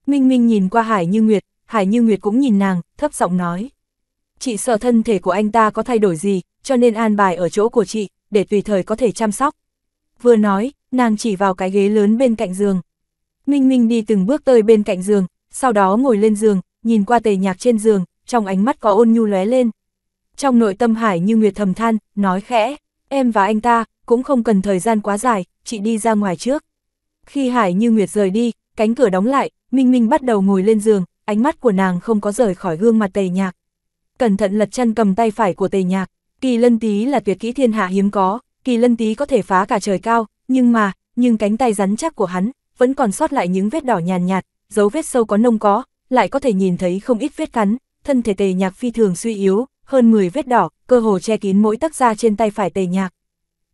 Minh Minh nhìn qua Hải Như Nguyệt, Hải Như Nguyệt cũng nhìn nàng, thấp giọng nói. Chị sợ thân thể của anh ta có thay đổi gì, cho nên an bài ở chỗ của chị, để tùy thời có thể chăm sóc. Vừa nói, nàng chỉ vào cái ghế lớn bên cạnh giường. Minh Minh đi từng bước tới bên cạnh giường, sau đó ngồi lên giường, nhìn qua tề nhạc trên giường, trong ánh mắt có ôn nhu lóe lên. Trong nội tâm Hải như Nguyệt thầm than, nói khẽ, em và anh ta, cũng không cần thời gian quá dài, chị đi ra ngoài trước. Khi Hải như Nguyệt rời đi, cánh cửa đóng lại, Minh Minh bắt đầu ngồi lên giường, ánh mắt của nàng không có rời khỏi gương mặt tề nhạc. Cẩn thận lật chân cầm tay phải của tề nhạc, kỳ lân tí là tuyệt kỹ thiên hạ hiếm có, kỳ lân tí có thể phá cả trời cao, nhưng mà, nhưng cánh tay rắn chắc của hắn, vẫn còn sót lại những vết đỏ nhàn nhạt, nhạt, dấu vết sâu có nông có, lại có thể nhìn thấy không ít vết cắn, thân thể tề nhạc phi thường suy yếu, hơn 10 vết đỏ, cơ hồ che kín mỗi tắc da trên tay phải tề nhạc.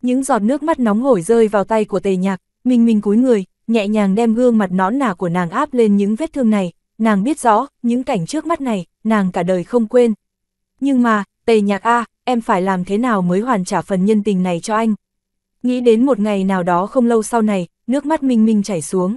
Những giọt nước mắt nóng hổi rơi vào tay của tề nhạc, Minh Minh cúi người, nhẹ nhàng đem gương mặt nõn nà của nàng áp lên những vết thương này, nàng biết rõ, những cảnh trước mắt này, nàng cả đời không quên. Nhưng mà, tề nhạc A, em phải làm thế nào mới hoàn trả phần nhân tình này cho anh? Nghĩ đến một ngày nào đó không lâu sau này, nước mắt Minh Minh chảy xuống.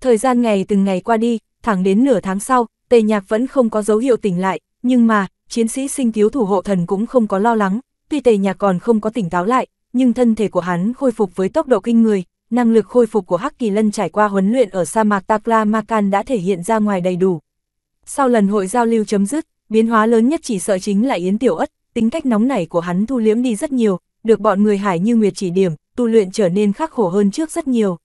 Thời gian ngày từng ngày qua đi, thẳng đến nửa tháng sau, Tề Nhạc vẫn không có dấu hiệu tỉnh lại, nhưng mà, chiến sĩ sinh cứu thủ hộ thần cũng không có lo lắng, tuy Tề Nhạc còn không có tỉnh táo lại, nhưng thân thể của hắn khôi phục với tốc độ kinh người, năng lực khôi phục của Hắc Kỳ Lân trải qua huấn luyện ở sa mạc Takla Makan đã thể hiện ra ngoài đầy đủ. Sau lần hội giao lưu chấm dứt, biến hóa lớn nhất chỉ sợ chính là Yến Tiểu Ất, tính cách nóng nảy của hắn thu liếm đi rất nhiều, được bọn người Hải Như Nguyệt chỉ điểm, tu luyện trở nên khắc khổ hơn trước rất nhiều.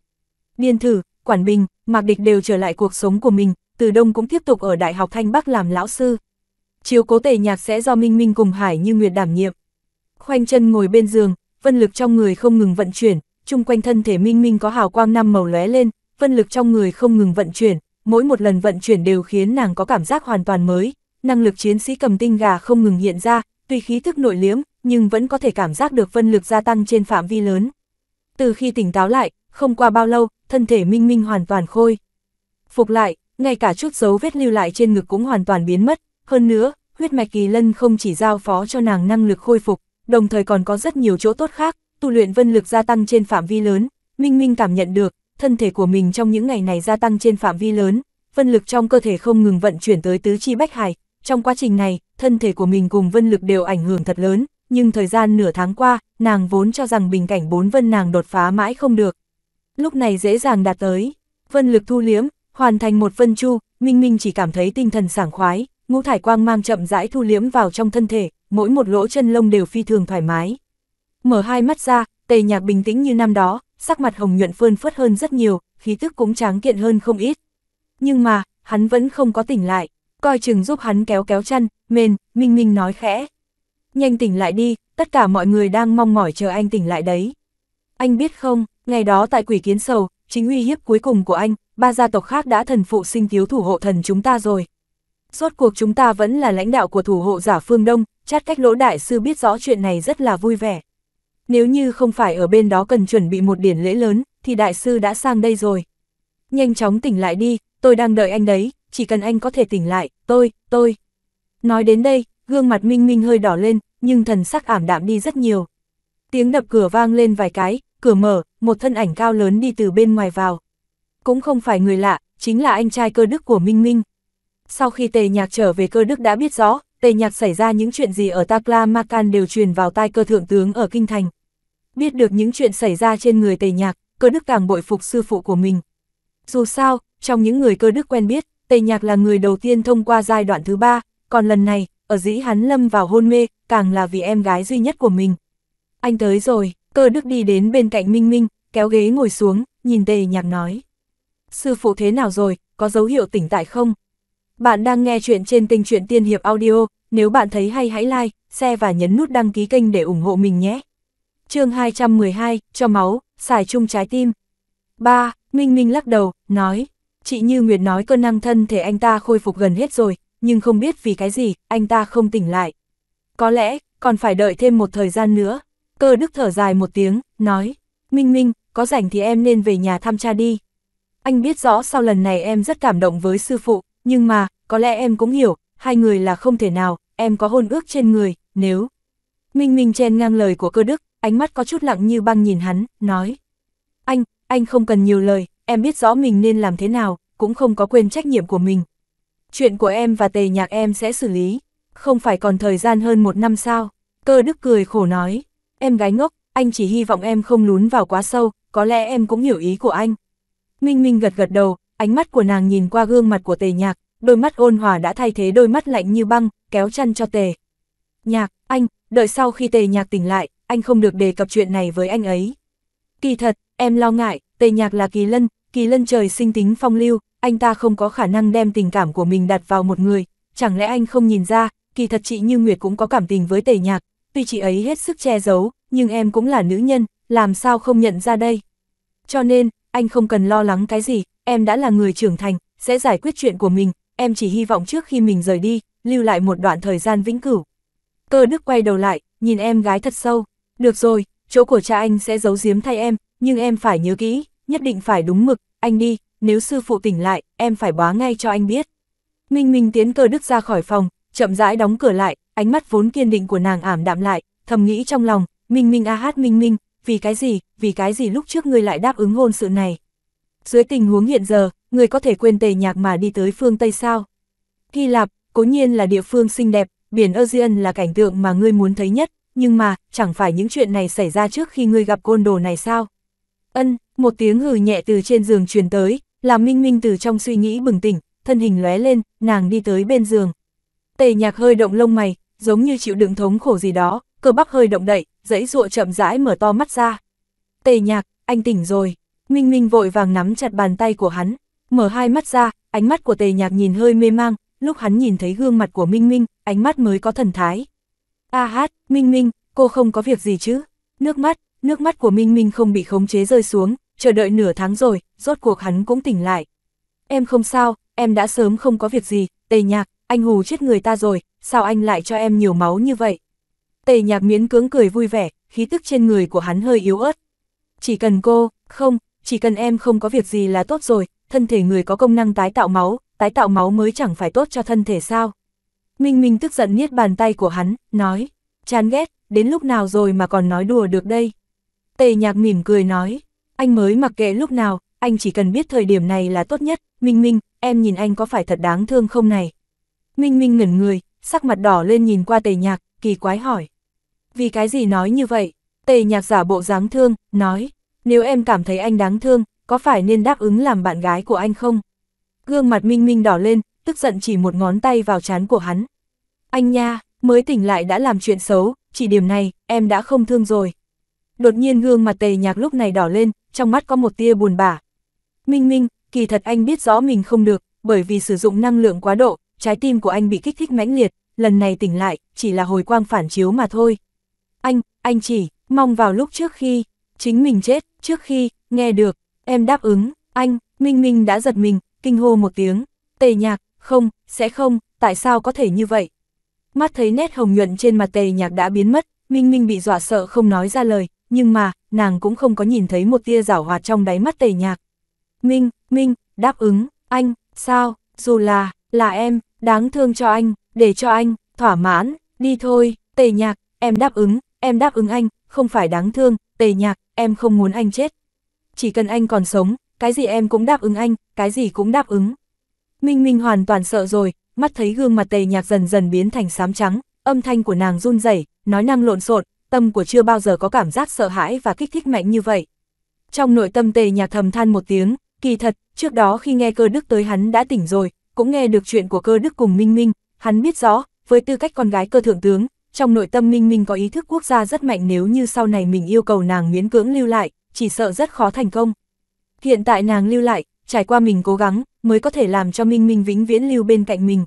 Điền thử, Quản Bình, Mạc Địch đều trở lại cuộc sống của mình, Từ Đông cũng tiếp tục ở Đại học Thanh Bắc làm lão sư. Chiếu cố tề nhạc sẽ do Minh Minh cùng Hải Như Nguyệt đảm nhiệm. Khoanh chân ngồi bên giường, vân lực trong người không ngừng vận chuyển, chung quanh thân thể Minh Minh có hào quang năm màu lóe lên, vân lực trong người không ngừng vận chuyển, mỗi một lần vận chuyển đều khiến nàng có cảm giác hoàn toàn mới, năng lực chiến sĩ cầm tinh gà không ngừng hiện ra, tuy khí thức nội liếm, nhưng vẫn có thể cảm giác được vân lực gia tăng trên phạm vi lớn. Từ khi tỉnh táo lại, không qua bao lâu, thân thể minh minh hoàn toàn khôi. Phục lại, ngay cả chút dấu vết lưu lại trên ngực cũng hoàn toàn biến mất, hơn nữa, huyết mạch kỳ lân không chỉ giao phó cho nàng năng lực khôi phục, đồng thời còn có rất nhiều chỗ tốt khác, tu luyện vân lực gia tăng trên phạm vi lớn, minh minh cảm nhận được, thân thể của mình trong những ngày này gia tăng trên phạm vi lớn, vân lực trong cơ thể không ngừng vận chuyển tới tứ chi bách hải, trong quá trình này, thân thể của mình cùng vân lực đều ảnh hưởng thật lớn, nhưng thời gian nửa tháng qua, nàng vốn cho rằng bình cảnh bốn vân nàng đột phá mãi không được, lúc này dễ dàng đạt tới. Vân lực thu liếm, hoàn thành một vân chu, Minh Minh chỉ cảm thấy tinh thần sảng khoái, ngũ thải quang mang chậm rãi thu liếm vào trong thân thể, mỗi một lỗ chân lông đều phi thường thoải mái. Mở hai mắt ra, Tề Nhạc bình tĩnh như năm đó, sắc mặt hồng nhuận phơn phớt hơn rất nhiều, khí tức cũng tráng kiện hơn không ít. Nhưng mà, hắn vẫn không có tỉnh lại, coi chừng giúp hắn kéo kéo chân, mền, Minh Minh nói khẽ. Nhanh tỉnh lại đi, tất cả mọi người đang mong mỏi chờ anh tỉnh lại đấy. Anh biết không, Ngày đó tại quỷ kiến sầu, chính uy hiếp cuối cùng của anh, ba gia tộc khác đã thần phụ sinh thiếu thủ hộ thần chúng ta rồi. Rốt cuộc chúng ta vẫn là lãnh đạo của thủ hộ giả phương Đông, chát cách lỗ đại sư biết rõ chuyện này rất là vui vẻ. Nếu như không phải ở bên đó cần chuẩn bị một điển lễ lớn, thì đại sư đã sang đây rồi. Nhanh chóng tỉnh lại đi, tôi đang đợi anh đấy, chỉ cần anh có thể tỉnh lại, tôi, tôi. Nói đến đây, gương mặt Minh Minh hơi đỏ lên, nhưng thần sắc ảm đạm đi rất nhiều. Tiếng đập cửa vang lên vài cái, cửa mở, một thân ảnh cao lớn đi từ bên ngoài vào. Cũng không phải người lạ, chính là anh trai cơ đức của Minh Minh. Sau khi tề nhạc trở về cơ đức đã biết rõ, tề nhạc xảy ra những chuyện gì ở Takla Makan đều truyền vào tai cơ thượng tướng ở Kinh Thành. Biết được những chuyện xảy ra trên người tề nhạc, cơ đức càng bội phục sư phụ của mình. Dù sao, trong những người cơ đức quen biết, tề nhạc là người đầu tiên thông qua giai đoạn thứ ba, còn lần này, ở dĩ hắn lâm vào hôn mê, càng là vì em gái duy nhất của mình. Anh tới rồi. Cơ đức đi đến bên cạnh Minh Minh, kéo ghế ngồi xuống, nhìn tề nhạc nói. Sư phụ thế nào rồi, có dấu hiệu tỉnh tại không? Bạn đang nghe chuyện trên kênh truyện tiên hiệp audio, nếu bạn thấy hay hãy like, share và nhấn nút đăng ký kênh để ủng hộ mình nhé. chương 212, cho máu, xài chung trái tim. 3. Minh Minh lắc đầu, nói, chị Như Nguyệt nói cơ năng thân thể anh ta khôi phục gần hết rồi, nhưng không biết vì cái gì, anh ta không tỉnh lại. Có lẽ, còn phải đợi thêm một thời gian nữa. Cơ đức thở dài một tiếng, nói, Minh Minh, có rảnh thì em nên về nhà thăm cha đi. Anh biết rõ sau lần này em rất cảm động với sư phụ, nhưng mà, có lẽ em cũng hiểu, hai người là không thể nào, em có hôn ước trên người, nếu... Minh Minh chen ngang lời của cơ đức, ánh mắt có chút lặng như băng nhìn hắn, nói. Anh, anh không cần nhiều lời, em biết rõ mình nên làm thế nào, cũng không có quên trách nhiệm của mình. Chuyện của em và tề nhạc em sẽ xử lý, không phải còn thời gian hơn một năm sao, cơ đức cười khổ nói. Em gái ngốc, anh chỉ hy vọng em không lún vào quá sâu, có lẽ em cũng hiểu ý của anh. Minh Minh gật gật đầu, ánh mắt của nàng nhìn qua gương mặt của tề nhạc, đôi mắt ôn hòa đã thay thế đôi mắt lạnh như băng, kéo chăn cho tề. Nhạc, anh, đợi sau khi tề nhạc tỉnh lại, anh không được đề cập chuyện này với anh ấy. Kỳ thật, em lo ngại, tề nhạc là kỳ lân, kỳ lân trời sinh tính phong lưu, anh ta không có khả năng đem tình cảm của mình đặt vào một người, chẳng lẽ anh không nhìn ra, kỳ thật chị Như Nguyệt cũng có cảm tình với tề nhạc, tuy chị ấy hết sức che giấu, nhưng em cũng là nữ nhân, làm sao không nhận ra đây. Cho nên, anh không cần lo lắng cái gì, em đã là người trưởng thành, sẽ giải quyết chuyện của mình, em chỉ hy vọng trước khi mình rời đi, lưu lại một đoạn thời gian vĩnh cửu. Cơ đức quay đầu lại, nhìn em gái thật sâu. Được rồi, chỗ của cha anh sẽ giấu giếm thay em, nhưng em phải nhớ kỹ, nhất định phải đúng mực, anh đi, nếu sư phụ tỉnh lại, em phải bóa ngay cho anh biết. Minh Minh tiến cơ đức ra khỏi phòng, chậm rãi đóng cửa lại, ánh mắt vốn kiên định của nàng ảm đạm lại, thầm nghĩ trong lòng, Minh Minh a hát Minh Minh, vì cái gì, vì cái gì lúc trước ngươi lại đáp ứng hôn sự này. Dưới tình huống hiện giờ, người có thể quên tề nhạc mà đi tới phương Tây sao? Hy Lạp, cố nhiên là địa phương xinh đẹp, biển Aegean là cảnh tượng mà ngươi muốn thấy nhất, nhưng mà, chẳng phải những chuyện này xảy ra trước khi ngươi gặp côn đồ này sao? Ân, một tiếng hừ nhẹ từ trên giường truyền tới, làm Minh Minh từ trong suy nghĩ bừng tỉnh, thân hình lóe lên, nàng đi tới bên giường. Tề nhạc hơi động lông mày, giống như chịu đựng thống khổ gì đó, cơ bắp hơi động đậy, dãy ruộ chậm rãi mở to mắt ra. Tề nhạc, anh tỉnh rồi. Minh Minh vội vàng nắm chặt bàn tay của hắn, mở hai mắt ra, ánh mắt của tề nhạc nhìn hơi mê mang, lúc hắn nhìn thấy gương mặt của Minh Minh, ánh mắt mới có thần thái. A à hát, Minh Minh, cô không có việc gì chứ? Nước mắt, nước mắt của Minh Minh không bị khống chế rơi xuống, chờ đợi nửa tháng rồi, rốt cuộc hắn cũng tỉnh lại. Em không sao, em đã sớm không có việc gì, tề nhạc, anh hù chết người ta rồi, sao anh lại cho em nhiều máu như vậy? Tề nhạc miễn cưỡng cười vui vẻ, khí tức trên người của hắn hơi yếu ớt. Chỉ cần cô, không, chỉ cần em không có việc gì là tốt rồi, thân thể người có công năng tái tạo máu, tái tạo máu mới chẳng phải tốt cho thân thể sao. Minh Minh tức giận niết bàn tay của hắn, nói, chán ghét, đến lúc nào rồi mà còn nói đùa được đây. Tề nhạc mỉm cười nói, anh mới mặc kệ lúc nào, anh chỉ cần biết thời điểm này là tốt nhất, Minh Minh, em nhìn anh có phải thật đáng thương không này. Minh Minh ngẩn người, sắc mặt đỏ lên nhìn qua tề nhạc, kỳ quái hỏi. Vì cái gì nói như vậy? Tề nhạc giả bộ dáng thương, nói, nếu em cảm thấy anh đáng thương, có phải nên đáp ứng làm bạn gái của anh không? Gương mặt minh minh đỏ lên, tức giận chỉ một ngón tay vào trán của hắn. Anh nha, mới tỉnh lại đã làm chuyện xấu, chỉ điểm này, em đã không thương rồi. Đột nhiên gương mặt tề nhạc lúc này đỏ lên, trong mắt có một tia buồn bã. Minh Minh, kỳ thật anh biết rõ mình không được, bởi vì sử dụng năng lượng quá độ, trái tim của anh bị kích thích mãnh liệt, lần này tỉnh lại, chỉ là hồi quang phản chiếu mà thôi. Anh, anh chỉ, mong vào lúc trước khi, chính mình chết, trước khi, nghe được, em đáp ứng, anh, Minh Minh đã giật mình, kinh hô một tiếng, tề nhạc, không, sẽ không, tại sao có thể như vậy? Mắt thấy nét hồng nhuận trên mặt tề nhạc đã biến mất, Minh Minh bị dọa sợ không nói ra lời, nhưng mà, nàng cũng không có nhìn thấy một tia giảo hoạt trong đáy mắt tề nhạc. Minh, Minh, đáp ứng, anh, sao, dù là, là em, đáng thương cho anh, để cho anh, thỏa mãn, đi thôi, tề nhạc, em đáp ứng, em đáp ứng anh, không phải đáng thương, tề nhạc, em không muốn anh chết. Chỉ cần anh còn sống, cái gì em cũng đáp ứng anh, cái gì cũng đáp ứng. Minh Minh hoàn toàn sợ rồi, mắt thấy gương mặt tề nhạc dần dần biến thành xám trắng, âm thanh của nàng run rẩy, nói năng lộn xộn, tâm của chưa bao giờ có cảm giác sợ hãi và kích thích mạnh như vậy. Trong nội tâm tề nhạc thầm than một tiếng, kỳ thật, trước đó khi nghe cơ đức tới hắn đã tỉnh rồi, cũng nghe được chuyện của cơ đức cùng Minh Minh, hắn biết rõ, với tư cách con gái cơ thượng tướng, trong nội tâm Minh Minh có ý thức quốc gia rất mạnh nếu như sau này mình yêu cầu nàng miễn cưỡng lưu lại, chỉ sợ rất khó thành công. Hiện tại nàng lưu lại, trải qua mình cố gắng, mới có thể làm cho Minh Minh vĩnh viễn lưu bên cạnh mình.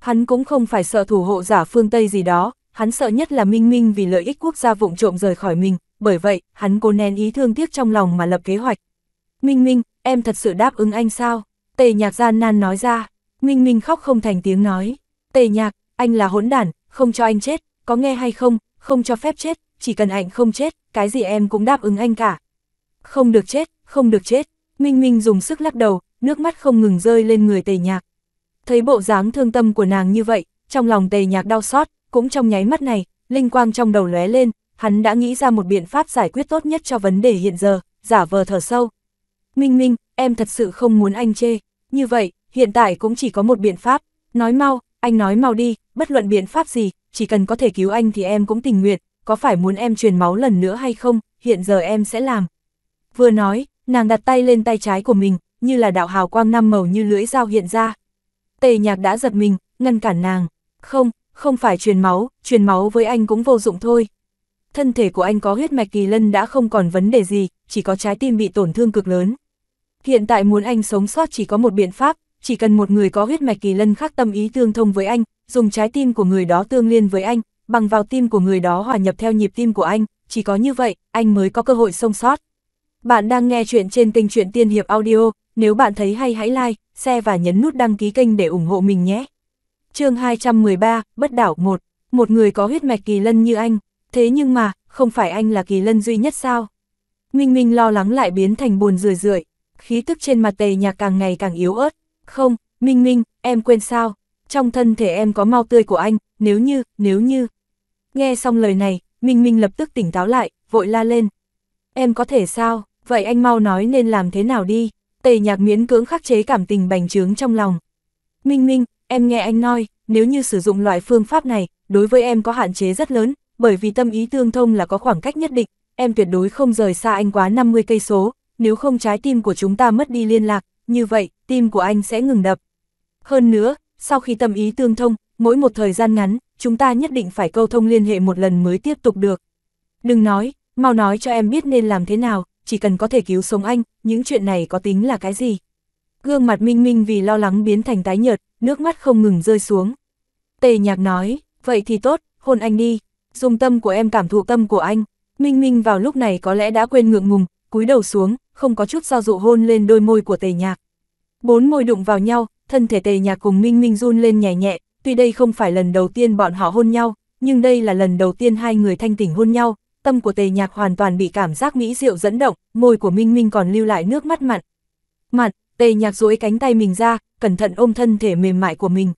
Hắn cũng không phải sợ thủ hộ giả phương Tây gì đó, hắn sợ nhất là Minh Minh vì lợi ích quốc gia vụng trộm rời khỏi mình, bởi vậy, hắn cố nén ý thương tiếc trong lòng mà lập kế hoạch. Minh Minh, em thật sự đáp ứng anh sao? Tề nhạc gian nan nói ra. Minh Minh khóc không thành tiếng nói, tề nhạc, anh là hỗn đản, không cho anh chết, có nghe hay không, không cho phép chết, chỉ cần anh không chết, cái gì em cũng đáp ứng anh cả. Không được chết, không được chết, Minh Minh dùng sức lắc đầu, nước mắt không ngừng rơi lên người tề nhạc. Thấy bộ dáng thương tâm của nàng như vậy, trong lòng tề nhạc đau xót, cũng trong nháy mắt này, linh quang trong đầu lóe lên, hắn đã nghĩ ra một biện pháp giải quyết tốt nhất cho vấn đề hiện giờ, giả vờ thở sâu. Minh Minh, em thật sự không muốn anh chê, như vậy, hiện tại cũng chỉ có một biện pháp, nói mau, anh nói mau đi, bất luận biện pháp gì, chỉ cần có thể cứu anh thì em cũng tình nguyện, có phải muốn em truyền máu lần nữa hay không, hiện giờ em sẽ làm. Vừa nói, nàng đặt tay lên tay trái của mình, như là đạo hào quang năm màu như lưỡi dao hiện ra. Tề nhạc đã giật mình, ngăn cản nàng. Không, không phải truyền máu, truyền máu với anh cũng vô dụng thôi. Thân thể của anh có huyết mạch kỳ lân đã không còn vấn đề gì, chỉ có trái tim bị tổn thương cực lớn. Hiện tại muốn anh sống sót chỉ có một biện pháp, chỉ cần một người có huyết mạch kỳ lân khác tâm ý tương thông với anh, dùng trái tim của người đó tương liên với anh, bằng vào tim của người đó hòa nhập theo nhịp tim của anh, chỉ có như vậy, anh mới có cơ hội sống sót. Bạn đang nghe chuyện trên kênh truyện Tiên Hiệp Audio, nếu bạn thấy hay hãy like, share và nhấn nút đăng ký kênh để ủng hộ mình nhé. chương 213, Bất đảo 1, một người có huyết mạch kỳ lân như anh, thế nhưng mà, không phải anh là kỳ lân duy nhất sao? Minh Minh lo lắng lại biến thành buồn rười rượi, khí tức trên mặt tề nhạc càng ngày càng yếu ớt, không, Minh Minh, em quên sao, trong thân thể em có mau tươi của anh, nếu như, nếu như. Nghe xong lời này, Minh Minh lập tức tỉnh táo lại, vội la lên. Em có thể sao, vậy anh mau nói nên làm thế nào đi, tề nhạc miễn cưỡng khắc chế cảm tình bành trướng trong lòng. Minh Minh, em nghe anh nói, nếu như sử dụng loại phương pháp này, đối với em có hạn chế rất lớn, bởi vì tâm ý tương thông là có khoảng cách nhất định, em tuyệt đối không rời xa anh quá 50 cây số, nếu không trái tim của chúng ta mất đi liên lạc, như vậy, tim của anh sẽ ngừng đập. Hơn nữa, sau khi tâm ý tương thông, mỗi một thời gian ngắn, chúng ta nhất định phải câu thông liên hệ một lần mới tiếp tục được. Đừng nói, mau nói cho em biết nên làm thế nào, chỉ cần có thể cứu sống anh, những chuyện này có tính là cái gì. Gương mặt Minh Minh vì lo lắng biến thành tái nhợt, nước mắt không ngừng rơi xuống. Tề nhạc nói, vậy thì tốt, hôn anh đi, dùng tâm của em cảm thụ tâm của anh. Minh Minh vào lúc này có lẽ đã quên ngượng ngùng, cúi đầu xuống, không có chút do dụ hôn lên đôi môi của tề nhạc. Bốn môi đụng vào nhau, thân thể tề nhạc cùng Minh Minh run lên nhẹ nhẹ, tuy đây không phải lần đầu tiên bọn họ hôn nhau, nhưng đây là lần đầu tiên hai người thanh tỉnh hôn nhau, tâm của tề nhạc hoàn toàn bị cảm giác mỹ diệu dẫn động, môi của Minh Minh còn lưu lại nước mắt mặn. Mặn, tề nhạc duỗi cánh tay mình ra, cẩn thận ôm thân thể mềm mại của mình.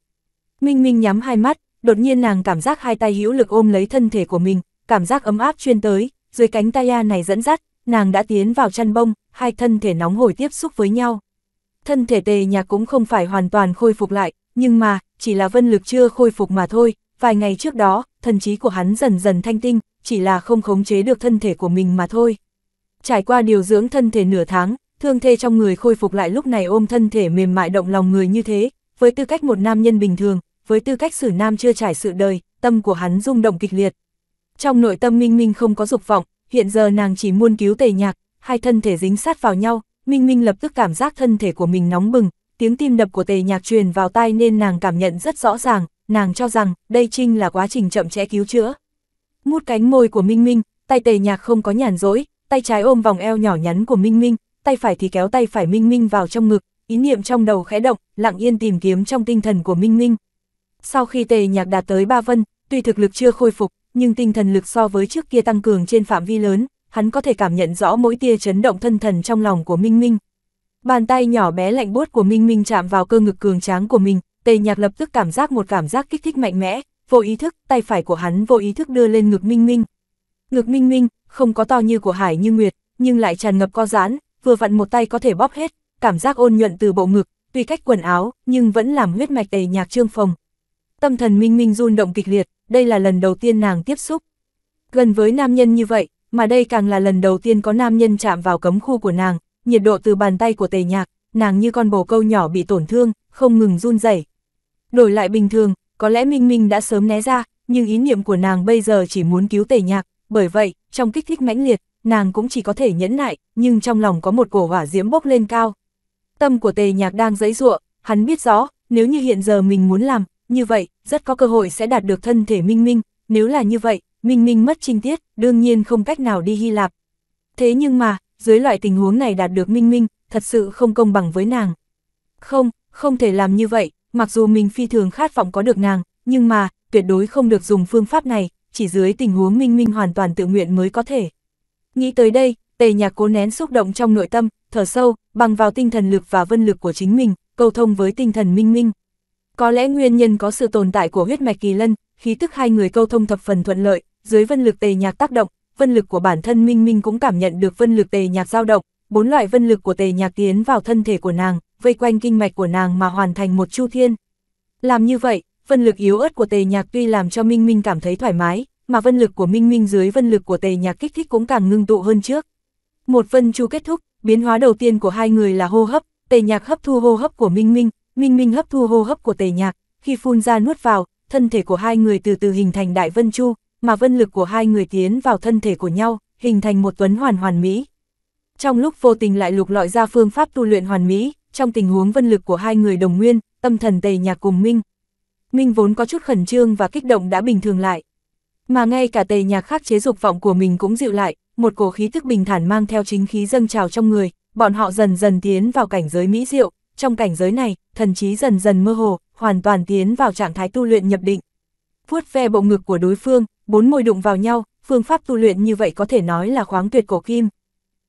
Minh Minh nhắm hai mắt, đột nhiên nàng cảm giác hai tay hữu lực ôm lấy thân thể của mình, cảm giác ấm áp chuyên tới, dưới cánh tay A này dẫn dắt, nàng đã tiến vào chăn bông, hai thân thể nóng hổi tiếp xúc với nhau. Thân thể tề nhạc cũng không phải hoàn toàn khôi phục lại, nhưng mà, chỉ là vân lực chưa khôi phục mà thôi, vài ngày trước đó, thần trí của hắn dần dần thanh tinh, chỉ là không khống chế được thân thể của mình mà thôi. Trải qua điều dưỡng thân thể nửa tháng, thương thê trong người khôi phục lại lúc này ôm thân thể mềm mại động lòng người như thế, với tư cách một nam nhân bình thường, với tư cách xử nam chưa trải sự đời, tâm của hắn rung động kịch liệt. Trong nội tâm minh minh không có dục vọng, hiện giờ nàng chỉ muốn cứu tề nhạc, hai thân thể dính sát vào nhau, Minh Minh lập tức cảm giác thân thể của mình nóng bừng, tiếng tim đập của tề nhạc truyền vào tai nên nàng cảm nhận rất rõ ràng, nàng cho rằng đây trinh là quá trình chậm trễ cứu chữa. Mút cánh môi của Minh Minh, tay tề nhạc không có nhàn rỗi, tay trái ôm vòng eo nhỏ nhắn của Minh Minh, tay phải thì kéo tay phải Minh Minh vào trong ngực, ý niệm trong đầu khẽ động, lặng yên tìm kiếm trong tinh thần của Minh Minh. Sau khi tề nhạc đạt tới Ba Vân, tuy thực lực chưa khôi phục, nhưng tinh thần lực so với trước kia tăng cường trên phạm vi lớn, hắn có thể cảm nhận rõ mỗi tia chấn động thân thần trong lòng của Minh Minh. Bàn tay nhỏ bé lạnh buốt của Minh Minh chạm vào cơ ngực cường tráng của mình, Tề Nhạc lập tức cảm giác một cảm giác kích thích mạnh mẽ, vô ý thức, tay phải của hắn vô ý thức đưa lên ngực Minh Minh. Ngực Minh Minh, không có to như của Hải Như Nguyệt, nhưng lại tràn ngập co giãn, vừa vặn một tay có thể bóp hết, cảm giác ôn nhuận từ bộ ngực, tuy cách quần áo, nhưng vẫn làm huyết mạch Tề Nhạc trương phồng. Tâm thần Minh Minh run động kịch liệt, đây là lần đầu tiên nàng tiếp xúc. Gần với nam nhân như vậy, mà đây càng là lần đầu tiên có nam nhân chạm vào cấm khu của nàng, nhiệt độ từ bàn tay của tề nhạc, nàng như con bồ câu nhỏ bị tổn thương, không ngừng run rẩy. Đổi lại bình thường, có lẽ Minh Minh đã sớm né ra, nhưng ý niệm của nàng bây giờ chỉ muốn cứu tề nhạc, bởi vậy, trong kích thích mãnh liệt, nàng cũng chỉ có thể nhẫn nại, nhưng trong lòng có một cổ hỏa diễm bốc lên cao. Tâm của tề nhạc đang giấy ruộng, hắn biết rõ, nếu như hiện giờ mình muốn làm, như vậy, rất có cơ hội sẽ đạt được thân thể Minh Minh, nếu là như vậy, Minh Minh mất trinh tiết, đương nhiên không cách nào đi Hy Lạp. Thế nhưng mà, dưới loại tình huống này đạt được Minh Minh, thật sự không công bằng với nàng. Không, không thể làm như vậy, mặc dù mình phi thường khát vọng có được nàng, nhưng mà, tuyệt đối không được dùng phương pháp này, chỉ dưới tình huống Minh Minh hoàn toàn tự nguyện mới có thể. Nghĩ tới đây, tề nhạc cố nén xúc động trong nội tâm, thở sâu, bằng vào tinh thần lực và vân lực của chính mình, cầu thông với tinh thần Minh Minh. Có lẽ nguyên nhân có sự tồn tại của huyết mạch kỳ lân, khí tức hai người câu thông thập phần thuận lợi, dưới vân lực tề nhạc tác động, vân lực của bản thân Minh Minh cũng cảm nhận được vân lực tề nhạc dao động, bốn loại vân lực của tề nhạc tiến vào thân thể của nàng, vây quanh kinh mạch của nàng mà hoàn thành một chu thiên. Làm như vậy, vân lực yếu ớt của tề nhạc tuy làm cho Minh Minh cảm thấy thoải mái, mà vân lực của Minh Minh dưới vân lực của tề nhạc kích thích cũng càng ngưng tụ hơn trước. Một vân chu kết thúc, biến hóa đầu tiên của hai người là hô hấp, tề nhạc hấp thu hô hấp của Minh Minh, Minh Minh hấp thu hô hấp của tề nhạc, khi phun ra nuốt vào, thân thể của hai người từ từ hình thành đại vân chu, mà vân lực của hai người tiến vào thân thể của nhau, hình thành một tuấn hoàn hoàn mỹ. Trong lúc vô tình lại lục lọi ra phương pháp tu luyện hoàn mỹ, trong tình huống vân lực của hai người đồng nguyên, tâm thần tề nhạc cùng Minh. Minh vốn có chút khẩn trương và kích động đã bình thường lại. Mà ngay cả tề nhạc khắc chế dục vọng của mình cũng dịu lại, một cổ khí thức bình thản mang theo chính khí dâng trào trong người, bọn họ dần dần tiến vào cảnh giới mỹ diệu, trong cảnh giới này, thần trí dần dần mơ hồ, hoàn toàn tiến vào trạng thái tu luyện nhập định. Vuốt ve bộ ngực của đối phương, bốn môi đụng vào nhau, phương pháp tu luyện như vậy có thể nói là khoáng tuyệt cổ kim.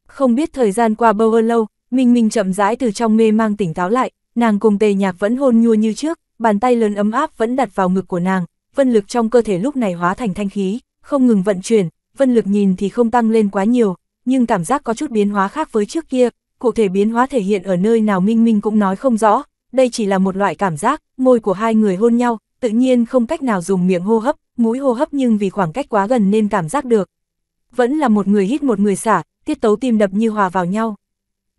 Không biết thời gian qua bao lâu, Minh Minh chậm rãi từ trong mê mang tỉnh táo lại, nàng cùng tề nhạc vẫn hôn nhua như trước, bàn tay lớn ấm áp vẫn đặt vào ngực của nàng, vân lực trong cơ thể lúc này hóa thành thanh khí, không ngừng vận chuyển, vân lực nhìn thì không tăng lên quá nhiều, nhưng cảm giác có chút biến hóa khác với trước kia, cụ thể biến hóa thể hiện ở nơi nào Minh Minh cũng nói không rõ, đây chỉ là một loại cảm giác, môi của hai người hôn nhau, tự nhiên không cách nào dùng miệng hô hấp, mũi hô hấp nhưng vì khoảng cách quá gần nên cảm giác được. Vẫn là một người hít một người xả, tiết tấu tim đập như hòa vào nhau.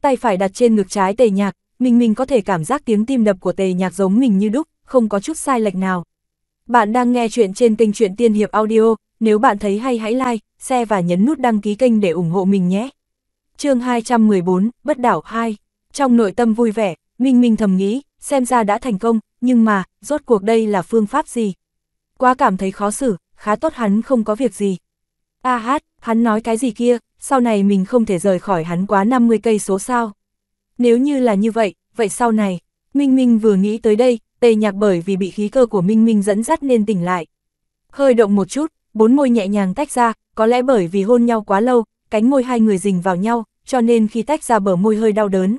Tay phải đặt trên ngực trái tề nhạc, Minh Minh có thể cảm giác tiếng tim đập của tề nhạc giống mình như đúc, không có chút sai lệch nào. Bạn đang nghe chuyện trên kênh truyện Tiên Hiệp Audio, nếu bạn thấy hay hãy like, share và nhấn nút đăng ký kênh để ủng hộ mình nhé chương 214, bất đảo 2. Trong nội tâm vui vẻ, Minh Minh thầm nghĩ, xem ra đã thành công, nhưng mà, rốt cuộc đây là phương pháp gì? Quá cảm thấy khó xử, khá tốt hắn không có việc gì. A à hát, hắn nói cái gì kia, sau này mình không thể rời khỏi hắn quá 50 cây số sao? Nếu như là như vậy, vậy sau này, Minh Minh vừa nghĩ tới đây, tề nhạc bởi vì bị khí cơ của Minh Minh dẫn dắt nên tỉnh lại. Hơi động một chút, bốn môi nhẹ nhàng tách ra, có lẽ bởi vì hôn nhau quá lâu, cánh môi hai người dình vào nhau, cho nên khi tách ra bờ môi hơi đau đớn.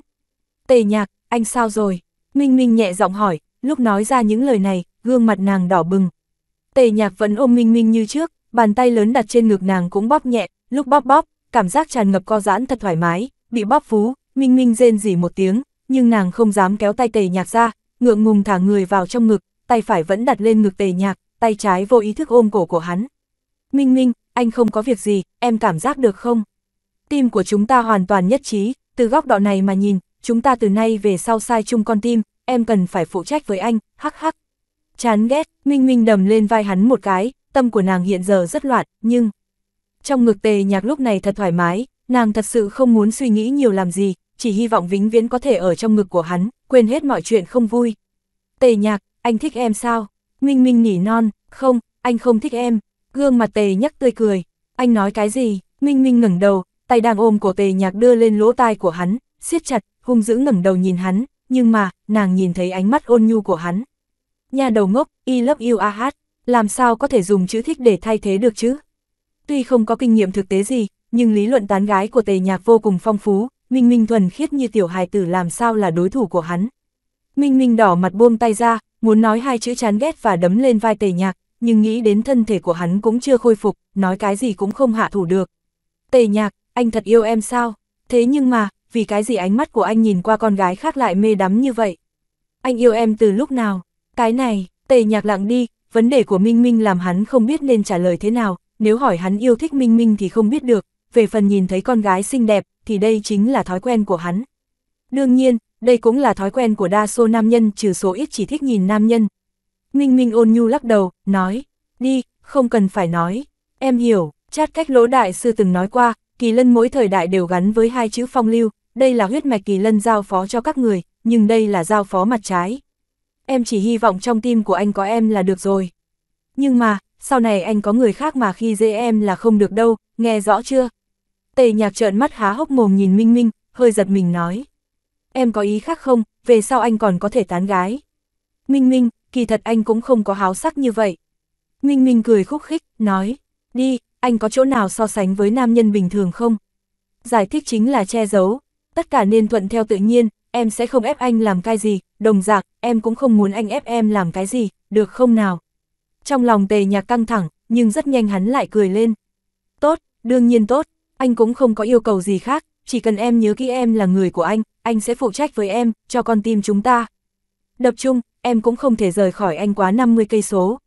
Tề nhạc, anh sao rồi? Minh Minh nhẹ giọng hỏi, lúc nói ra những lời này, gương mặt nàng đỏ bừng. Tề nhạc vẫn ôm Minh Minh như trước, bàn tay lớn đặt trên ngực nàng cũng bóp nhẹ, lúc bóp bóp, cảm giác tràn ngập co giãn thật thoải mái, bị bóp phú, Minh Minh rên rỉ một tiếng, nhưng nàng không dám kéo tay tề nhạc ra, ngượng ngùng thả người vào trong ngực, tay phải vẫn đặt lên ngực tề nhạc, tay trái vô ý thức ôm cổ của hắn. Minh Minh, anh không có việc gì, em cảm giác được không? Tim của chúng ta hoàn toàn nhất trí, từ góc độ này mà nhìn, chúng ta từ nay về sau sai chung con tim, em cần phải phụ trách với anh, hắc hắc. Chán ghét, Minh Minh đầm lên vai hắn một cái, tâm của nàng hiện giờ rất loạn, nhưng... Trong ngực tề nhạc lúc này thật thoải mái, nàng thật sự không muốn suy nghĩ nhiều làm gì, chỉ hy vọng vĩnh viễn có thể ở trong ngực của hắn, quên hết mọi chuyện không vui. Tề nhạc, anh thích em sao? Minh Minh nỉ non, không, anh không thích em, gương mặt tề nhắc tươi cười. Anh nói cái gì? Minh Minh ngẩng đầu, tay đang ôm cổ tề nhạc đưa lên lỗ tai của hắn, siết chặt, hung dữ ngẩng đầu nhìn hắn, nhưng mà, nàng nhìn thấy ánh mắt ôn nhu của hắn. Nhà đầu ngốc, y love you ah, làm sao có thể dùng chữ thích để thay thế được chứ? Tuy không có kinh nghiệm thực tế gì, nhưng lý luận tán gái của tề nhạc vô cùng phong phú, Minh Minh thuần khiết như tiểu hài tử làm sao là đối thủ của hắn. Minh Minh đỏ mặt buông tay ra, muốn nói hai chữ chán ghét và đấm lên vai tề nhạc, nhưng nghĩ đến thân thể của hắn cũng chưa khôi phục, nói cái gì cũng không hạ thủ được. Tề nhạc, anh thật yêu em sao? Thế nhưng mà, vì cái gì ánh mắt của anh nhìn qua con gái khác lại mê đắm như vậy? Anh yêu em từ lúc nào? Cái này, tề nhạc lặng đi, vấn đề của Minh Minh làm hắn không biết nên trả lời thế nào, nếu hỏi hắn yêu thích Minh Minh thì không biết được, về phần nhìn thấy con gái xinh đẹp, thì đây chính là thói quen của hắn. Đương nhiên, đây cũng là thói quen của đa số nam nhân trừ số ít chỉ thích nhìn nam nhân, Minh Minh ôn nhu lắc đầu, nói, đi, không cần phải nói, em hiểu, chát cách lỗ đại sư từng nói qua, kỳ lân mỗi thời đại đều gắn với hai chữ phong lưu, đây là huyết mạch kỳ lân giao phó cho các người, nhưng đây là giao phó mặt trái. Em chỉ hy vọng trong tim của anh có em là được rồi. Nhưng mà, sau này anh có người khác mà khi dễ em là không được đâu, nghe rõ chưa? Tề nhạc trợn mắt há hốc mồm nhìn Minh Minh, hơi giật mình nói. Em có ý khác không, về sau anh còn có thể tán gái. Minh Minh, kỳ thật anh cũng không có háo sắc như vậy. Minh Minh cười khúc khích, nói, đi, anh có chỗ nào so sánh với nam nhân bình thường không? Giải thích chính là che giấu, tất cả nên thuận theo tự nhiên, em sẽ không ép anh làm cái gì, đồng dạng, em cũng không muốn anh ép em làm cái gì, được không nào? Trong lòng tề nhạc căng thẳng, nhưng rất nhanh hắn lại cười lên. Tốt, đương nhiên tốt, anh cũng không có yêu cầu gì khác, chỉ cần em nhớ kỹ em là người của anh, anh sẽ phụ trách với em, cho con tim chúng ta. Đập chung, em cũng không thể rời khỏi anh quá 50 cây số.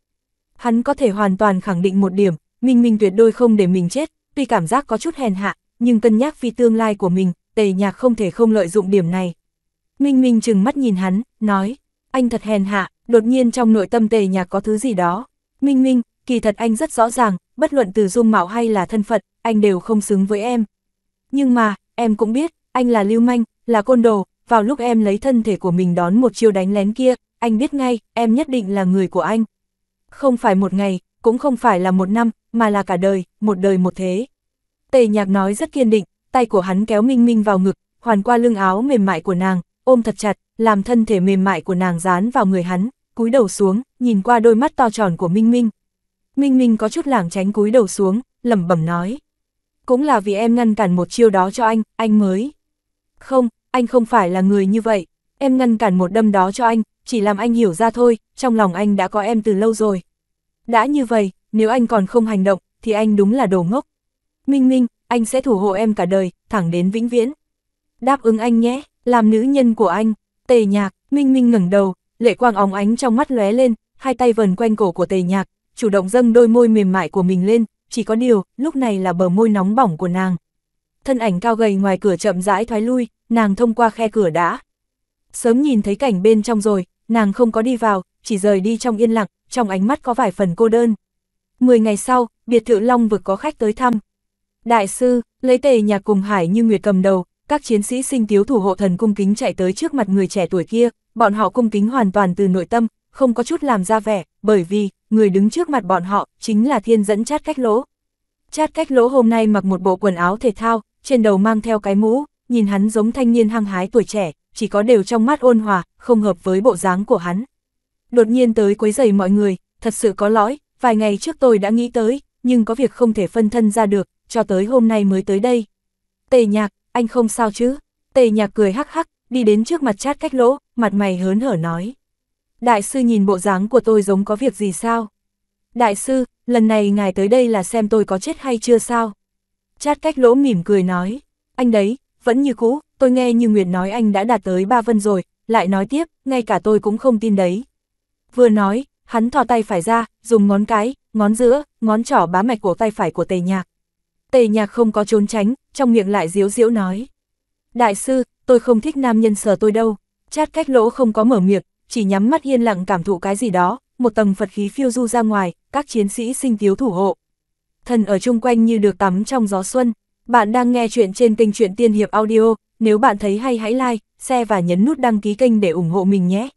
Hắn có thể hoàn toàn khẳng định một điểm, Minh Minh tuyệt đối không để mình chết, tuy cảm giác có chút hèn hạ, nhưng cân nhắc vì tương lai của mình, tề nhạc không thể không lợi dụng điểm này. Minh Minh trừng mắt nhìn hắn, nói, anh thật hèn hạ, đột nhiên trong nội tâm tề nhạc có thứ gì đó. Minh Minh, kỳ thật anh rất rõ ràng, bất luận từ dung mạo hay là thân phận, anh đều không xứng với em. Nhưng mà, em cũng biết, anh là lưu manh, là côn đồ, vào lúc em lấy thân thể của mình đón một chiêu đánh lén kia, anh biết ngay, em nhất định là người của anh. Không phải một ngày, cũng không phải là một năm, mà là cả đời, một đời một thế. Tề nhạc nói rất kiên định, tay của hắn kéo Minh Minh vào ngực, hoàn qua lưng áo mềm mại của nàng, ôm thật chặt, làm thân thể mềm mại của nàng dán vào người hắn, cúi đầu xuống, nhìn qua đôi mắt to tròn của Minh Minh. Minh Minh có chút lảng tránh cúi đầu xuống, lẩm bẩm nói. Cũng là vì em ngăn cản một chiêu đó cho anh, anh mới. Không, anh không phải là người như vậy. Em ngăn cản một đâm đó cho anh, chỉ làm anh hiểu ra thôi, trong lòng anh đã có em từ lâu rồi. Đã như vậy, nếu anh còn không hành động, thì anh đúng là đồ ngốc. Minh Minh, anh sẽ thủ hộ em cả đời, thẳng đến vĩnh viễn. Đáp ứng anh nhé, làm nữ nhân của anh. Tề nhạc, Minh Minh ngẩng đầu, lệ quang óng ánh trong mắt lóe lên, hai tay vần quanh cổ của tề nhạc, chủ động dâng đôi môi mềm mại của mình lên, chỉ có điều, lúc này là bờ môi nóng bỏng của nàng. Thân ảnh cao gầy ngoài cửa chậm rãi thoái lui, nàng thông qua khe cửa đã. Sớm nhìn thấy cảnh bên trong rồi, nàng không có đi vào, chỉ rời đi trong yên lặng, trong ánh mắt có vài phần cô đơn. Mười ngày sau, biệt thự Long vực có khách tới thăm. Đại sư, lấy tề nhạc cùng Hải như Nguyệt cầm đầu, các chiến sĩ sinh tiếu thủ hộ thần cung kính chạy tới trước mặt người trẻ tuổi kia, bọn họ cung kính hoàn toàn từ nội tâm, không có chút làm ra vẻ, bởi vì, người đứng trước mặt bọn họ, chính là thiên dẫn chát cách lỗ. Chát cách lỗ hôm nay mặc một bộ quần áo thể thao, trên đầu mang theo cái mũ, nhìn hắn giống thanh niên hăng hái tuổi trẻ, chỉ có đều trong mắt ôn hòa, không hợp với bộ dáng của hắn. Đột nhiên tới quấy rầy mọi người, thật sự có lỗi, vài ngày trước tôi đã nghĩ tới, nhưng có việc không thể phân thân ra được, cho tới hôm nay mới tới đây. Tề nhạc, anh không sao chứ? Tề nhạc cười hắc hắc, đi đến trước mặt chát cách lỗ, mặt mày hớn hở nói. Đại sư nhìn bộ dáng của tôi giống có việc gì sao? Đại sư, lần này ngài tới đây là xem tôi có chết hay chưa sao? Chát cách lỗ mỉm cười nói, anh đấy, vẫn như cũ, tôi nghe như Nguyệt nói anh đã đạt tới ba vân rồi, lại nói tiếp, ngay cả tôi cũng không tin đấy. Vừa nói, hắn thò tay phải ra, dùng ngón cái, ngón giữa, ngón trỏ bá mạch của tay phải của tề nhạc. Tề nhạc không có trốn tránh, trong miệng lại diếu diễu nói. Đại sư, tôi không thích nam nhân sờ tôi đâu. Chát cách lỗ không có mở miệng, chỉ nhắm mắt yên lặng cảm thụ cái gì đó, một tầng Phật khí phiêu du ra ngoài, các chiến sĩ sinh tiếu thủ hộ. Thần ở chung quanh như được tắm trong gió xuân. Bạn đang nghe chuyện trên kênh truyện tiên hiệp audio, nếu bạn thấy hay hãy like, share và nhấn nút đăng ký kênh để ủng hộ mình nhé.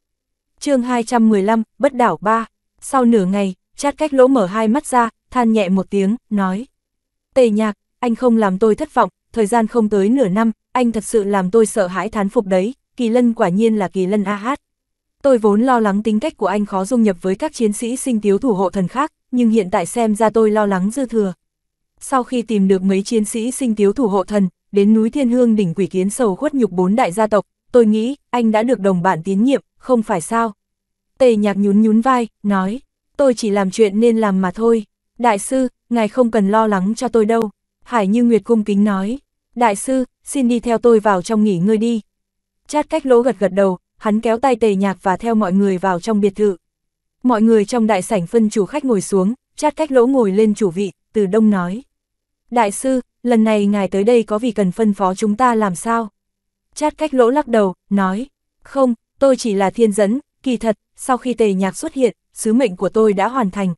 chương 215, Bất đảo 3. Sau nửa ngày, chát cách lỗ mở hai mắt ra, than nhẹ một tiếng, nói. Tề nhạc, anh không làm tôi thất vọng, thời gian không tới nửa năm, anh thật sự làm tôi sợ hãi thán phục đấy, kỳ lân quả nhiên là kỳ lân a hát. Tôi vốn lo lắng tính cách của anh khó dung nhập với các chiến sĩ sinh tiếu thủ hộ thần khác, nhưng hiện tại xem ra tôi lo lắng dư thừa. Sau khi tìm được mấy chiến sĩ sinh tiếu thủ hộ thần, đến núi Thiên Hương đỉnh quỷ kiến sầu khuất nhục bốn đại gia tộc, tôi nghĩ, anh đã được đồng bạn tiến nhiệm, không phải sao? Tề nhạc nhún nhún vai, nói, tôi chỉ làm chuyện nên làm mà thôi. Đại sư, ngài không cần lo lắng cho tôi đâu. Hải Như Nguyệt cung kính nói, đại sư, xin đi theo tôi vào trong nghỉ ngơi đi. Chát cách lỗ gật gật đầu, hắn kéo tay tề nhạc và theo mọi người vào trong biệt thự. Mọi người trong đại sảnh phân chủ khách ngồi xuống, chát cách lỗ ngồi lên chủ vị, từ đông nói. Đại sư, lần này ngài tới đây có vì cần phân phó chúng ta làm sao? Chát cách lỗ lắc đầu, nói, không, tôi chỉ là thiên dẫn, kỳ thật, sau khi tề nhạc xuất hiện, sứ mệnh của tôi đã hoàn thành.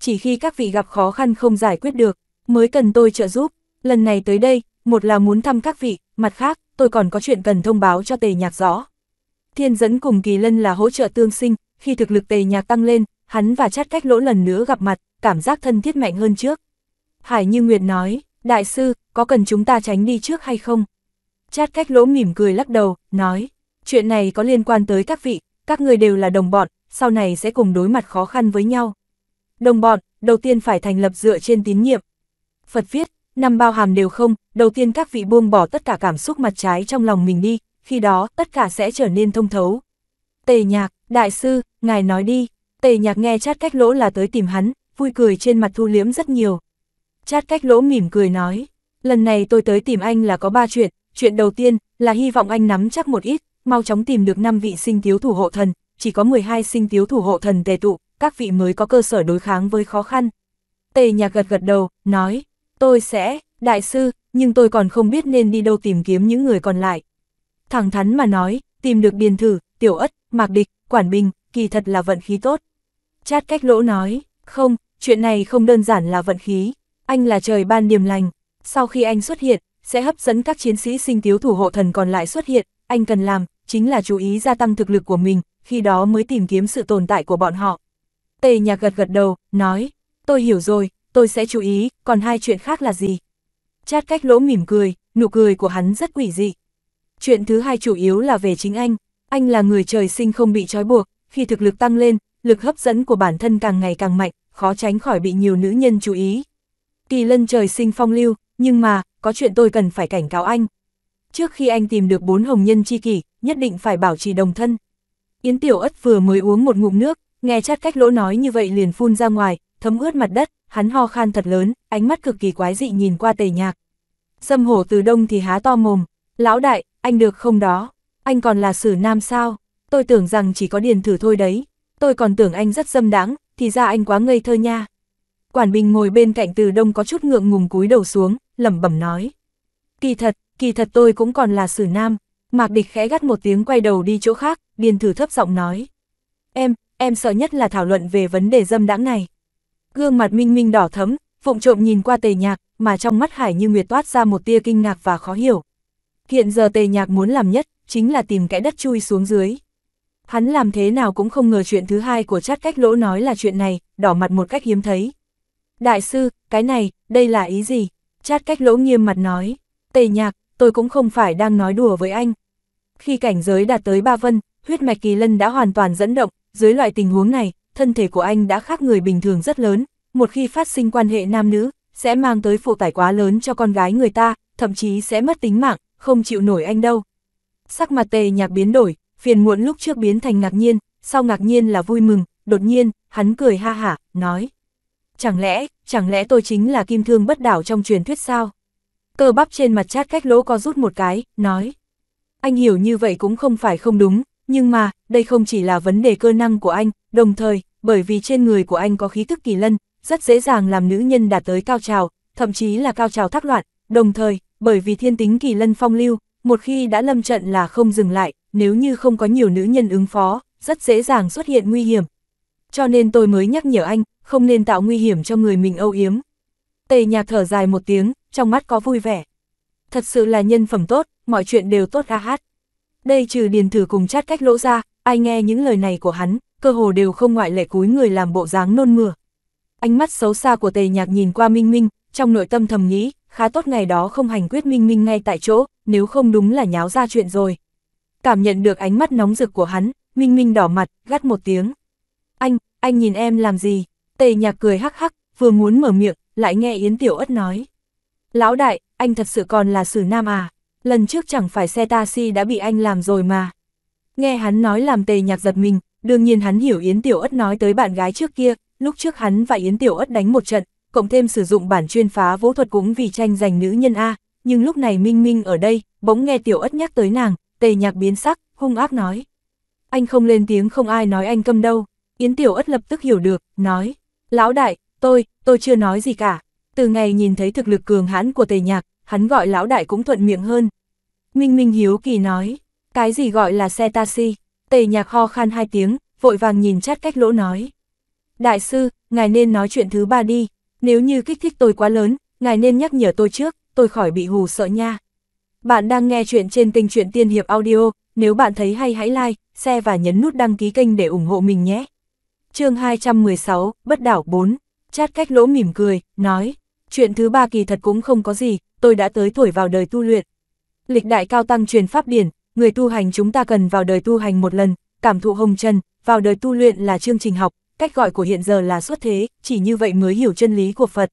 Chỉ khi các vị gặp khó khăn không giải quyết được, mới cần tôi trợ giúp, lần này tới đây, một là muốn thăm các vị, mặt khác, tôi còn có chuyện cần thông báo cho tề nhạc rõ. Thiên dẫn cùng kỳ lân là hỗ trợ tương sinh, khi thực lực tề nhạc tăng lên, hắn và chát cách lỗ lần nữa gặp mặt, cảm giác thân thiết mạnh hơn trước, Hải Như Nguyệt nói, đại sư, có cần chúng ta tránh đi trước hay không? Chát cách lỗ mỉm cười lắc đầu, nói, chuyện này có liên quan tới các vị, các người đều là đồng bọn, sau này sẽ cùng đối mặt khó khăn với nhau. Đồng bọn, đầu tiên phải thành lập dựa trên tín nhiệm. Phật viết, năm bao hàm đều không, đầu tiên các vị buông bỏ tất cả cảm xúc mặt trái trong lòng mình đi, khi đó tất cả sẽ trở nên thông thấu. Tề nhạc, đại sư, ngài nói đi, tề nhạc nghe chát cách lỗ là tới tìm hắn, vui cười trên mặt thu liếm rất nhiều. Chát cách lỗ mỉm cười nói, lần này tôi tới tìm anh là có ba chuyện, chuyện đầu tiên là hy vọng anh nắm chắc một ít, mau chóng tìm được 5 vị sinh thiếu thủ hộ thần, chỉ có 12 sinh thiếu thủ hộ thần tề tụ, các vị mới có cơ sở đối kháng với khó khăn. Tề nhạc gật gật đầu, nói, tôi sẽ, đại sư, nhưng tôi còn không biết nên đi đâu tìm kiếm những người còn lại. Thẳng thắn mà nói, tìm được điền thử, tiểu ất, mạc địch, quản bình, kỳ thật là vận khí tốt. Chát cách lỗ nói, không, chuyện này không đơn giản là vận khí, anh là trời ban niềm lành. Sau khi anh xuất hiện, sẽ hấp dẫn các chiến sĩ sinh tiếu thủ hộ thần còn lại xuất hiện. Anh cần làm, chính là chú ý gia tăng thực lực của mình, khi đó mới tìm kiếm sự tồn tại của bọn họ. Tề nhạc gật gật đầu, nói, tôi hiểu rồi, tôi sẽ chú ý, còn hai chuyện khác là gì? Chát cách lỗ mỉm cười, nụ cười của hắn rất quỷ dị. Chuyện thứ hai chủ yếu là về chính anh, anh là người trời sinh không bị trói buộc, khi thực lực tăng lên, lực hấp dẫn của bản thân càng ngày càng mạnh, khó tránh khỏi bị nhiều nữ nhân chú ý. Kỳ lân trời sinh phong lưu, nhưng mà, có chuyện tôi cần phải cảnh cáo anh. Trước khi anh tìm được bốn hồng nhân chi kỷ, nhất định phải bảo trì đồng thân. Yến Tiểu Ất vừa mới uống một ngụm nước, nghe chát cách lỗ nói như vậy liền phun ra ngoài, thấm ướt mặt đất, hắn ho khan thật lớn, ánh mắt cực kỳ quái dị nhìn qua tề nhạc. Dâm hổ từ đông thì há to mồm, lão đại, anh được không đó, anh còn là sử nam sao, tôi tưởng rằng chỉ có điền thử thôi đấy, tôi còn tưởng anh rất dâm đáng, thì ra anh quá ngây thơ nha. Quản Bình ngồi bên cạnh Từ Đông có chút ngượng ngùng cúi đầu xuống, lẩm bẩm nói. Kỳ thật, kỳ thật tôi cũng còn là Sử Nam. Mạc Địch khẽ gắt một tiếng quay đầu đi chỗ khác, điền thử thấp giọng nói. Em, em sợ nhất là thảo luận về vấn đề dâm đãng này. Gương mặt minh minh đỏ thấm, phụng trộm nhìn qua tề nhạc, mà trong mắt Hải như Nguyệt toát ra một tia kinh ngạc và khó hiểu. Hiện giờ tề nhạc muốn làm nhất, chính là tìm cái đất chui xuống dưới. Hắn làm thế nào cũng không ngờ chuyện thứ hai của chát cách lỗ nói là chuyện này, đỏ mặt một cách hiếm thấy. Đại sư, cái này, đây là ý gì? Chát cách lỗ nghiêm mặt nói. Tề nhạc, tôi cũng không phải đang nói đùa với anh. Khi cảnh giới đạt tới ba vân, huyết mạch kỳ lân đã hoàn toàn dẫn động, dưới loại tình huống này, thân thể của anh đã khác người bình thường rất lớn, một khi phát sinh quan hệ nam nữ, sẽ mang tới phụ tải quá lớn cho con gái người ta, thậm chí sẽ mất tính mạng, không chịu nổi anh đâu. Sắc mặt tề nhạc biến đổi, phiền muộn lúc trước biến thành ngạc nhiên, sau ngạc nhiên là vui mừng, đột nhiên, hắn cười ha hả, nói. Chẳng lẽ, chẳng lẽ tôi chính là kim thương bất đảo trong truyền thuyết sao? Cơ bắp trên mặt chát cách lỗ co rút một cái, nói. Anh hiểu như vậy cũng không phải không đúng, nhưng mà, đây không chỉ là vấn đề cơ năng của anh, đồng thời, bởi vì trên người của anh có khí thức kỳ lân, rất dễ dàng làm nữ nhân đạt tới cao trào, thậm chí là cao trào thác loạn, đồng thời, bởi vì thiên tính kỳ lân phong lưu, một khi đã lâm trận là không dừng lại, nếu như không có nhiều nữ nhân ứng phó, rất dễ dàng xuất hiện nguy hiểm. Cho nên tôi mới nhắc nhở anh, không nên tạo nguy hiểm cho người mình âu yếm. Tề nhạc thở dài một tiếng, trong mắt có vui vẻ. Thật sự là nhân phẩm tốt, mọi chuyện đều tốt a hát. Đây trừ điền thử cùng chát cách lỗ ra, ai nghe những lời này của hắn, cơ hồ đều không ngoại lệ cúi người làm bộ dáng nôn mửa. Ánh mắt xấu xa của tề nhạc nhìn qua Minh Minh, trong nội tâm thầm nghĩ, khá tốt ngày đó không hành quyết Minh Minh ngay tại chỗ, nếu không đúng là nháo ra chuyện rồi. Cảm nhận được ánh mắt nóng rực của hắn, Minh Minh đỏ mặt, gắt một tiếng. Anh, anh nhìn em làm gì? Tề nhạc cười hắc hắc, vừa muốn mở miệng, lại nghe Yến Tiểu Ất nói. Lão đại, anh thật sự còn là sử nam à, lần trước chẳng phải xe taxi đã bị anh làm rồi mà. Nghe hắn nói làm tề nhạc giật mình, đương nhiên hắn hiểu Yến Tiểu Ất nói tới bạn gái trước kia, lúc trước hắn và Yến Tiểu Ất đánh một trận, cộng thêm sử dụng bản chuyên phá vũ thuật cũng vì tranh giành nữ nhân A, nhưng lúc này Minh Minh ở đây, bỗng nghe Tiểu Ất nhắc tới nàng, tề nhạc biến sắc, hung ác nói. Anh không lên tiếng không ai nói anh câm đâu, Yến Tiểu Ất lập tức hiểu được, nói. Lão đại, tôi, tôi chưa nói gì cả. Từ ngày nhìn thấy thực lực cường hãn của tề nhạc, hắn gọi lão đại cũng thuận miệng hơn. Minh Minh hiếu kỳ nói, cái gì gọi là xe taxi? Tề nhạc ho khan hai tiếng, vội vàng nhìn chát cách lỗ nói. Đại sư, ngài nên nói chuyện thứ ba đi, nếu như kích thích tôi quá lớn, ngài nên nhắc nhở tôi trước, tôi khỏi bị hù sợ nha. Bạn đang nghe chuyện trên kênh truyện Tiên Hiệp Audio, nếu bạn thấy hay hãy like, share và nhấn nút đăng ký kênh để ủng hộ mình nhé chương 216, bất đảo 4, chát cách lỗ mỉm cười, nói, chuyện thứ ba kỳ thật cũng không có gì, tôi đã tới tuổi vào đời tu luyện. Lịch đại cao tăng truyền pháp điển, người tu hành chúng ta cần vào đời tu hành một lần, cảm thụ hồng trần, vào đời tu luyện là chương trình học, cách gọi của hiện giờ là xuất thế, chỉ như vậy mới hiểu chân lý của Phật.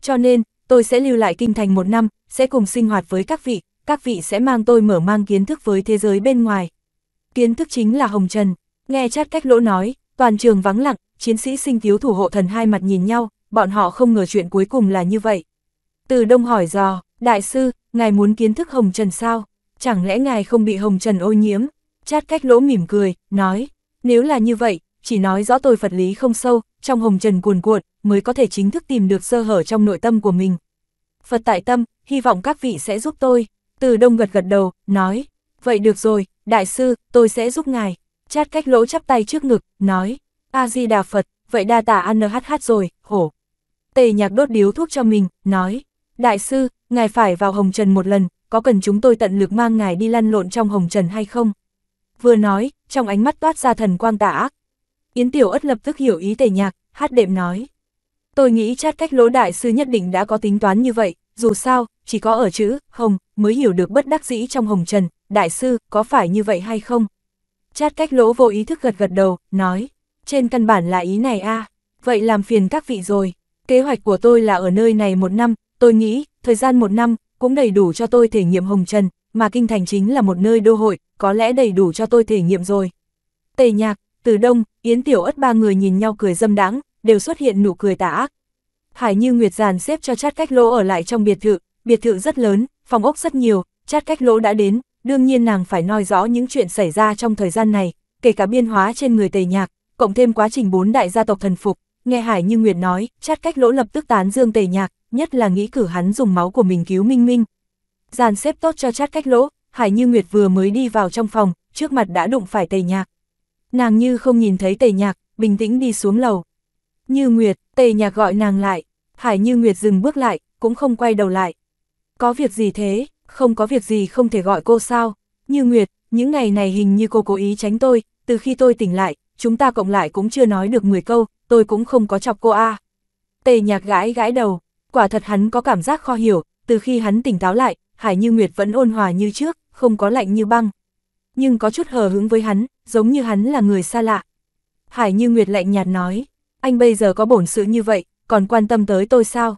Cho nên, tôi sẽ lưu lại kinh thành một năm, sẽ cùng sinh hoạt với các vị, các vị sẽ mang tôi mở mang kiến thức với thế giới bên ngoài. Kiến thức chính là hồng trần, nghe chát cách lỗ nói, Toàn trường vắng lặng, chiến sĩ sinh thiếu thủ hộ thần hai mặt nhìn nhau, bọn họ không ngờ chuyện cuối cùng là như vậy. Từ Đông hỏi dò, đại sư, ngài muốn kiến thức Hồng Trần sao? Chẳng lẽ ngài không bị Hồng Trần ô nhiễm? Chát cách lỗ mỉm cười, nói, nếu là như vậy, chỉ nói rõ tôi Phật lý không sâu, trong Hồng Trần cuồn cuộn, mới có thể chính thức tìm được sơ hở trong nội tâm của mình. Phật tại tâm, hy vọng các vị sẽ giúp tôi. Từ Đông gật gật đầu, nói, vậy được rồi, đại sư, tôi sẽ giúp ngài. Chát cách lỗ chắp tay trước ngực, nói, A-di-đà Phật, vậy đa tả ăn hát rồi, khổ Tề nhạc đốt điếu thuốc cho mình, nói, đại sư, ngài phải vào hồng trần một lần, có cần chúng tôi tận lực mang ngài đi lăn lộn trong hồng trần hay không? Vừa nói, trong ánh mắt toát ra thần quang tà ác. Yến Tiểu ất lập tức hiểu ý tề nhạc, hát đệm nói. Tôi nghĩ chát cách lỗ đại sư nhất định đã có tính toán như vậy, dù sao, chỉ có ở chữ, hồng, mới hiểu được bất đắc dĩ trong hồng trần, đại sư, có phải như vậy hay không? Chát cách lỗ vô ý thức gật gật đầu, nói, trên căn bản là ý này a vậy làm phiền các vị rồi, kế hoạch của tôi là ở nơi này một năm, tôi nghĩ, thời gian một năm, cũng đầy đủ cho tôi thể nghiệm hồng trần, mà kinh thành chính là một nơi đô hội, có lẽ đầy đủ cho tôi thể nghiệm rồi. Tề nhạc, từ đông, Yến Tiểu ất ba người nhìn nhau cười dâm đáng, đều xuất hiện nụ cười tà ác. Hải như Nguyệt Giàn xếp cho chát cách lỗ ở lại trong biệt thự, biệt thự rất lớn, phòng ốc rất nhiều, chát cách lỗ đã đến, đương nhiên nàng phải nói rõ những chuyện xảy ra trong thời gian này, kể cả biên hóa trên người tề nhạc, cộng thêm quá trình bốn đại gia tộc thần phục, nghe Hải Như Nguyệt nói, chát cách lỗ lập tức tán dương tề nhạc, nhất là nghĩ cử hắn dùng máu của mình cứu Minh Minh. giàn xếp tốt cho chát cách lỗ, Hải Như Nguyệt vừa mới đi vào trong phòng, trước mặt đã đụng phải tề nhạc. Nàng như không nhìn thấy tề nhạc, bình tĩnh đi xuống lầu. Như Nguyệt, tề nhạc gọi nàng lại, Hải Như Nguyệt dừng bước lại, cũng không quay đầu lại. Có việc gì thế? không có việc gì không thể gọi cô sao, như Nguyệt, những ngày này hình như cô cố ý tránh tôi, từ khi tôi tỉnh lại, chúng ta cộng lại cũng chưa nói được 10 câu, tôi cũng không có chọc cô a. Tề nhạc gãi gãi đầu, quả thật hắn có cảm giác khó hiểu, từ khi hắn tỉnh táo lại, Hải Như Nguyệt vẫn ôn hòa như trước, không có lạnh như băng. Nhưng có chút hờ hứng với hắn, giống như hắn là người xa lạ. Hải Như Nguyệt lạnh nhạt nói, anh bây giờ có bổn sự như vậy, còn quan tâm tới tôi sao?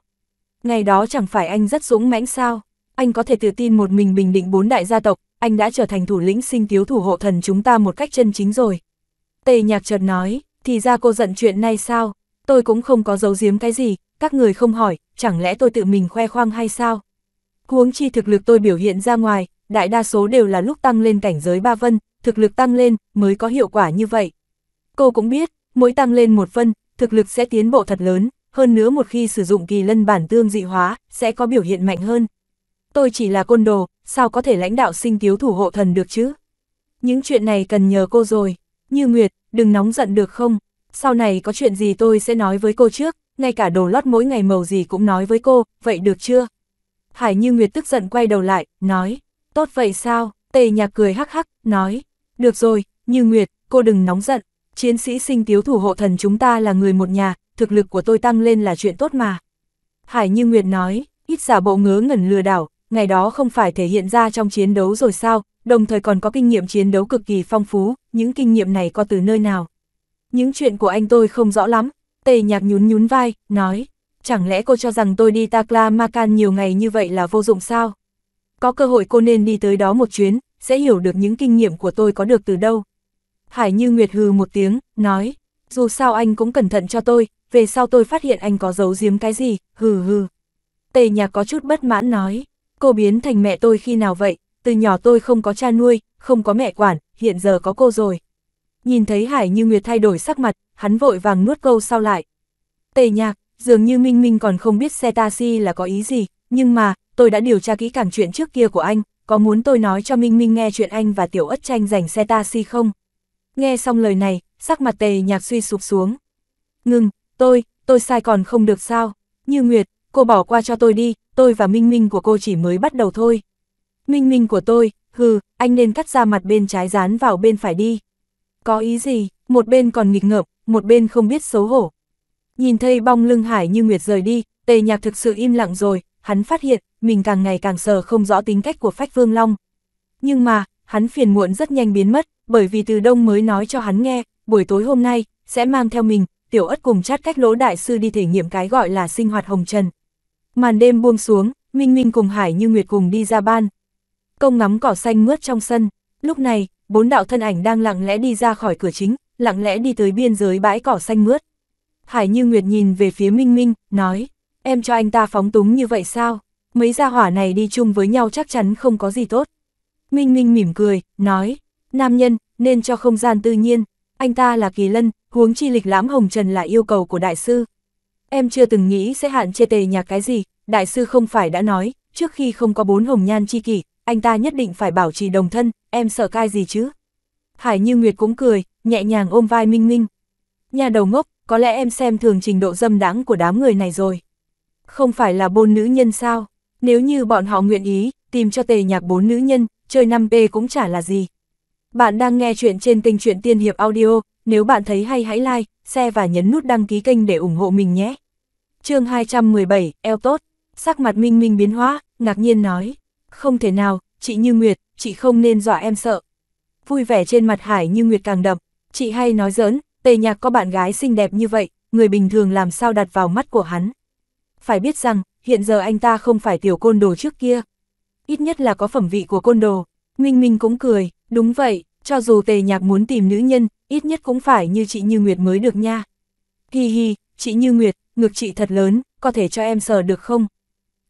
Ngày đó chẳng phải anh rất dũng mãnh sao? anh có thể tự tin một mình bình định bốn đại gia tộc, anh đã trở thành thủ lĩnh sinh thiếu thủ hộ thần chúng ta một cách chân chính rồi. Tề nhạc chợt nói, thì ra cô giận chuyện này sao, tôi cũng không có giấu giếm cái gì, các người không hỏi, chẳng lẽ tôi tự mình khoe khoang hay sao? Huống chi thực lực tôi biểu hiện ra ngoài, đại đa số đều là lúc tăng lên cảnh giới ba vân, thực lực tăng lên mới có hiệu quả như vậy. Cô cũng biết, mỗi tăng lên một vân, thực lực sẽ tiến bộ thật lớn, hơn nữa một khi sử dụng kỳ lân bản tương dị hóa, sẽ có biểu hiện mạnh hơn tôi chỉ là côn đồ, sao có thể lãnh đạo sinh thiếu thủ hộ thần được chứ? Những chuyện này cần nhờ cô rồi, như Nguyệt, đừng nóng giận được không? Sau này có chuyện gì tôi sẽ nói với cô trước, ngay cả đồ lót mỗi ngày màu gì cũng nói với cô, vậy được chưa? Hải Như Nguyệt tức giận quay đầu lại, nói, tốt vậy sao? Tề nhạc cười hắc hắc, nói, được rồi, Như Nguyệt, cô đừng nóng giận, chiến sĩ sinh thiếu thủ hộ thần chúng ta là người một nhà, thực lực của tôi tăng lên là chuyện tốt mà. Hải Như Nguyệt nói, ít giả bộ ngớ ngẩn lừa đảo, ngày đó không phải thể hiện ra trong chiến đấu rồi sao, đồng thời còn có kinh nghiệm chiến đấu cực kỳ phong phú, những kinh nghiệm này có từ nơi nào. Những chuyện của anh tôi không rõ lắm, tề nhạc nhún nhún vai, nói, chẳng lẽ cô cho rằng tôi đi Takla Makan nhiều ngày như vậy là vô dụng sao? Có cơ hội cô nên đi tới đó một chuyến, sẽ hiểu được những kinh nghiệm của tôi có được từ đâu. Hải Như Nguyệt hừ một tiếng, nói, dù sao anh cũng cẩn thận cho tôi, về sau tôi phát hiện anh có giấu giếm cái gì, hừ hừ. Tề nhạc có chút bất mãn nói, Cô biến thành mẹ tôi khi nào vậy, từ nhỏ tôi không có cha nuôi, không có mẹ quản, hiện giờ có cô rồi. Nhìn thấy Hải Như Nguyệt thay đổi sắc mặt, hắn vội vàng nuốt câu sau lại. Tề nhạc, dường như Minh Minh còn không biết xe taxi là có ý gì, nhưng mà, tôi đã điều tra kỹ càng chuyện trước kia của anh, có muốn tôi nói cho Minh Minh nghe chuyện anh và Tiểu Ất Tranh giành xe taxi không? Nghe xong lời này, sắc mặt tề nhạc suy sụp xuống. Ngừng, tôi, tôi sai còn không được sao? Như Nguyệt, cô bỏ qua cho tôi đi, tôi và Minh Minh của cô chỉ mới bắt đầu thôi. Minh Minh của tôi, hừ, anh nên cắt ra mặt bên trái dán vào bên phải đi. Có ý gì, một bên còn nghịch ngợm, một bên không biết xấu hổ. Nhìn thấy bong lưng Hải như Nguyệt rời đi, tề nhạc thực sự im lặng rồi, hắn phát hiện, mình càng ngày càng sờ không rõ tính cách của Phách Vương Long. Nhưng mà, hắn phiền muộn rất nhanh biến mất, bởi vì từ đông mới nói cho hắn nghe, buổi tối hôm nay, sẽ mang theo mình, tiểu ất cùng chát cách lỗ đại sư đi thể nghiệm cái gọi là sinh hoạt hồng trần. Màn đêm buông xuống, Minh Minh cùng Hải Như Nguyệt cùng đi ra ban. Công ngắm cỏ xanh mướt trong sân, lúc này, bốn đạo thân ảnh đang lặng lẽ đi ra khỏi cửa chính, lặng lẽ đi tới biên giới bãi cỏ xanh mướt. Hải Như Nguyệt nhìn về phía Minh Minh, nói, em cho anh ta phóng túng như vậy sao? Mấy gia hỏa này đi chung với nhau chắc chắn không có gì tốt. Minh Minh mỉm cười, nói, nam nhân, nên cho không gian tự nhiên, anh ta là kỳ lân, huống chi lịch lãm hồng trần là yêu cầu của đại sư. Em chưa từng nghĩ sẽ hạn chê tề nhạc cái gì, đại sư không phải đã nói, trước khi không có bốn hồng nhan chi kỷ, anh ta nhất định phải bảo trì đồng thân, em sợ cai gì chứ? Hải Như Nguyệt cũng cười, nhẹ nhàng ôm vai Minh Minh. Nhà đầu ngốc, có lẽ em xem thường trình độ dâm đáng của đám người này rồi. Không phải là bốn nữ nhân sao? Nếu như bọn họ nguyện ý, tìm cho tề nhạc bốn nữ nhân, chơi 5P cũng chả là gì. Bạn đang nghe chuyện trên kênh truyện Tiên Hiệp Audio, nếu bạn thấy hay hãy like, share và nhấn nút đăng ký kênh để ủng hộ mình nhé. chương 217, eo tốt, sắc mặt Minh Minh biến hóa, ngạc nhiên nói, không thể nào, chị Như Nguyệt, chị không nên dọa em sợ. Vui vẻ trên mặt Hải Như Nguyệt càng đậm, chị hay nói giỡn, tề nhạc có bạn gái xinh đẹp như vậy, người bình thường làm sao đặt vào mắt của hắn. Phải biết rằng, hiện giờ anh ta không phải tiểu côn đồ trước kia. Ít nhất là có phẩm vị của côn đồ, Minh Minh cũng cười, đúng vậy, cho dù tề nhạc muốn tìm nữ nhân, ít nhất cũng phải như chị Như Nguyệt mới được nha. Hi hi, chị Như Nguyệt, ngược chị thật lớn, có thể cho em sờ được không?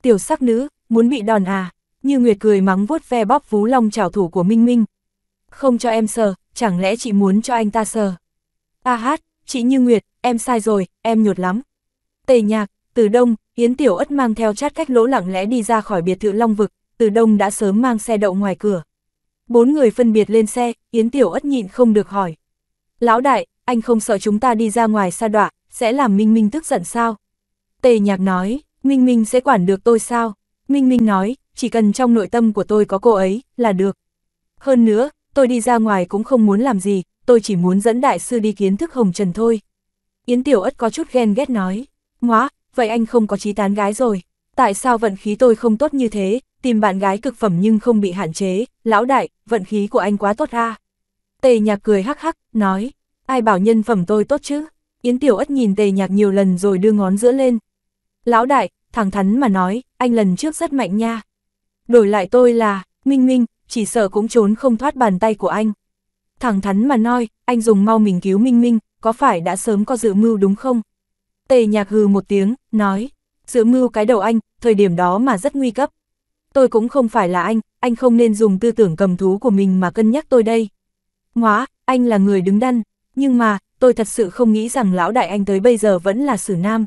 Tiểu sắc nữ, muốn bị đòn à? Như Nguyệt cười mắng vuốt ve bóp vú long trảo thủ của Minh Minh. Không cho em sờ, chẳng lẽ chị muốn cho anh ta sờ? A à hát, chị Như Nguyệt, em sai rồi, em nhột lắm. Tề nhạc, từ đông, Yến Tiểu Ất mang theo chát cách lỗ lặng lẽ đi ra khỏi biệt thự Long Vực, từ đông đã sớm mang xe đậu ngoài cửa. Bốn người phân biệt lên xe, Yến Tiểu ất nhịn không được hỏi. Lão đại, anh không sợ chúng ta đi ra ngoài xa đọa sẽ làm Minh Minh tức giận sao? Tề nhạc nói, Minh Minh sẽ quản được tôi sao? Minh Minh nói, chỉ cần trong nội tâm của tôi có cô ấy, là được. Hơn nữa, tôi đi ra ngoài cũng không muốn làm gì, tôi chỉ muốn dẫn đại sư đi kiến thức hồng trần thôi. Yến Tiểu ất có chút ghen ghét nói, ngoá vậy anh không có trí tán gái rồi, tại sao vận khí tôi không tốt như thế, tìm bạn gái cực phẩm nhưng không bị hạn chế, lão đại, vận khí của anh quá tốt ha à? Tề nhạc cười hắc hắc, nói, ai bảo nhân phẩm tôi tốt chứ? Yến Tiểu Ất nhìn tề nhạc nhiều lần rồi đưa ngón giữa lên. Lão đại, thẳng thắn mà nói, anh lần trước rất mạnh nha. Đổi lại tôi là, Minh Minh, chỉ sợ cũng trốn không thoát bàn tay của anh. Thẳng thắn mà nói, anh dùng mau mình cứu Minh Minh, có phải đã sớm có dự mưu đúng không? Tề nhạc hừ một tiếng, nói, dự mưu cái đầu anh, thời điểm đó mà rất nguy cấp tôi cũng không phải là anh, anh không nên dùng tư tưởng cầm thú của mình mà cân nhắc tôi đây. Ngoá, anh là người đứng đắn, nhưng mà, tôi thật sự không nghĩ rằng lão đại anh tới bây giờ vẫn là xử nam.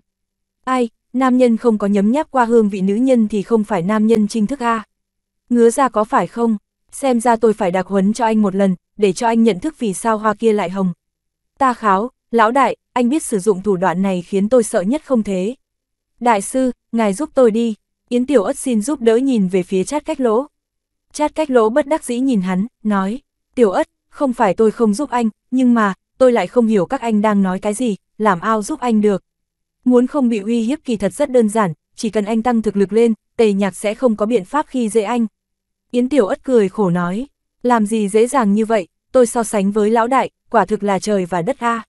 Ai, nam nhân không có nhấm nháp qua hương vị nữ nhân thì không phải nam nhân trinh thức A. Ngứa ra có phải không? Xem ra tôi phải đặc huấn cho anh một lần, để cho anh nhận thức vì sao hoa kia lại hồng. Ta kháo, lão đại, anh biết sử dụng thủ đoạn này khiến tôi sợ nhất không thế. Đại sư, ngài giúp tôi đi. Yến Tiểu Ất xin giúp đỡ nhìn về phía chát cách lỗ. Chát cách lỗ bất đắc dĩ nhìn hắn, nói, Tiểu Ất, không phải tôi không giúp anh, nhưng mà, tôi lại không hiểu các anh đang nói cái gì, làm ao giúp anh được. Muốn không bị uy hiếp kỳ thật rất đơn giản, chỉ cần anh tăng thực lực lên, tề nhạc sẽ không có biện pháp khi dễ anh. Yến Tiểu Ất cười khổ nói, làm gì dễ dàng như vậy, tôi so sánh với lão đại, quả thực là trời và đất a.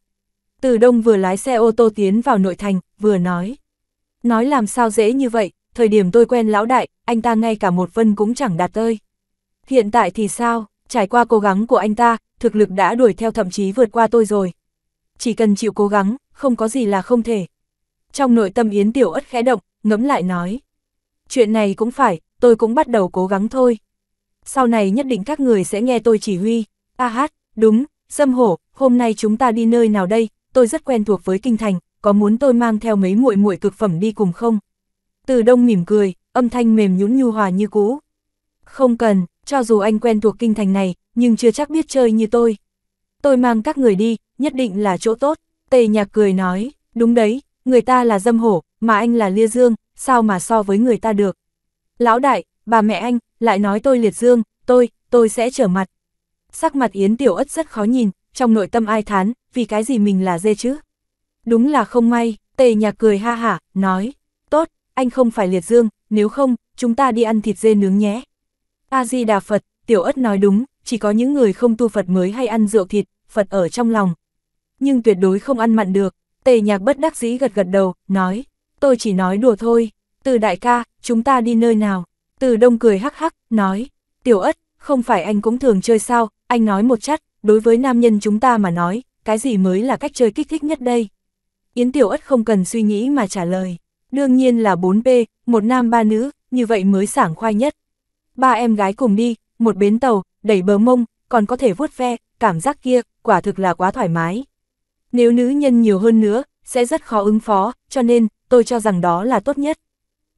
Từ đông vừa lái xe ô tô tiến vào nội thành, vừa nói. Nói làm sao dễ như vậy, thời điểm tôi quen lão đại, anh ta ngay cả một vân cũng chẳng đạt tới. Hiện tại thì sao, trải qua cố gắng của anh ta, thực lực đã đuổi theo thậm chí vượt qua tôi rồi. Chỉ cần chịu cố gắng, không có gì là không thể. Trong nội tâm Yến Tiểu ất khẽ động, ngẫm lại nói. Chuyện này cũng phải, tôi cũng bắt đầu cố gắng thôi. Sau này nhất định các người sẽ nghe tôi chỉ huy. A hát, đúng, Dâm hổ, hôm nay chúng ta đi nơi nào đây, tôi rất quen thuộc với kinh thành, có muốn tôi mang theo mấy muội muội cực phẩm đi cùng không? Từ đông mỉm cười, âm thanh mềm nhún nhu hòa như cũ. Không cần, cho dù anh quen thuộc kinh thành này, nhưng chưa chắc biết chơi như tôi. Tôi mang các người đi, nhất định là chỗ tốt. Tề nhạc cười nói, đúng đấy, người ta là dâm hổ, mà anh là lia dương, sao mà so với người ta được. Lão đại, bà mẹ anh, lại nói tôi liệt dương, tôi, tôi sẽ trở mặt. Sắc mặt Yến Tiểu Ất rất khó nhìn, trong nội tâm ai thán, vì cái gì mình là dê chứ? Đúng là không may, tề nhạc cười ha hả, nói, tốt, anh không phải liệt dương, nếu không, chúng ta đi ăn thịt dê nướng nhé. A-di-đà Phật, Tiểu ất nói đúng, chỉ có những người không tu Phật mới hay ăn rượu thịt, Phật ở trong lòng. Nhưng tuyệt đối không ăn mặn được, tề nhạc bất đắc dĩ gật gật đầu, nói, tôi chỉ nói đùa thôi, từ đại ca, chúng ta đi nơi nào, từ đông cười hắc hắc, nói, Tiểu ất, không phải anh cũng thường chơi sao, anh nói một chất, đối với nam nhân chúng ta mà nói, cái gì mới là cách chơi kích thích nhất đây. Yến Tiểu ất không cần suy nghĩ mà trả lời. Đương nhiên là 4P, một nam ba nữ, như vậy mới sảng khoai nhất. Ba em gái cùng đi, một bến tàu, đẩy bờ mông, còn có thể vuốt ve, cảm giác kia, quả thực là quá thoải mái. Nếu nữ nhân nhiều hơn nữa, sẽ rất khó ứng phó, cho nên, tôi cho rằng đó là tốt nhất.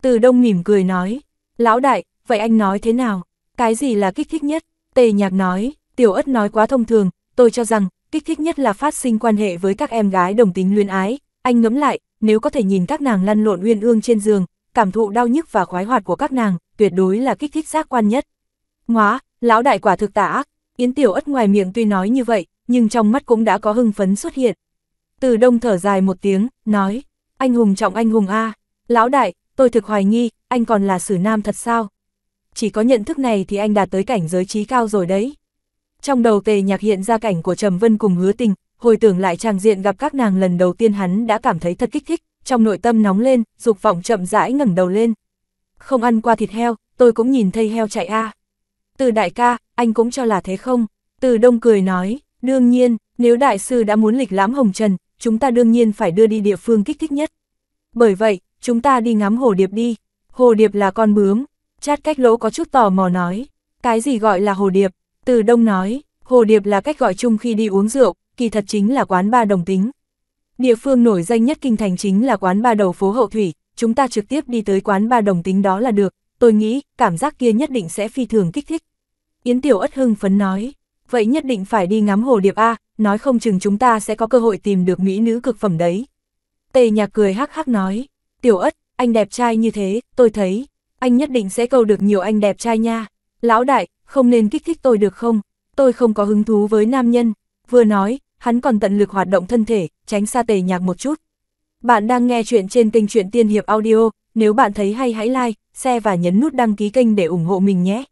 Từ đông mỉm cười nói, lão đại, vậy anh nói thế nào? Cái gì là kích thích nhất? Tề nhạc nói, tiểu ất nói quá thông thường, tôi cho rằng, kích thích nhất là phát sinh quan hệ với các em gái đồng tính luyến ái, anh ngẫm lại, nếu có thể nhìn các nàng lăn lộn uyên ương trên giường, cảm thụ đau nhức và khoái hoạt của các nàng, tuyệt đối là kích thích giác quan nhất. Ngoá, lão đại quả thực tả ác, Yến Tiểu ất ngoài miệng tuy nói như vậy, nhưng trong mắt cũng đã có hưng phấn xuất hiện. Từ đông thở dài một tiếng, nói, anh hùng trọng anh hùng A, lão đại, tôi thực hoài nghi, anh còn là sử nam thật sao? Chỉ có nhận thức này thì anh đạt tới cảnh giới trí cao rồi đấy. Trong đầu tề nhạc hiện ra cảnh của Trầm Vân cùng hứa tình, hồi tưởng lại tràng diện gặp các nàng lần đầu tiên hắn đã cảm thấy thật kích thích, trong nội tâm nóng lên, dục vọng chậm rãi ngẩng đầu lên. Không ăn qua thịt heo, tôi cũng nhìn thấy heo chạy a. Từ đại ca, anh cũng cho là thế không? Từ đông cười nói, đương nhiên, nếu đại sư đã muốn lịch lãm hồng trần, chúng ta đương nhiên phải đưa đi địa phương kích thích nhất. Bởi vậy, chúng ta đi ngắm hồ điệp đi. Hồ điệp là con bướm. Chát cách lỗ có chút tò mò nói, cái gì gọi là hồ điệp? Từ đông nói, hồ điệp là cách gọi chung khi đi uống rượu, kỳ thật chính là quán ba đồng tính. Địa phương nổi danh nhất kinh thành chính là quán ba đầu phố Hậu Thủy, chúng ta trực tiếp đi tới quán ba đồng tính đó là được, tôi nghĩ cảm giác kia nhất định sẽ phi thường kích thích. Yến Tiểu Ất hưng phấn nói, vậy nhất định phải đi ngắm hồ điệp A, nói không chừng chúng ta sẽ có cơ hội tìm được mỹ nữ cực phẩm đấy. Tề nhạc cười hắc hắc nói, Tiểu Ất, anh đẹp trai như thế, tôi thấy, anh nhất định sẽ câu được nhiều anh đẹp trai nha. Lão đại, không nên kích thích tôi được không? Tôi không có hứng thú với nam nhân, Vừa nói, hắn còn tận lực hoạt động thân thể, tránh xa tề nhạc một chút. Bạn đang nghe chuyện trên kênh truyện Tiên Hiệp Audio, nếu bạn thấy hay hãy like, share và nhấn nút đăng ký kênh để ủng hộ mình nhé.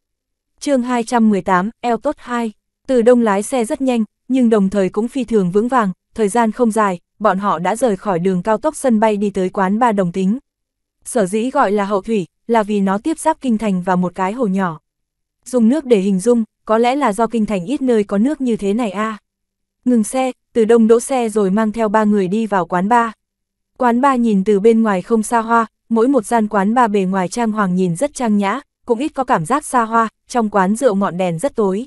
chương 218, eo tốt 2. Từ đông lái xe rất nhanh, nhưng đồng thời cũng phi thường vững vàng, thời gian không dài, bọn họ đã rời khỏi đường cao tốc sân bay đi tới quán ba đồng tính. Sở dĩ gọi là hậu thủy, là vì nó tiếp giáp kinh thành và một cái hồ nhỏ. Dùng nước để hình dung, có lẽ là do kinh thành ít nơi có nước như thế này a à. Ngừng xe, từ đông đỗ xe rồi mang theo ba người đi vào quán ba. Quán ba nhìn từ bên ngoài không xa hoa, mỗi một gian quán ba bề ngoài trang hoàng nhìn rất trang nhã, cũng ít có cảm giác xa hoa, trong quán rượu ngọn đèn rất tối.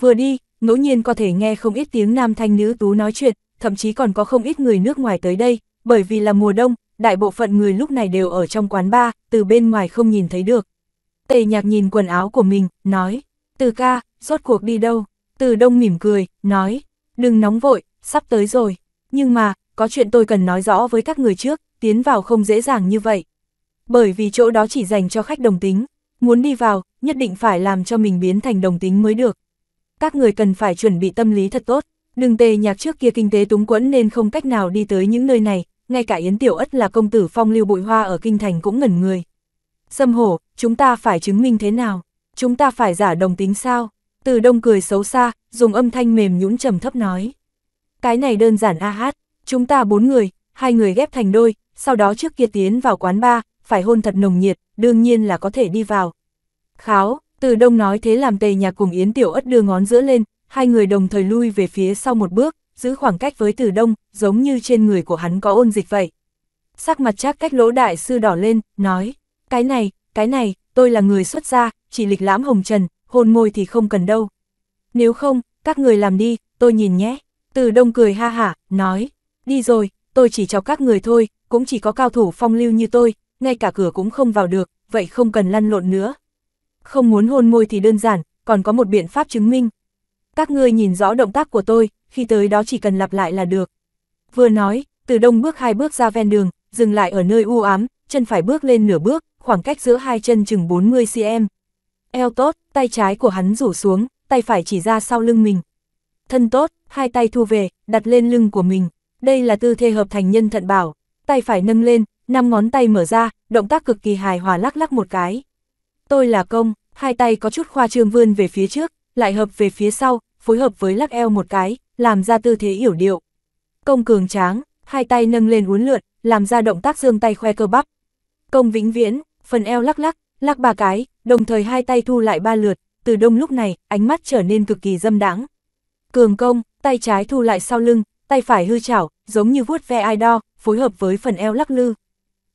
Vừa đi, ngẫu nhiên có thể nghe không ít tiếng nam thanh nữ tú nói chuyện, thậm chí còn có không ít người nước ngoài tới đây, bởi vì là mùa đông, đại bộ phận người lúc này đều ở trong quán ba, từ bên ngoài không nhìn thấy được. Tề nhạc nhìn quần áo của mình, nói, từ ca, rốt cuộc đi đâu? Từ đông mỉm cười, nói, Đừng nóng vội, sắp tới rồi. Nhưng mà, có chuyện tôi cần nói rõ với các người trước, tiến vào không dễ dàng như vậy. Bởi vì chỗ đó chỉ dành cho khách đồng tính. Muốn đi vào, nhất định phải làm cho mình biến thành đồng tính mới được. Các người cần phải chuẩn bị tâm lý thật tốt. Đừng tề nhạc trước kia kinh tế túng quẫn nên không cách nào đi tới những nơi này, ngay cả Yến Tiểu Ất là công tử phong lưu bụi hoa ở Kinh Thành cũng ngẩn người. Xâm hổ, chúng ta phải chứng minh thế nào? Chúng ta phải giả đồng tính sao? Từ đông cười xấu xa, dùng âm thanh mềm nhũn trầm thấp nói. Cái này đơn giản a hát, chúng ta bốn người, hai người ghép thành đôi, sau đó trước kia tiến vào quán ba, phải hôn thật nồng nhiệt, đương nhiên là có thể đi vào. Kháo, từ đông nói thế làm tề nhà cùng Yến Tiểu ất đưa ngón giữa lên, hai người đồng thời lui về phía sau một bước, giữ khoảng cách với từ đông, giống như trên người của hắn có ôn dịch vậy. Sắc mặt chắc cách lỗ đại sư đỏ lên, nói, cái này, cái này, tôi là người xuất gia, chỉ lịch lãm hồng trần, hôn môi thì không cần đâu. Nếu không, các người làm đi, tôi nhìn nhé. Từ đông cười ha hả, nói, đi rồi, tôi chỉ cho các người thôi, cũng chỉ có cao thủ phong lưu như tôi, ngay cả cửa cũng không vào được, vậy không cần lăn lộn nữa. Không muốn hôn môi thì đơn giản, còn có một biện pháp chứng minh. Các ngươi nhìn rõ động tác của tôi, khi tới đó chỉ cần lặp lại là được. Vừa nói, từ đông bước hai bước ra ven đường, dừng lại ở nơi u ám, chân phải bước lên nửa bước, khoảng cách giữa hai chân chừng 40 cm. Eo tốt, tay trái của hắn rủ xuống, tay phải chỉ ra sau lưng mình. Thân tốt, hai tay thu về, đặt lên lưng của mình. Đây là tư thế hợp thành nhân thận bảo. Tay phải nâng lên, năm ngón tay mở ra, động tác cực kỳ hài hòa lắc lắc một cái. Tôi là công, hai tay có chút khoa trương vươn về phía trước, lại hợp về phía sau, phối hợp với lắc eo một cái, làm ra tư thế yểu điệu. Công cường tráng, hai tay nâng lên uốn lượn, làm ra động tác dương tay khoe cơ bắp. Công vĩnh viễn, phần eo lắc lắc, Lắc ba cái, đồng thời hai tay thu lại ba lượt, từ đông lúc này, ánh mắt trở nên cực kỳ dâm đãng. Cường công, tay trái thu lại sau lưng, tay phải hư chảo, giống như vuốt ve ai đo, phối hợp với phần eo lắc lư.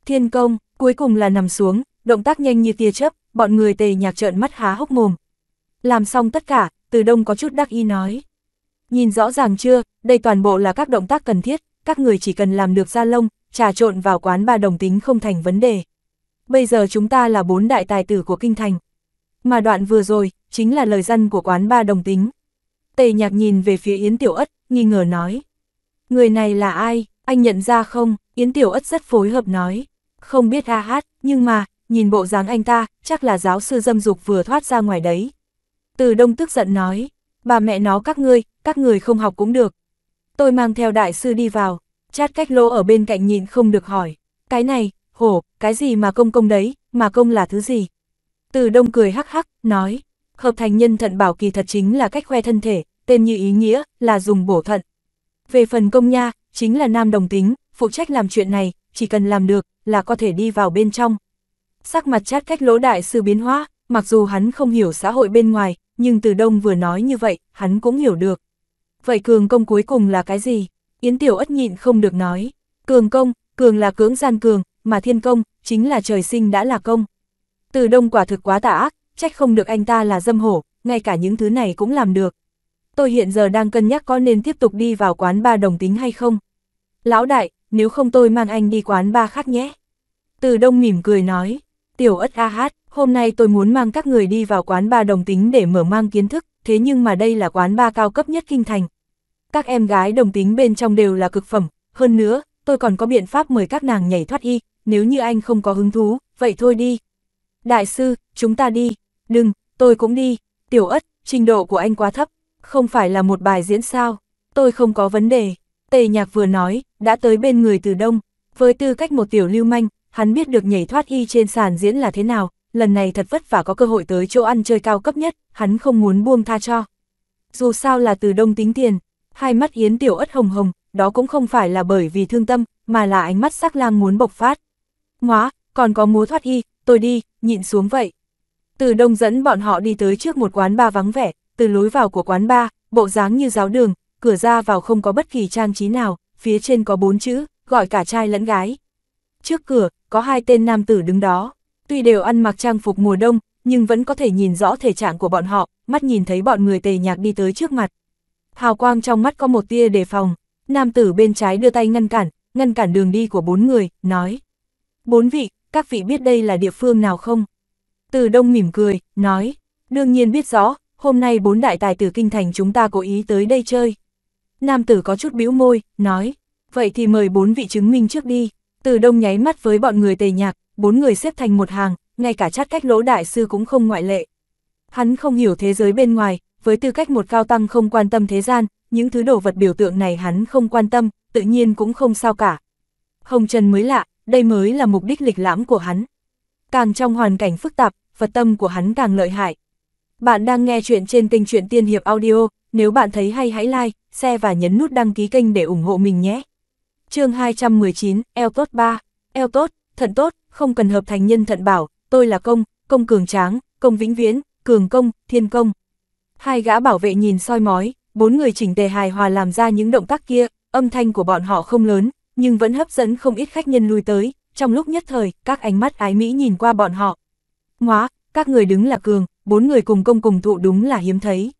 Thiên công, cuối cùng là nằm xuống, động tác nhanh như tia chớp, bọn người tề nhạc trợn mắt há hốc mồm. Làm xong tất cả, từ đông có chút đắc ý nói. Nhìn rõ ràng chưa, đây toàn bộ là các động tác cần thiết, các người chỉ cần làm được ra lông, trà trộn vào quán ba đồng tính không thành vấn đề bây giờ chúng ta là bốn đại tài tử của kinh thành. Mà đoạn vừa rồi, chính là lời dân của quán ba đồng tính. Tề nhạc nhìn về phía Yến Tiểu Ất, nghi ngờ nói. Người này là ai, anh nhận ra không? Yến Tiểu Ất rất phối hợp nói. Không biết a hát, nhưng mà, nhìn bộ dáng anh ta, chắc là giáo sư dâm dục vừa thoát ra ngoài đấy. Từ đông tức giận nói, bà mẹ nó các ngươi, các người không học cũng được. Tôi mang theo đại sư đi vào, chát cách lỗ ở bên cạnh nhìn không được hỏi. Cái này, hổ, cái gì mà công công đấy, mà công là thứ gì? Từ đông cười hắc hắc, nói, hợp thành nhân thận bảo kỳ thật chính là cách khoe thân thể, tên như ý nghĩa, là dùng bổ thận. Về phần công nha, chính là nam đồng tính, phụ trách làm chuyện này, chỉ cần làm được, là có thể đi vào bên trong. Sắc mặt chát cách lỗ đại sư biến hóa, mặc dù hắn không hiểu xã hội bên ngoài, nhưng từ đông vừa nói như vậy, hắn cũng hiểu được. Vậy cường công cuối cùng là cái gì? Yến Tiểu Ất nhịn không được nói. Cường công, cường là cưỡng gian cường, mà thiên công, chính là trời sinh đã là công. Từ đông quả thực quá tà ác, trách không được anh ta là dâm hổ, ngay cả những thứ này cũng làm được. Tôi hiện giờ đang cân nhắc có nên tiếp tục đi vào quán ba đồng tính hay không. Lão đại, nếu không tôi mang anh đi quán ba khác nhé. Từ đông mỉm cười nói, tiểu ất a hát, hôm nay tôi muốn mang các người đi vào quán ba đồng tính để mở mang kiến thức, thế nhưng mà đây là quán ba cao cấp nhất kinh thành. Các em gái đồng tính bên trong đều là cực phẩm, hơn nữa, tôi còn có biện pháp mời các nàng nhảy thoát y, nếu như anh không có hứng thú, vậy thôi đi. Đại sư, chúng ta đi. Đừng, tôi cũng đi. Tiểu ất, trình độ của anh quá thấp, không phải là một bài diễn sao. Tôi không có vấn đề. Tề nhạc vừa nói, đã tới bên người từ đông. Với tư cách một tiểu lưu manh, hắn biết được nhảy thoát y trên sàn diễn là thế nào. Lần này thật vất vả có cơ hội tới chỗ ăn chơi cao cấp nhất, hắn không muốn buông tha cho. Dù sao là từ đông tính tiền, hai mắt Yến Tiểu ất hồng hồng, đó cũng không phải là bởi vì thương tâm, mà là ánh mắt sắc lang muốn bộc phát. Ngóa, còn có múa thoát y, tôi đi, nhịn xuống vậy. Từ đông dẫn bọn họ đi tới trước một quán ba vắng vẻ, từ lối vào của quán ba, bộ dáng như giáo đường, cửa ra vào không có bất kỳ trang trí nào, phía trên có bốn chữ, gọi cả trai lẫn gái. Trước cửa, có hai tên nam tử đứng đó, tuy đều ăn mặc trang phục mùa đông, nhưng vẫn có thể nhìn rõ thể trạng của bọn họ, mắt nhìn thấy bọn người tề nhạc đi tới trước mặt. Hào quang trong mắt có một tia đề phòng, nam tử bên trái đưa tay ngăn cản, ngăn cản đường đi của bốn người, nói. Bốn vị, các vị biết đây là địa phương nào không? Từ đông mỉm cười, nói, đương nhiên biết rõ, hôm nay bốn đại tài tử kinh thành chúng ta cố ý tới đây chơi. Nam tử có chút bĩu môi, nói, vậy thì mời bốn vị chứng minh trước đi. Từ đông nháy mắt với bọn người tề nhạc, bốn người xếp thành một hàng, ngay cả chát cách lỗ đại sư cũng không ngoại lệ. Hắn không hiểu thế giới bên ngoài, với tư cách một cao tăng không quan tâm thế gian, những thứ đồ vật biểu tượng này hắn không quan tâm, tự nhiên cũng không sao cả. Hồng Trần mới lạ, đây mới là mục đích lịch lãm của hắn. Càng trong hoàn cảnh phức tạp, Phật tâm của hắn càng lợi hại. Bạn đang nghe chuyện trên kênh truyện Tiên Hiệp Audio, nếu bạn thấy hay hãy like, share và nhấn nút đăng ký kênh để ủng hộ mình nhé. chương 219, Eo Tốt 3, Eo Tốt, Thận Tốt, không cần hợp thành nhân thận bảo, tôi là công, công cường tráng, công vĩnh viễn, cường công, thiên công. Hai gã bảo vệ nhìn soi mói, bốn người chỉnh tề hài hòa làm ra những động tác kia, âm thanh của bọn họ không lớn, nhưng vẫn hấp dẫn không ít khách nhân lui tới, trong lúc nhất thời, các ánh mắt ái mỹ nhìn qua bọn họ. Ngoá, các người đứng là cường, bốn người cùng công cùng thụ đúng là hiếm thấy.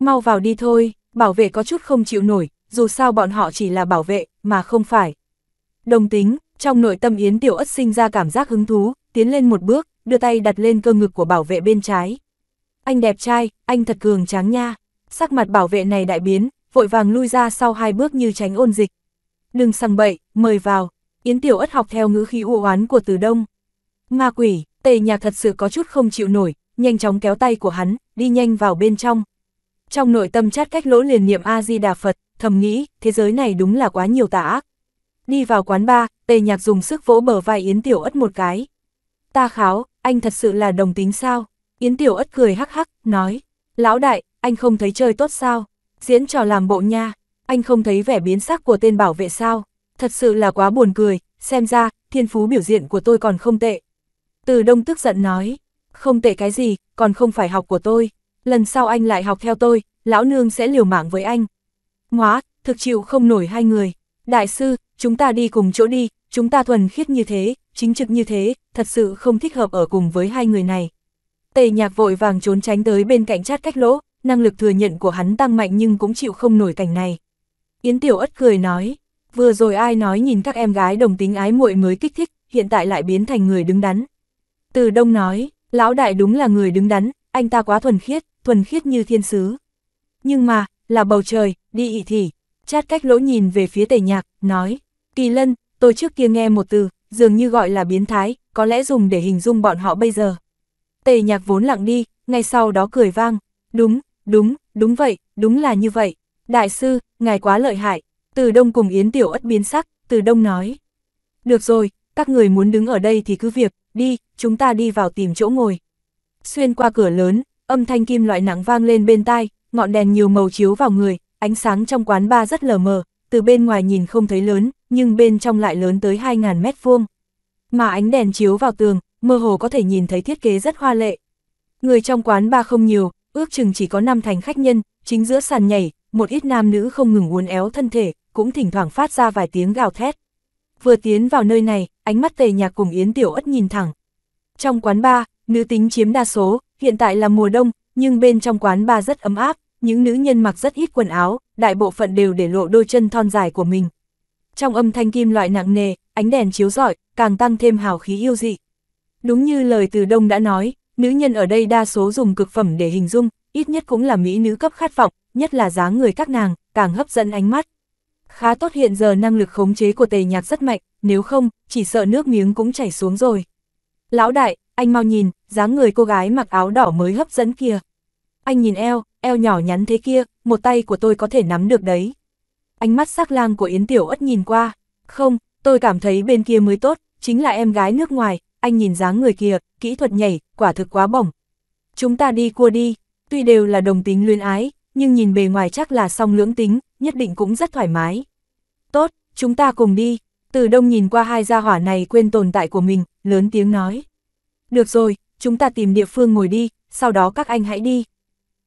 Mau vào đi thôi, bảo vệ có chút không chịu nổi, dù sao bọn họ chỉ là bảo vệ, mà không phải. Đồng tính, trong nội tâm Yến Tiểu Ất sinh ra cảm giác hứng thú, tiến lên một bước, đưa tay đặt lên cơ ngực của bảo vệ bên trái. Anh đẹp trai, anh thật cường tráng nha. Sắc mặt bảo vệ này đại biến, vội vàng lui ra sau hai bước như tránh ôn dịch, Đừng sằng bậy, mời vào. Yến Tiểu ất học theo ngữ khí u oán của Từ Đông. Ma quỷ, tề nhạc thật sự có chút không chịu nổi, nhanh chóng kéo tay của hắn, đi nhanh vào bên trong. Trong nội tâm chát cách lỗ liền niệm A-di-đà Phật, thầm nghĩ, thế giới này đúng là quá nhiều tà ác. Đi vào quán ba, tề nhạc dùng sức vỗ bờ vai Yến Tiểu ất một cái. Ta kháo, anh thật sự là đồng tính sao? Yến Tiểu ất cười hắc hắc, nói, lão đại, anh không thấy chơi tốt sao? Diễn trò làm bộ nha anh không thấy vẻ biến sắc của tên bảo vệ sao, thật sự là quá buồn cười, xem ra, thiên phú biểu diện của tôi còn không tệ. Từ đông tức giận nói, không tệ cái gì, còn không phải học của tôi, lần sau anh lại học theo tôi, lão nương sẽ liều mạng với anh. Ngoá, thực chịu không nổi hai người, đại sư, chúng ta đi cùng chỗ đi, chúng ta thuần khiết như thế, chính trực như thế, thật sự không thích hợp ở cùng với hai người này. Tề nhạc vội vàng trốn tránh tới bên cạnh chát cách lỗ, năng lực thừa nhận của hắn tăng mạnh nhưng cũng chịu không nổi cảnh này. Yến Tiểu ất cười nói, vừa rồi ai nói nhìn các em gái đồng tính ái muội mới kích thích, hiện tại lại biến thành người đứng đắn. Từ Đông nói, lão đại đúng là người đứng đắn, anh ta quá thuần khiết, thuần khiết như thiên sứ. Nhưng mà, là bầu trời, đi ị thì, chát cách lỗ nhìn về phía tề nhạc, nói, kỳ lân, tôi trước kia nghe một từ, dường như gọi là biến thái, có lẽ dùng để hình dung bọn họ bây giờ. Tề nhạc vốn lặng đi, ngay sau đó cười vang, đúng, đúng, đúng vậy, đúng là như vậy. Đại sư, ngài quá lợi hại, từ đông cùng Yến Tiểu Ất biến sắc, từ đông nói. Được rồi, các người muốn đứng ở đây thì cứ việc, đi, chúng ta đi vào tìm chỗ ngồi. Xuyên qua cửa lớn, âm thanh kim loại nắng vang lên bên tai, ngọn đèn nhiều màu chiếu vào người, ánh sáng trong quán ba rất lờ mờ, từ bên ngoài nhìn không thấy lớn, nhưng bên trong lại lớn tới 2.000 mét vuông. Mà ánh đèn chiếu vào tường, mơ hồ có thể nhìn thấy thiết kế rất hoa lệ. Người trong quán ba không nhiều, ước chừng chỉ có 5 thành khách nhân, chính giữa sàn nhảy, một ít nam nữ không ngừng uốn éo thân thể, cũng thỉnh thoảng phát ra vài tiếng gào thét. Vừa tiến vào nơi này, ánh mắt tề nhạc cùng Yến Tiểu Ất nhìn thẳng. Trong quán bar, nữ tính chiếm đa số, hiện tại là mùa đông, nhưng bên trong quán bar rất ấm áp, những nữ nhân mặc rất ít quần áo, đại bộ phận đều để lộ đôi chân thon dài của mình. Trong âm thanh kim loại nặng nề, ánh đèn chiếu rọi, càng tăng thêm hào khí yêu dị. Đúng như lời từ đông đã nói, nữ nhân ở đây đa số dùng cực phẩm để hình dung, ít nhất cũng là mỹ nữ cấp khát vọng, nhất là dáng người các nàng, càng hấp dẫn ánh mắt. Khá tốt hiện giờ năng lực khống chế của tề nhạc rất mạnh, nếu không, chỉ sợ nước miếng cũng chảy xuống rồi. Lão đại, anh mau nhìn, dáng người cô gái mặc áo đỏ mới hấp dẫn kia. Anh nhìn eo, eo nhỏ nhắn thế kia, một tay của tôi có thể nắm được đấy. Ánh mắt sắc lang của Yến Tiểu ất nhìn qua. Không, tôi cảm thấy bên kia mới tốt, chính là em gái nước ngoài, anh nhìn dáng người kia, kỹ thuật nhảy, quả thực quá bổng. Chúng ta đi cua đi, tuy đều là đồng tính luyên ái, nhưng nhìn bề ngoài chắc là song lưỡng tính, nhất định cũng rất thoải mái. Tốt, chúng ta cùng đi. Từ đông nhìn qua hai gia hỏa này quên tồn tại của mình, lớn tiếng nói. Được rồi, chúng ta tìm địa phương ngồi đi, sau đó các anh hãy đi.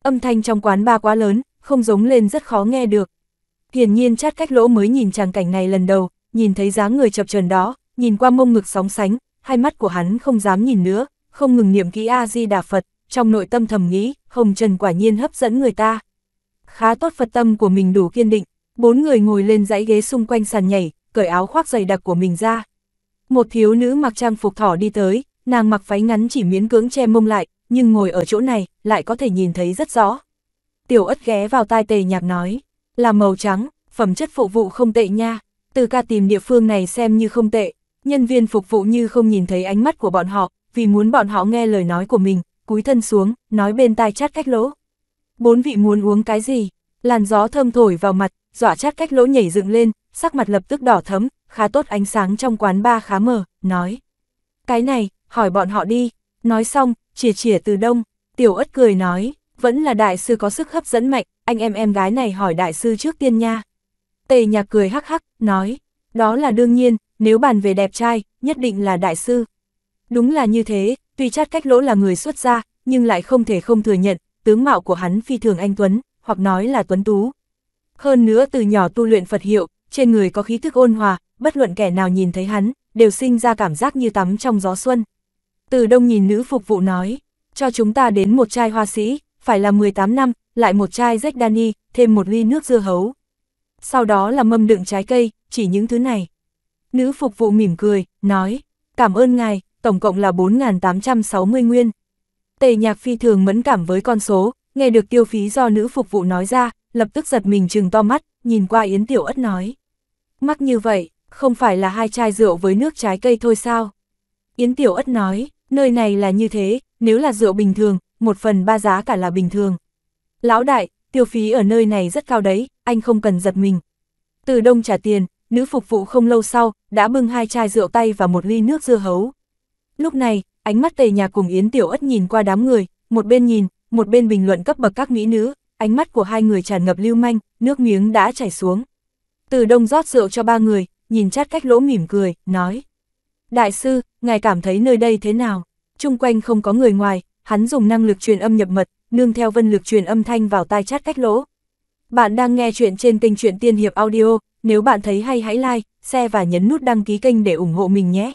Âm thanh trong quán ba quá lớn, không giống lên rất khó nghe được. Hiển nhiên chát cách lỗ mới nhìn tràng cảnh này lần đầu, nhìn thấy dáng người chập trần đó, nhìn qua mông ngực sóng sánh, hai mắt của hắn không dám nhìn nữa, không ngừng niệm kỹ A-di-đà Phật, trong nội tâm thầm nghĩ, hồng trần quả nhiên hấp dẫn người ta khá tốt Phật tâm của mình đủ kiên định, bốn người ngồi lên dãy ghế xung quanh sàn nhảy, cởi áo khoác dày đặc của mình ra. Một thiếu nữ mặc trang phục thỏ đi tới, nàng mặc váy ngắn chỉ miễn cưỡng che mông lại, nhưng ngồi ở chỗ này, lại có thể nhìn thấy rất rõ. Tiểu ất ghé vào tai tề nhạc nói, là màu trắng, phẩm chất phục vụ không tệ nha, từ ca tìm địa phương này xem như không tệ, nhân viên phục vụ như không nhìn thấy ánh mắt của bọn họ, vì muốn bọn họ nghe lời nói của mình, cúi thân xuống, nói bên tai chát cách lỗ bốn vị muốn uống cái gì? Làn gió thơm thổi vào mặt, dọa chát cách lỗ nhảy dựng lên, sắc mặt lập tức đỏ thấm, khá tốt ánh sáng trong quán ba khá mờ, nói. Cái này, hỏi bọn họ đi. Nói xong, chìa chìa từ đông, tiểu ất cười nói, vẫn là đại sư có sức hấp dẫn mạnh, anh em em gái này hỏi đại sư trước tiên nha. Tề nhạc cười hắc hắc, nói, đó là đương nhiên, nếu bàn về đẹp trai, nhất định là đại sư. Đúng là như thế, tuy chát cách lỗ là người xuất gia, nhưng lại không thể không thừa nhận, tướng mạo của hắn phi thường anh Tuấn, hoặc nói là Tuấn Tú. Hơn nữa từ nhỏ tu luyện Phật hiệu, trên người có khí thức ôn hòa, bất luận kẻ nào nhìn thấy hắn, đều sinh ra cảm giác như tắm trong gió xuân. Từ đông nhìn nữ phục vụ nói, cho chúng ta đến một chai hoa sĩ, phải là 18 năm, lại một chai rách Dani, thêm một ly nước dưa hấu. Sau đó là mâm đựng trái cây, chỉ những thứ này. Nữ phục vụ mỉm cười, nói, cảm ơn ngài, tổng cộng là 4.860 nguyên. Tề nhạc phi thường mẫn cảm với con số, nghe được tiêu phí do nữ phục vụ nói ra, lập tức giật mình chừng to mắt, nhìn qua Yến Tiểu Ất nói. Mắc như vậy, không phải là hai chai rượu với nước trái cây thôi sao? Yến Tiểu Ất nói, nơi này là như thế, nếu là rượu bình thường, một phần ba giá cả là bình thường. Lão đại, tiêu phí ở nơi này rất cao đấy, anh không cần giật mình. Từ đông trả tiền, nữ phục vụ không lâu sau, đã bưng hai chai rượu tay và một ly nước dưa hấu. Lúc này, ánh mắt tề nhà cùng Yến Tiểu Ất nhìn qua đám người, một bên nhìn, một bên bình luận cấp bậc các mỹ nữ, ánh mắt của hai người tràn ngập lưu manh, nước miếng đã chảy xuống. Từ đông rót rượu cho ba người, nhìn chát cách lỗ mỉm cười, nói. Đại sư, ngài cảm thấy nơi đây thế nào? Trung quanh không có người ngoài, hắn dùng năng lực truyền âm nhập mật, nương theo vân lực truyền âm thanh vào tai chát cách lỗ. Bạn đang nghe chuyện trên kênh truyện Tiên Hiệp Audio, nếu bạn thấy hay hãy like, share và nhấn nút đăng ký kênh để ủng hộ mình nhé.